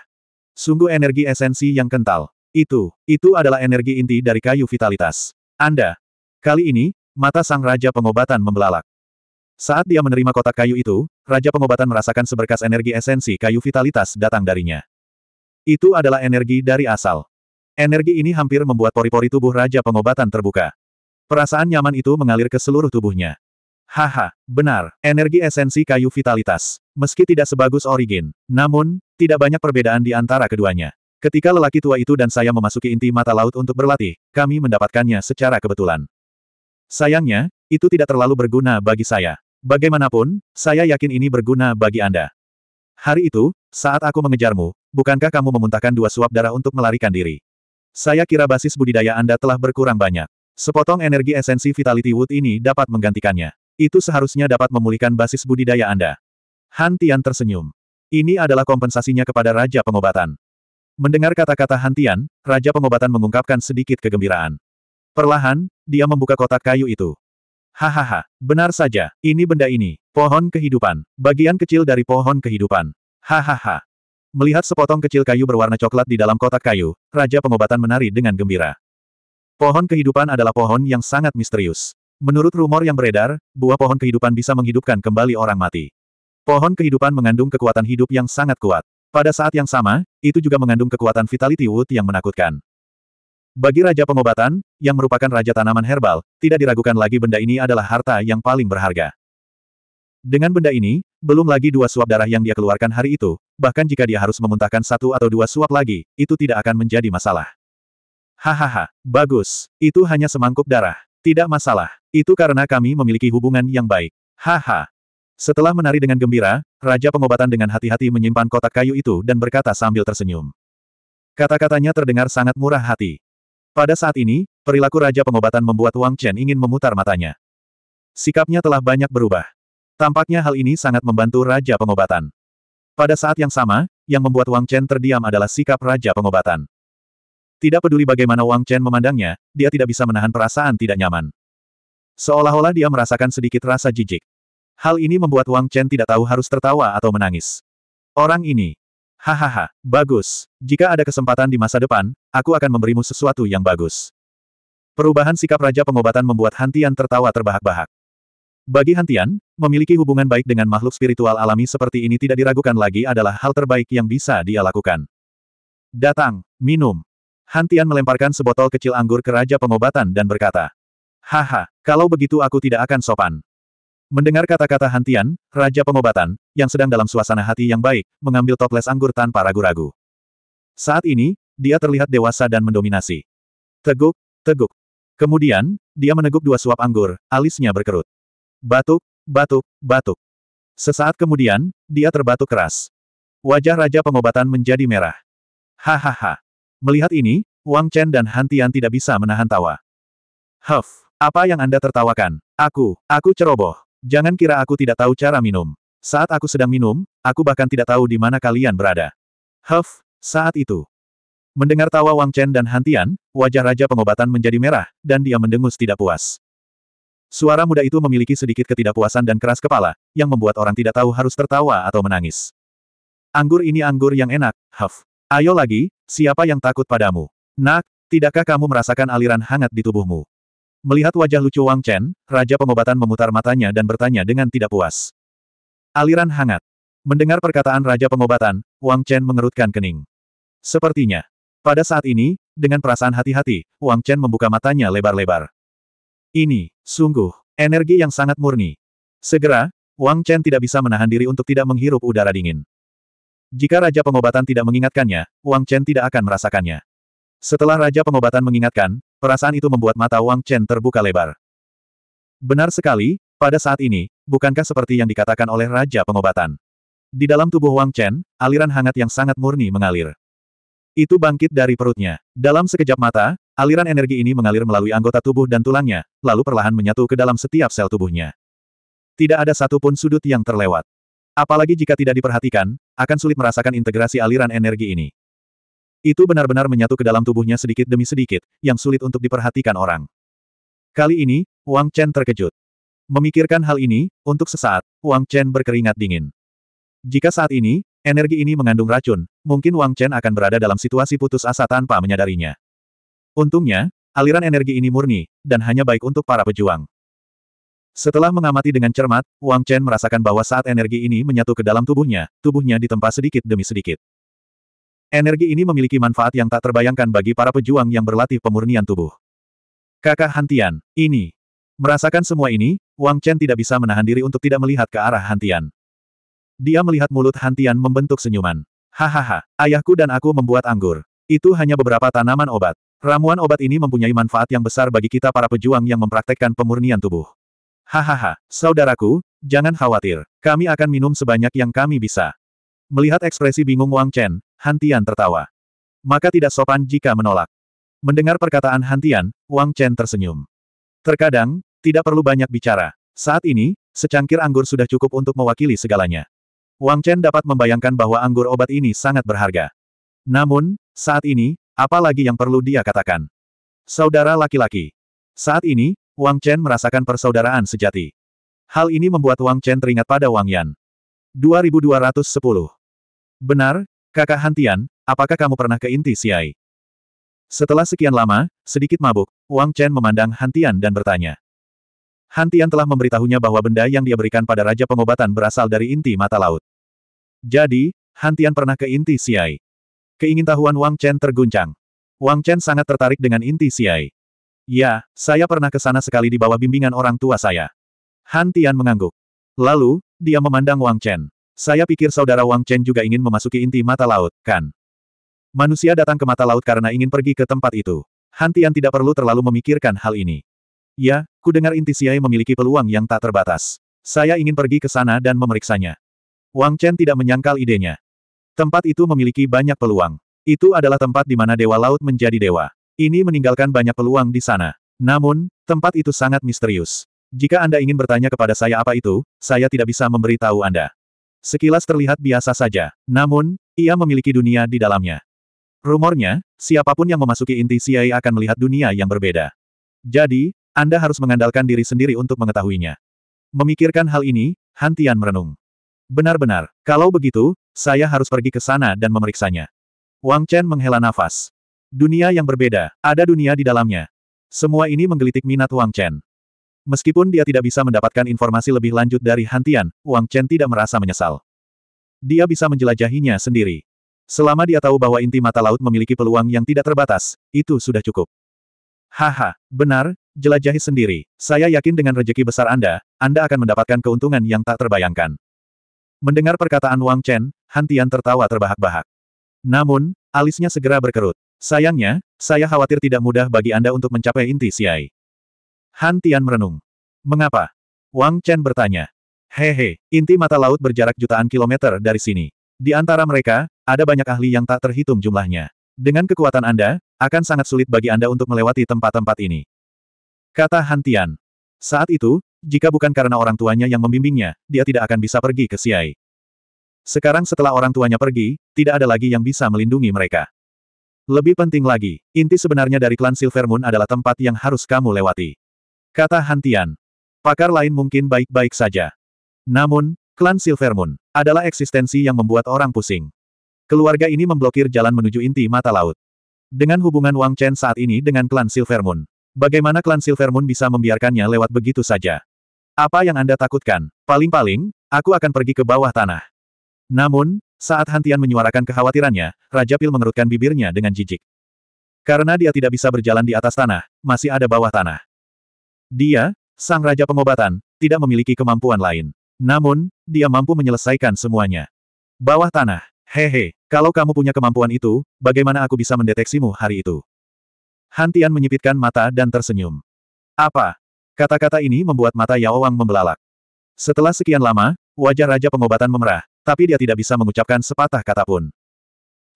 Sungguh energi esensi yang kental. Itu, itu adalah energi inti dari kayu vitalitas. Anda. Kali ini, mata sang raja pengobatan membelalak. Saat dia menerima kotak kayu itu, Raja Pengobatan merasakan seberkas energi esensi kayu vitalitas datang darinya. Itu adalah energi dari asal. Energi ini hampir membuat pori-pori tubuh Raja Pengobatan terbuka. Perasaan nyaman itu mengalir ke seluruh tubuhnya. Haha, benar, energi esensi kayu vitalitas. Meski tidak sebagus origin, namun, tidak banyak perbedaan di antara keduanya. Ketika lelaki tua itu dan saya memasuki inti mata laut untuk berlatih, kami mendapatkannya secara kebetulan. Sayangnya, itu tidak terlalu berguna bagi saya. Bagaimanapun, saya yakin ini berguna bagi Anda. Hari itu, saat aku mengejarmu, bukankah kamu memuntahkan dua suap darah untuk melarikan diri? Saya kira basis budidaya Anda telah berkurang banyak. Sepotong energi esensi Vitality Wood ini dapat menggantikannya. Itu seharusnya dapat memulihkan basis budidaya Anda. Han Tian tersenyum. Ini adalah kompensasinya kepada Raja Pengobatan. Mendengar kata-kata Han Tian, Raja Pengobatan mengungkapkan sedikit kegembiraan. Perlahan, dia membuka kotak kayu itu. Hahaha, benar saja, ini benda ini, pohon kehidupan, bagian kecil dari pohon kehidupan. Hahaha. Melihat sepotong kecil kayu berwarna coklat di dalam kotak kayu, Raja Pengobatan menari dengan gembira. Pohon kehidupan adalah pohon yang sangat misterius. Menurut rumor yang beredar, buah pohon kehidupan bisa menghidupkan kembali orang mati. Pohon kehidupan mengandung kekuatan hidup yang sangat kuat. Pada saat yang sama, itu juga mengandung kekuatan Vitality Wood yang menakutkan. Bagi Raja Pengobatan, yang merupakan Raja Tanaman Herbal, tidak diragukan lagi benda ini adalah harta yang paling berharga. Dengan benda ini, belum lagi dua suap darah yang dia keluarkan hari itu, bahkan jika dia harus memuntahkan satu atau dua suap lagi, itu tidak akan menjadi masalah. Hahaha, bagus, itu hanya semangkuk darah. Tidak masalah, itu karena kami memiliki hubungan yang baik. Haha. Setelah menari dengan gembira, Raja Pengobatan dengan hati-hati menyimpan kotak kayu itu dan berkata sambil tersenyum. Kata-katanya terdengar sangat murah hati. Pada saat ini, perilaku Raja Pengobatan membuat Wang Chen ingin memutar matanya. Sikapnya telah banyak berubah. Tampaknya hal ini sangat membantu Raja Pengobatan. Pada saat yang sama, yang membuat Wang Chen terdiam adalah sikap Raja Pengobatan. Tidak peduli bagaimana Wang Chen memandangnya, dia tidak bisa menahan perasaan tidak nyaman. Seolah-olah dia merasakan sedikit rasa jijik. Hal ini membuat Wang Chen tidak tahu harus tertawa atau menangis. Orang ini, Hahaha, bagus. Jika ada kesempatan di masa depan, aku akan memberimu sesuatu yang bagus. Perubahan sikap Raja Pengobatan membuat Hantian tertawa terbahak-bahak. Bagi Hantian, memiliki hubungan baik dengan makhluk spiritual alami seperti ini tidak diragukan lagi adalah hal terbaik yang bisa dia lakukan. Datang, minum. Hantian melemparkan sebotol kecil anggur ke Raja Pengobatan dan berkata, Haha, kalau begitu aku tidak akan sopan. Mendengar kata-kata Hantian, Raja Pengobatan, yang sedang dalam suasana hati yang baik, mengambil toples anggur tanpa ragu-ragu. Saat ini, dia terlihat dewasa dan mendominasi. Teguk, teguk. Kemudian, dia meneguk dua suap anggur, alisnya berkerut. Batuk, batuk, batuk. Sesaat kemudian, dia terbatuk keras. Wajah Raja Pengobatan menjadi merah. Hahaha. Melihat ini, Wang Chen dan Hantian tidak bisa menahan tawa. Huff, apa yang Anda tertawakan? Aku, aku ceroboh. Jangan kira aku tidak tahu cara minum. Saat aku sedang minum, aku bahkan tidak tahu di mana kalian berada. Huff, saat itu. Mendengar tawa Wang Chen dan Hantian, wajah Raja Pengobatan menjadi merah, dan dia mendengus tidak puas. Suara muda itu memiliki sedikit ketidakpuasan dan keras kepala, yang membuat orang tidak tahu harus tertawa atau menangis. Anggur ini anggur yang enak, Huff. Ayo lagi, siapa yang takut padamu? Nak, tidakkah kamu merasakan aliran hangat di tubuhmu? Melihat wajah lucu Wang Chen, Raja Pengobatan memutar matanya dan bertanya dengan tidak puas. Aliran hangat. Mendengar perkataan Raja Pengobatan, Wang Chen mengerutkan kening. Sepertinya. Pada saat ini, dengan perasaan hati-hati, Wang Chen membuka matanya lebar-lebar. Ini, sungguh, energi yang sangat murni. Segera, Wang Chen tidak bisa menahan diri untuk tidak menghirup udara dingin. Jika Raja Pengobatan tidak mengingatkannya, Wang Chen tidak akan merasakannya. Setelah Raja Pengobatan mengingatkan, perasaan itu membuat mata Wang Chen terbuka lebar. Benar sekali, pada saat ini, bukankah seperti yang dikatakan oleh Raja Pengobatan? Di dalam tubuh Wang Chen, aliran hangat yang sangat murni mengalir. Itu bangkit dari perutnya. Dalam sekejap mata, aliran energi ini mengalir melalui anggota tubuh dan tulangnya, lalu perlahan menyatu ke dalam setiap sel tubuhnya. Tidak ada satupun sudut yang terlewat. Apalagi jika tidak diperhatikan, akan sulit merasakan integrasi aliran energi ini. Itu benar-benar menyatu ke dalam tubuhnya sedikit demi sedikit, yang sulit untuk diperhatikan orang. Kali ini, Wang Chen terkejut. Memikirkan hal ini, untuk sesaat, Wang Chen berkeringat dingin. Jika saat ini, energi ini mengandung racun, mungkin Wang Chen akan berada dalam situasi putus asa tanpa menyadarinya. Untungnya, aliran energi ini murni, dan hanya baik untuk para pejuang. Setelah mengamati dengan cermat, Wang Chen merasakan bahwa saat energi ini menyatu ke dalam tubuhnya, tubuhnya ditempa sedikit demi sedikit. Energi ini memiliki manfaat yang tak terbayangkan bagi para pejuang yang berlatih pemurnian tubuh. Kakak Hantian, ini. Merasakan semua ini, Wang Chen tidak bisa menahan diri untuk tidak melihat ke arah Hantian. Dia melihat mulut Hantian membentuk senyuman. Hahaha, ayahku dan aku membuat anggur. Itu hanya beberapa tanaman obat. Ramuan obat ini mempunyai manfaat yang besar bagi kita para pejuang yang mempraktekkan pemurnian tubuh. Hahaha, saudaraku, jangan khawatir. Kami akan minum sebanyak yang kami bisa. Melihat ekspresi bingung Wang Chen, Hantian tertawa. Maka tidak sopan jika menolak. Mendengar perkataan Hantian, Wang Chen tersenyum. Terkadang, tidak perlu banyak bicara. Saat ini, secangkir anggur sudah cukup untuk mewakili segalanya. Wang Chen dapat membayangkan bahwa anggur obat ini sangat berharga. Namun, saat ini, apa lagi yang perlu dia katakan? Saudara laki-laki. Saat ini, Wang Chen merasakan persaudaraan sejati. Hal ini membuat Wang Chen teringat pada Wang Yan. 2210. Benar, Kakak Hantian, apakah kamu pernah ke inti Siai? Setelah sekian lama, sedikit mabuk, Wang Chen memandang Hantian dan bertanya. Hantian telah memberitahunya bahwa benda yang dia berikan pada Raja Pengobatan berasal dari inti mata laut. Jadi, Hantian pernah ke inti Siai. Keingintahuan Wang Chen terguncang. Wang Chen sangat tertarik dengan inti Siai. Ya, saya pernah ke sana sekali di bawah bimbingan orang tua saya. Hantian mengangguk. Lalu, dia memandang Wang Chen. Saya pikir saudara Wang Chen juga ingin memasuki inti mata laut, kan? Manusia datang ke mata laut karena ingin pergi ke tempat itu. Hantian tidak perlu terlalu memikirkan hal ini. Ya, ku dengar inti Siai memiliki peluang yang tak terbatas. Saya ingin pergi ke sana dan memeriksanya. Wang Chen tidak menyangkal idenya. Tempat itu memiliki banyak peluang. Itu adalah tempat di mana Dewa Laut menjadi dewa. Ini meninggalkan banyak peluang di sana. Namun, tempat itu sangat misterius. Jika Anda ingin bertanya kepada saya apa itu, saya tidak bisa memberitahu Anda. Sekilas terlihat biasa saja, namun, ia memiliki dunia di dalamnya. Rumornya, siapapun yang memasuki inti Siai akan melihat dunia yang berbeda. Jadi, Anda harus mengandalkan diri sendiri untuk mengetahuinya. Memikirkan hal ini, Hantian merenung. Benar-benar, kalau begitu, saya harus pergi ke sana dan memeriksanya. Wang Chen menghela nafas. Dunia yang berbeda, ada dunia di dalamnya. Semua ini menggelitik minat Wang Chen. Meskipun dia tidak bisa mendapatkan informasi lebih lanjut dari Hantian, Wang Chen tidak merasa menyesal. Dia bisa menjelajahinya sendiri. Selama dia tahu bahwa inti mata laut memiliki peluang yang tidak terbatas, itu sudah cukup. Haha, benar, jelajahi sendiri. Saya yakin dengan rejeki besar Anda, Anda akan mendapatkan keuntungan yang tak terbayangkan. Mendengar perkataan Wang Chen, Hantian tertawa terbahak-bahak. Namun, alisnya segera berkerut. Sayangnya, saya khawatir tidak mudah bagi Anda untuk mencapai inti Siai. Han Tian merenung. Mengapa? Wang Chen bertanya. Hehe, inti mata laut berjarak jutaan kilometer dari sini. Di antara mereka, ada banyak ahli yang tak terhitung jumlahnya. Dengan kekuatan Anda, akan sangat sulit bagi Anda untuk melewati tempat-tempat ini. Kata Han Tian. Saat itu, jika bukan karena orang tuanya yang membimbingnya, dia tidak akan bisa pergi ke Siai. Sekarang setelah orang tuanya pergi, tidak ada lagi yang bisa melindungi mereka. Lebih penting lagi, inti sebenarnya dari klan Silver Moon adalah tempat yang harus kamu lewati kata Hantian. Pakar lain mungkin baik-baik saja. Namun, klan Silvermoon adalah eksistensi yang membuat orang pusing. Keluarga ini memblokir jalan menuju inti mata laut. Dengan hubungan Wang Chen saat ini dengan klan Silvermoon, bagaimana klan Silvermoon bisa membiarkannya lewat begitu saja? Apa yang Anda takutkan? Paling-paling, aku akan pergi ke bawah tanah. Namun, saat Hantian menyuarakan kekhawatirannya, Raja Pil mengerutkan bibirnya dengan jijik. Karena dia tidak bisa berjalan di atas tanah, masih ada bawah tanah. Dia, sang raja pengobatan, tidak memiliki kemampuan lain. Namun, dia mampu menyelesaikan semuanya. Bawah tanah, hehe, kalau kamu punya kemampuan itu, bagaimana aku bisa mendeteksimu hari itu? Hantian menyipitkan mata dan tersenyum. Apa? Kata-kata ini membuat mata Yao Wang membelalak. Setelah sekian lama, wajah Raja Pengobatan memerah, tapi dia tidak bisa mengucapkan sepatah kata pun.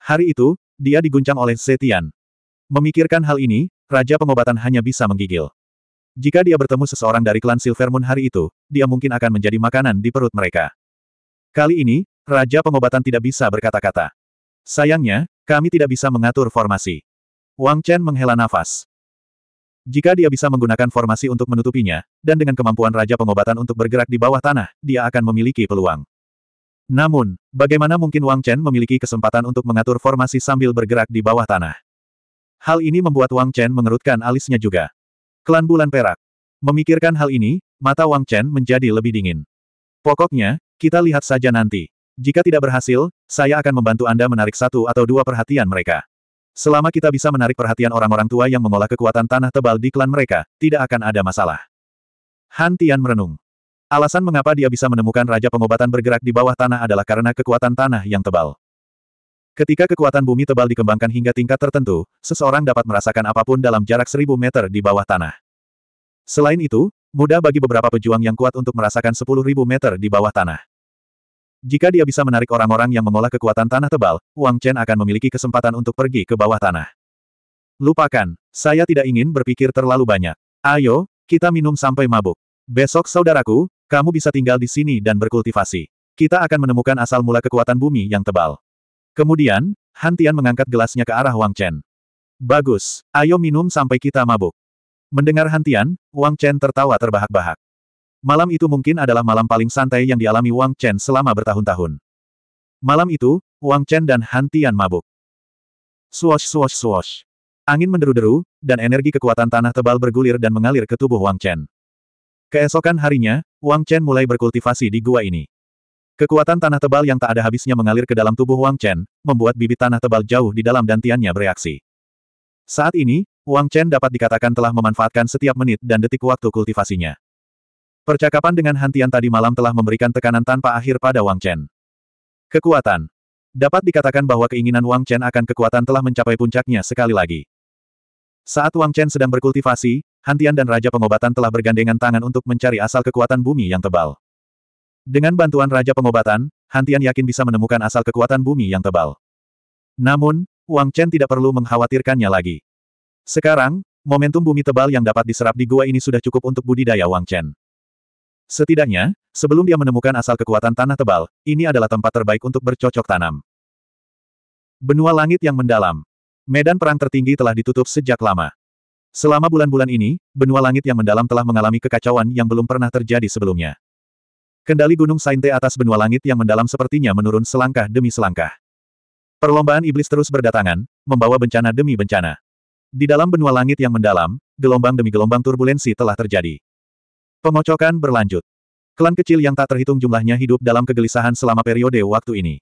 Hari itu, dia diguncang oleh Setian. Memikirkan hal ini, Raja Pengobatan hanya bisa menggigil. Jika dia bertemu seseorang dari klan Silvermoon hari itu, dia mungkin akan menjadi makanan di perut mereka. Kali ini, Raja Pengobatan tidak bisa berkata-kata. Sayangnya, kami tidak bisa mengatur formasi. Wang Chen menghela nafas. Jika dia bisa menggunakan formasi untuk menutupinya, dan dengan kemampuan Raja Pengobatan untuk bergerak di bawah tanah, dia akan memiliki peluang. Namun, bagaimana mungkin Wang Chen memiliki kesempatan untuk mengatur formasi sambil bergerak di bawah tanah? Hal ini membuat Wang Chen mengerutkan alisnya juga. Klan Bulan Perak. Memikirkan hal ini, mata Wang Chen menjadi lebih dingin. Pokoknya, kita lihat saja nanti. Jika tidak berhasil, saya akan membantu Anda menarik satu atau dua perhatian mereka. Selama kita bisa menarik perhatian orang-orang tua yang mengolah kekuatan tanah tebal di klan mereka, tidak akan ada masalah. Han Tian merenung. Alasan mengapa dia bisa menemukan Raja Pengobatan bergerak di bawah tanah adalah karena kekuatan tanah yang tebal. Ketika kekuatan bumi tebal dikembangkan hingga tingkat tertentu, seseorang dapat merasakan apapun dalam jarak seribu meter di bawah tanah. Selain itu, mudah bagi beberapa pejuang yang kuat untuk merasakan sepuluh ribu meter di bawah tanah. Jika dia bisa menarik orang-orang yang mengolah kekuatan tanah tebal, Wang Chen akan memiliki kesempatan untuk pergi ke bawah tanah. Lupakan, saya tidak ingin berpikir terlalu banyak. Ayo, kita minum sampai mabuk. Besok saudaraku, kamu bisa tinggal di sini dan berkultivasi. Kita akan menemukan asal mula kekuatan bumi yang tebal. Kemudian, Hantian mengangkat gelasnya ke arah Wang Chen. Bagus, ayo minum sampai kita mabuk. Mendengar Hantian, Wang Chen tertawa terbahak-bahak. Malam itu mungkin adalah malam paling santai yang dialami Wang Chen selama bertahun-tahun. Malam itu, Wang Chen dan Hantian mabuk. Swash swash swash. Angin menderu-deru, dan energi kekuatan tanah tebal bergulir dan mengalir ke tubuh Wang Chen. Keesokan harinya, Wang Chen mulai berkultivasi di gua ini. Kekuatan tanah tebal yang tak ada habisnya mengalir ke dalam tubuh Wang Chen, membuat bibit tanah tebal jauh di dalam dantiannya bereaksi. Saat ini, Wang Chen dapat dikatakan telah memanfaatkan setiap menit dan detik waktu kultivasinya. Percakapan dengan Hantian tadi malam telah memberikan tekanan tanpa akhir pada Wang Chen. Kekuatan. Dapat dikatakan bahwa keinginan Wang Chen akan kekuatan telah mencapai puncaknya sekali lagi. Saat Wang Chen sedang berkultivasi, Hantian dan Raja Pengobatan telah bergandengan tangan untuk mencari asal kekuatan bumi yang tebal. Dengan bantuan Raja Pengobatan, Hantian yakin bisa menemukan asal kekuatan bumi yang tebal. Namun, Wang Chen tidak perlu mengkhawatirkannya lagi. Sekarang, momentum bumi tebal yang dapat diserap di gua ini sudah cukup untuk budidaya Wang Chen. Setidaknya, sebelum dia menemukan asal kekuatan tanah tebal, ini adalah tempat terbaik untuk bercocok tanam. Benua langit yang mendalam. Medan perang tertinggi telah ditutup sejak lama. Selama bulan-bulan ini, benua langit yang mendalam telah mengalami kekacauan yang belum pernah terjadi sebelumnya. Kendali Gunung Sainte atas benua langit yang mendalam sepertinya menurun selangkah demi selangkah. Perlombaan iblis terus berdatangan, membawa bencana demi bencana. Di dalam benua langit yang mendalam, gelombang demi gelombang turbulensi telah terjadi. Pengocokan berlanjut. Klan kecil yang tak terhitung jumlahnya hidup dalam kegelisahan selama periode waktu ini.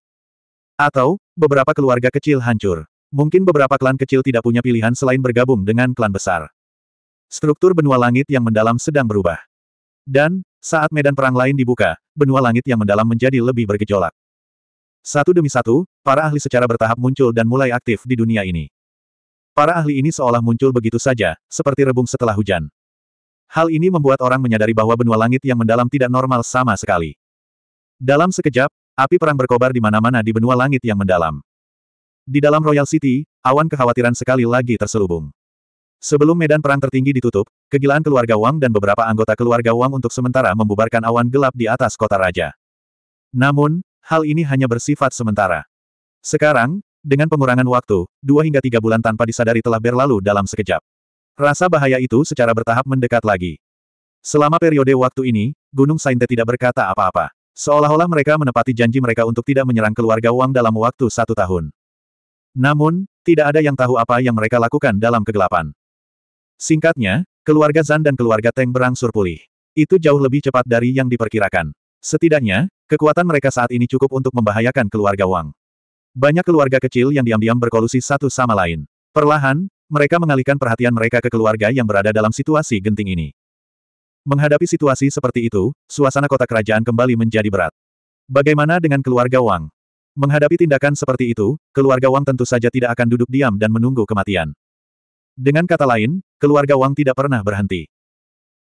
Atau, beberapa keluarga kecil hancur. Mungkin beberapa klan kecil tidak punya pilihan selain bergabung dengan klan besar. Struktur benua langit yang mendalam sedang berubah. Dan, saat medan perang lain dibuka, benua langit yang mendalam menjadi lebih bergejolak. Satu demi satu, para ahli secara bertahap muncul dan mulai aktif di dunia ini. Para ahli ini seolah muncul begitu saja, seperti rebung setelah hujan. Hal ini membuat orang menyadari bahwa benua langit yang mendalam tidak normal sama sekali. Dalam sekejap, api perang berkobar di mana-mana di benua langit yang mendalam. Di dalam Royal City, awan kekhawatiran sekali lagi terselubung. Sebelum medan perang tertinggi ditutup, kegilaan keluarga Wang dan beberapa anggota keluarga Wang untuk sementara membubarkan awan gelap di atas kota raja. Namun, hal ini hanya bersifat sementara. Sekarang, dengan pengurangan waktu, dua hingga tiga bulan tanpa disadari telah berlalu dalam sekejap. Rasa bahaya itu secara bertahap mendekat lagi. Selama periode waktu ini, Gunung Sainte tidak berkata apa-apa. Seolah-olah mereka menepati janji mereka untuk tidak menyerang keluarga Wang dalam waktu satu tahun. Namun, tidak ada yang tahu apa yang mereka lakukan dalam kegelapan. Singkatnya, keluarga Zan dan keluarga Teng berangsur pulih. Itu jauh lebih cepat dari yang diperkirakan. Setidaknya, kekuatan mereka saat ini cukup untuk membahayakan keluarga Wang. Banyak keluarga kecil yang diam-diam berkolusi satu sama lain. Perlahan, mereka mengalihkan perhatian mereka ke keluarga yang berada dalam situasi genting ini. Menghadapi situasi seperti itu, suasana kota kerajaan kembali menjadi berat. Bagaimana dengan keluarga Wang? Menghadapi tindakan seperti itu, keluarga Wang tentu saja tidak akan duduk diam dan menunggu kematian. Dengan kata lain, keluarga Wang tidak pernah berhenti.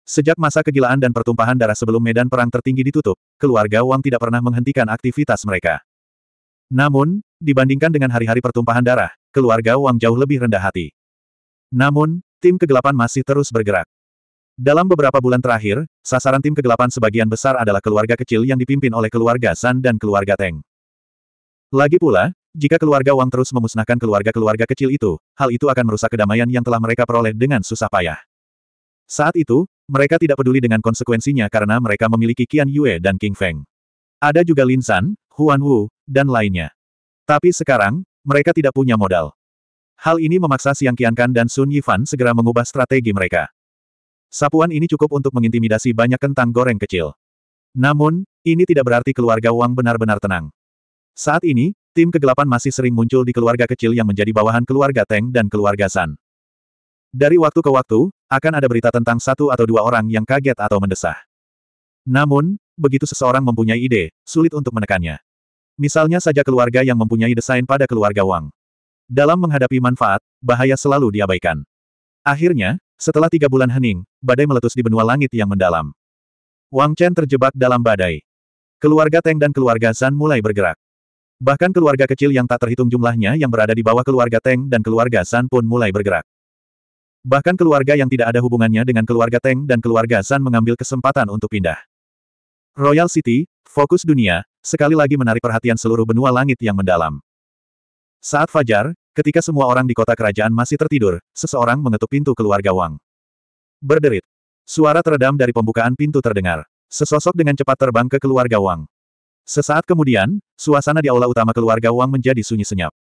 Sejak masa kegilaan dan pertumpahan darah sebelum medan perang tertinggi ditutup, keluarga Wang tidak pernah menghentikan aktivitas mereka. Namun, dibandingkan dengan hari-hari pertumpahan darah, keluarga Wang jauh lebih rendah hati. Namun, tim kegelapan masih terus bergerak. Dalam beberapa bulan terakhir, sasaran tim kegelapan sebagian besar adalah keluarga kecil yang dipimpin oleh keluarga San dan keluarga Teng. Lagi pula, jika keluarga Wang terus memusnahkan keluarga-keluarga kecil itu, hal itu akan merusak kedamaian yang telah mereka peroleh dengan susah payah. Saat itu, mereka tidak peduli dengan konsekuensinya karena mereka memiliki Qian Yue dan King Feng. Ada juga Lin San, Huan Wu, dan lainnya. Tapi sekarang, mereka tidak punya modal. Hal ini memaksa Siang Qiankan dan Sun Yifan segera mengubah strategi mereka. Sapuan ini cukup untuk mengintimidasi banyak kentang goreng kecil. Namun, ini tidak berarti keluarga Wang benar-benar tenang. Saat ini, Tim kegelapan masih sering muncul di keluarga kecil yang menjadi bawahan keluarga Teng dan keluarga San. Dari waktu ke waktu, akan ada berita tentang satu atau dua orang yang kaget atau mendesah. Namun, begitu seseorang mempunyai ide, sulit untuk menekannya. Misalnya saja keluarga yang mempunyai desain pada keluarga Wang. Dalam menghadapi manfaat, bahaya selalu diabaikan. Akhirnya, setelah tiga bulan hening, badai meletus di benua langit yang mendalam. Wang Chen terjebak dalam badai. Keluarga Teng dan keluarga Zan mulai bergerak. Bahkan keluarga kecil yang tak terhitung jumlahnya yang berada di bawah keluarga Teng dan keluarga San pun mulai bergerak. Bahkan keluarga yang tidak ada hubungannya dengan keluarga Teng dan keluarga San mengambil kesempatan untuk pindah. Royal City, fokus dunia, sekali lagi menarik perhatian seluruh benua langit yang mendalam. Saat fajar, ketika semua orang di kota kerajaan masih tertidur, seseorang mengetuk pintu keluarga Wang. Berderit. Suara teredam dari pembukaan pintu terdengar. Sesosok dengan cepat terbang ke keluarga Wang. Sesaat kemudian, suasana di aula utama keluarga Wang menjadi sunyi senyap.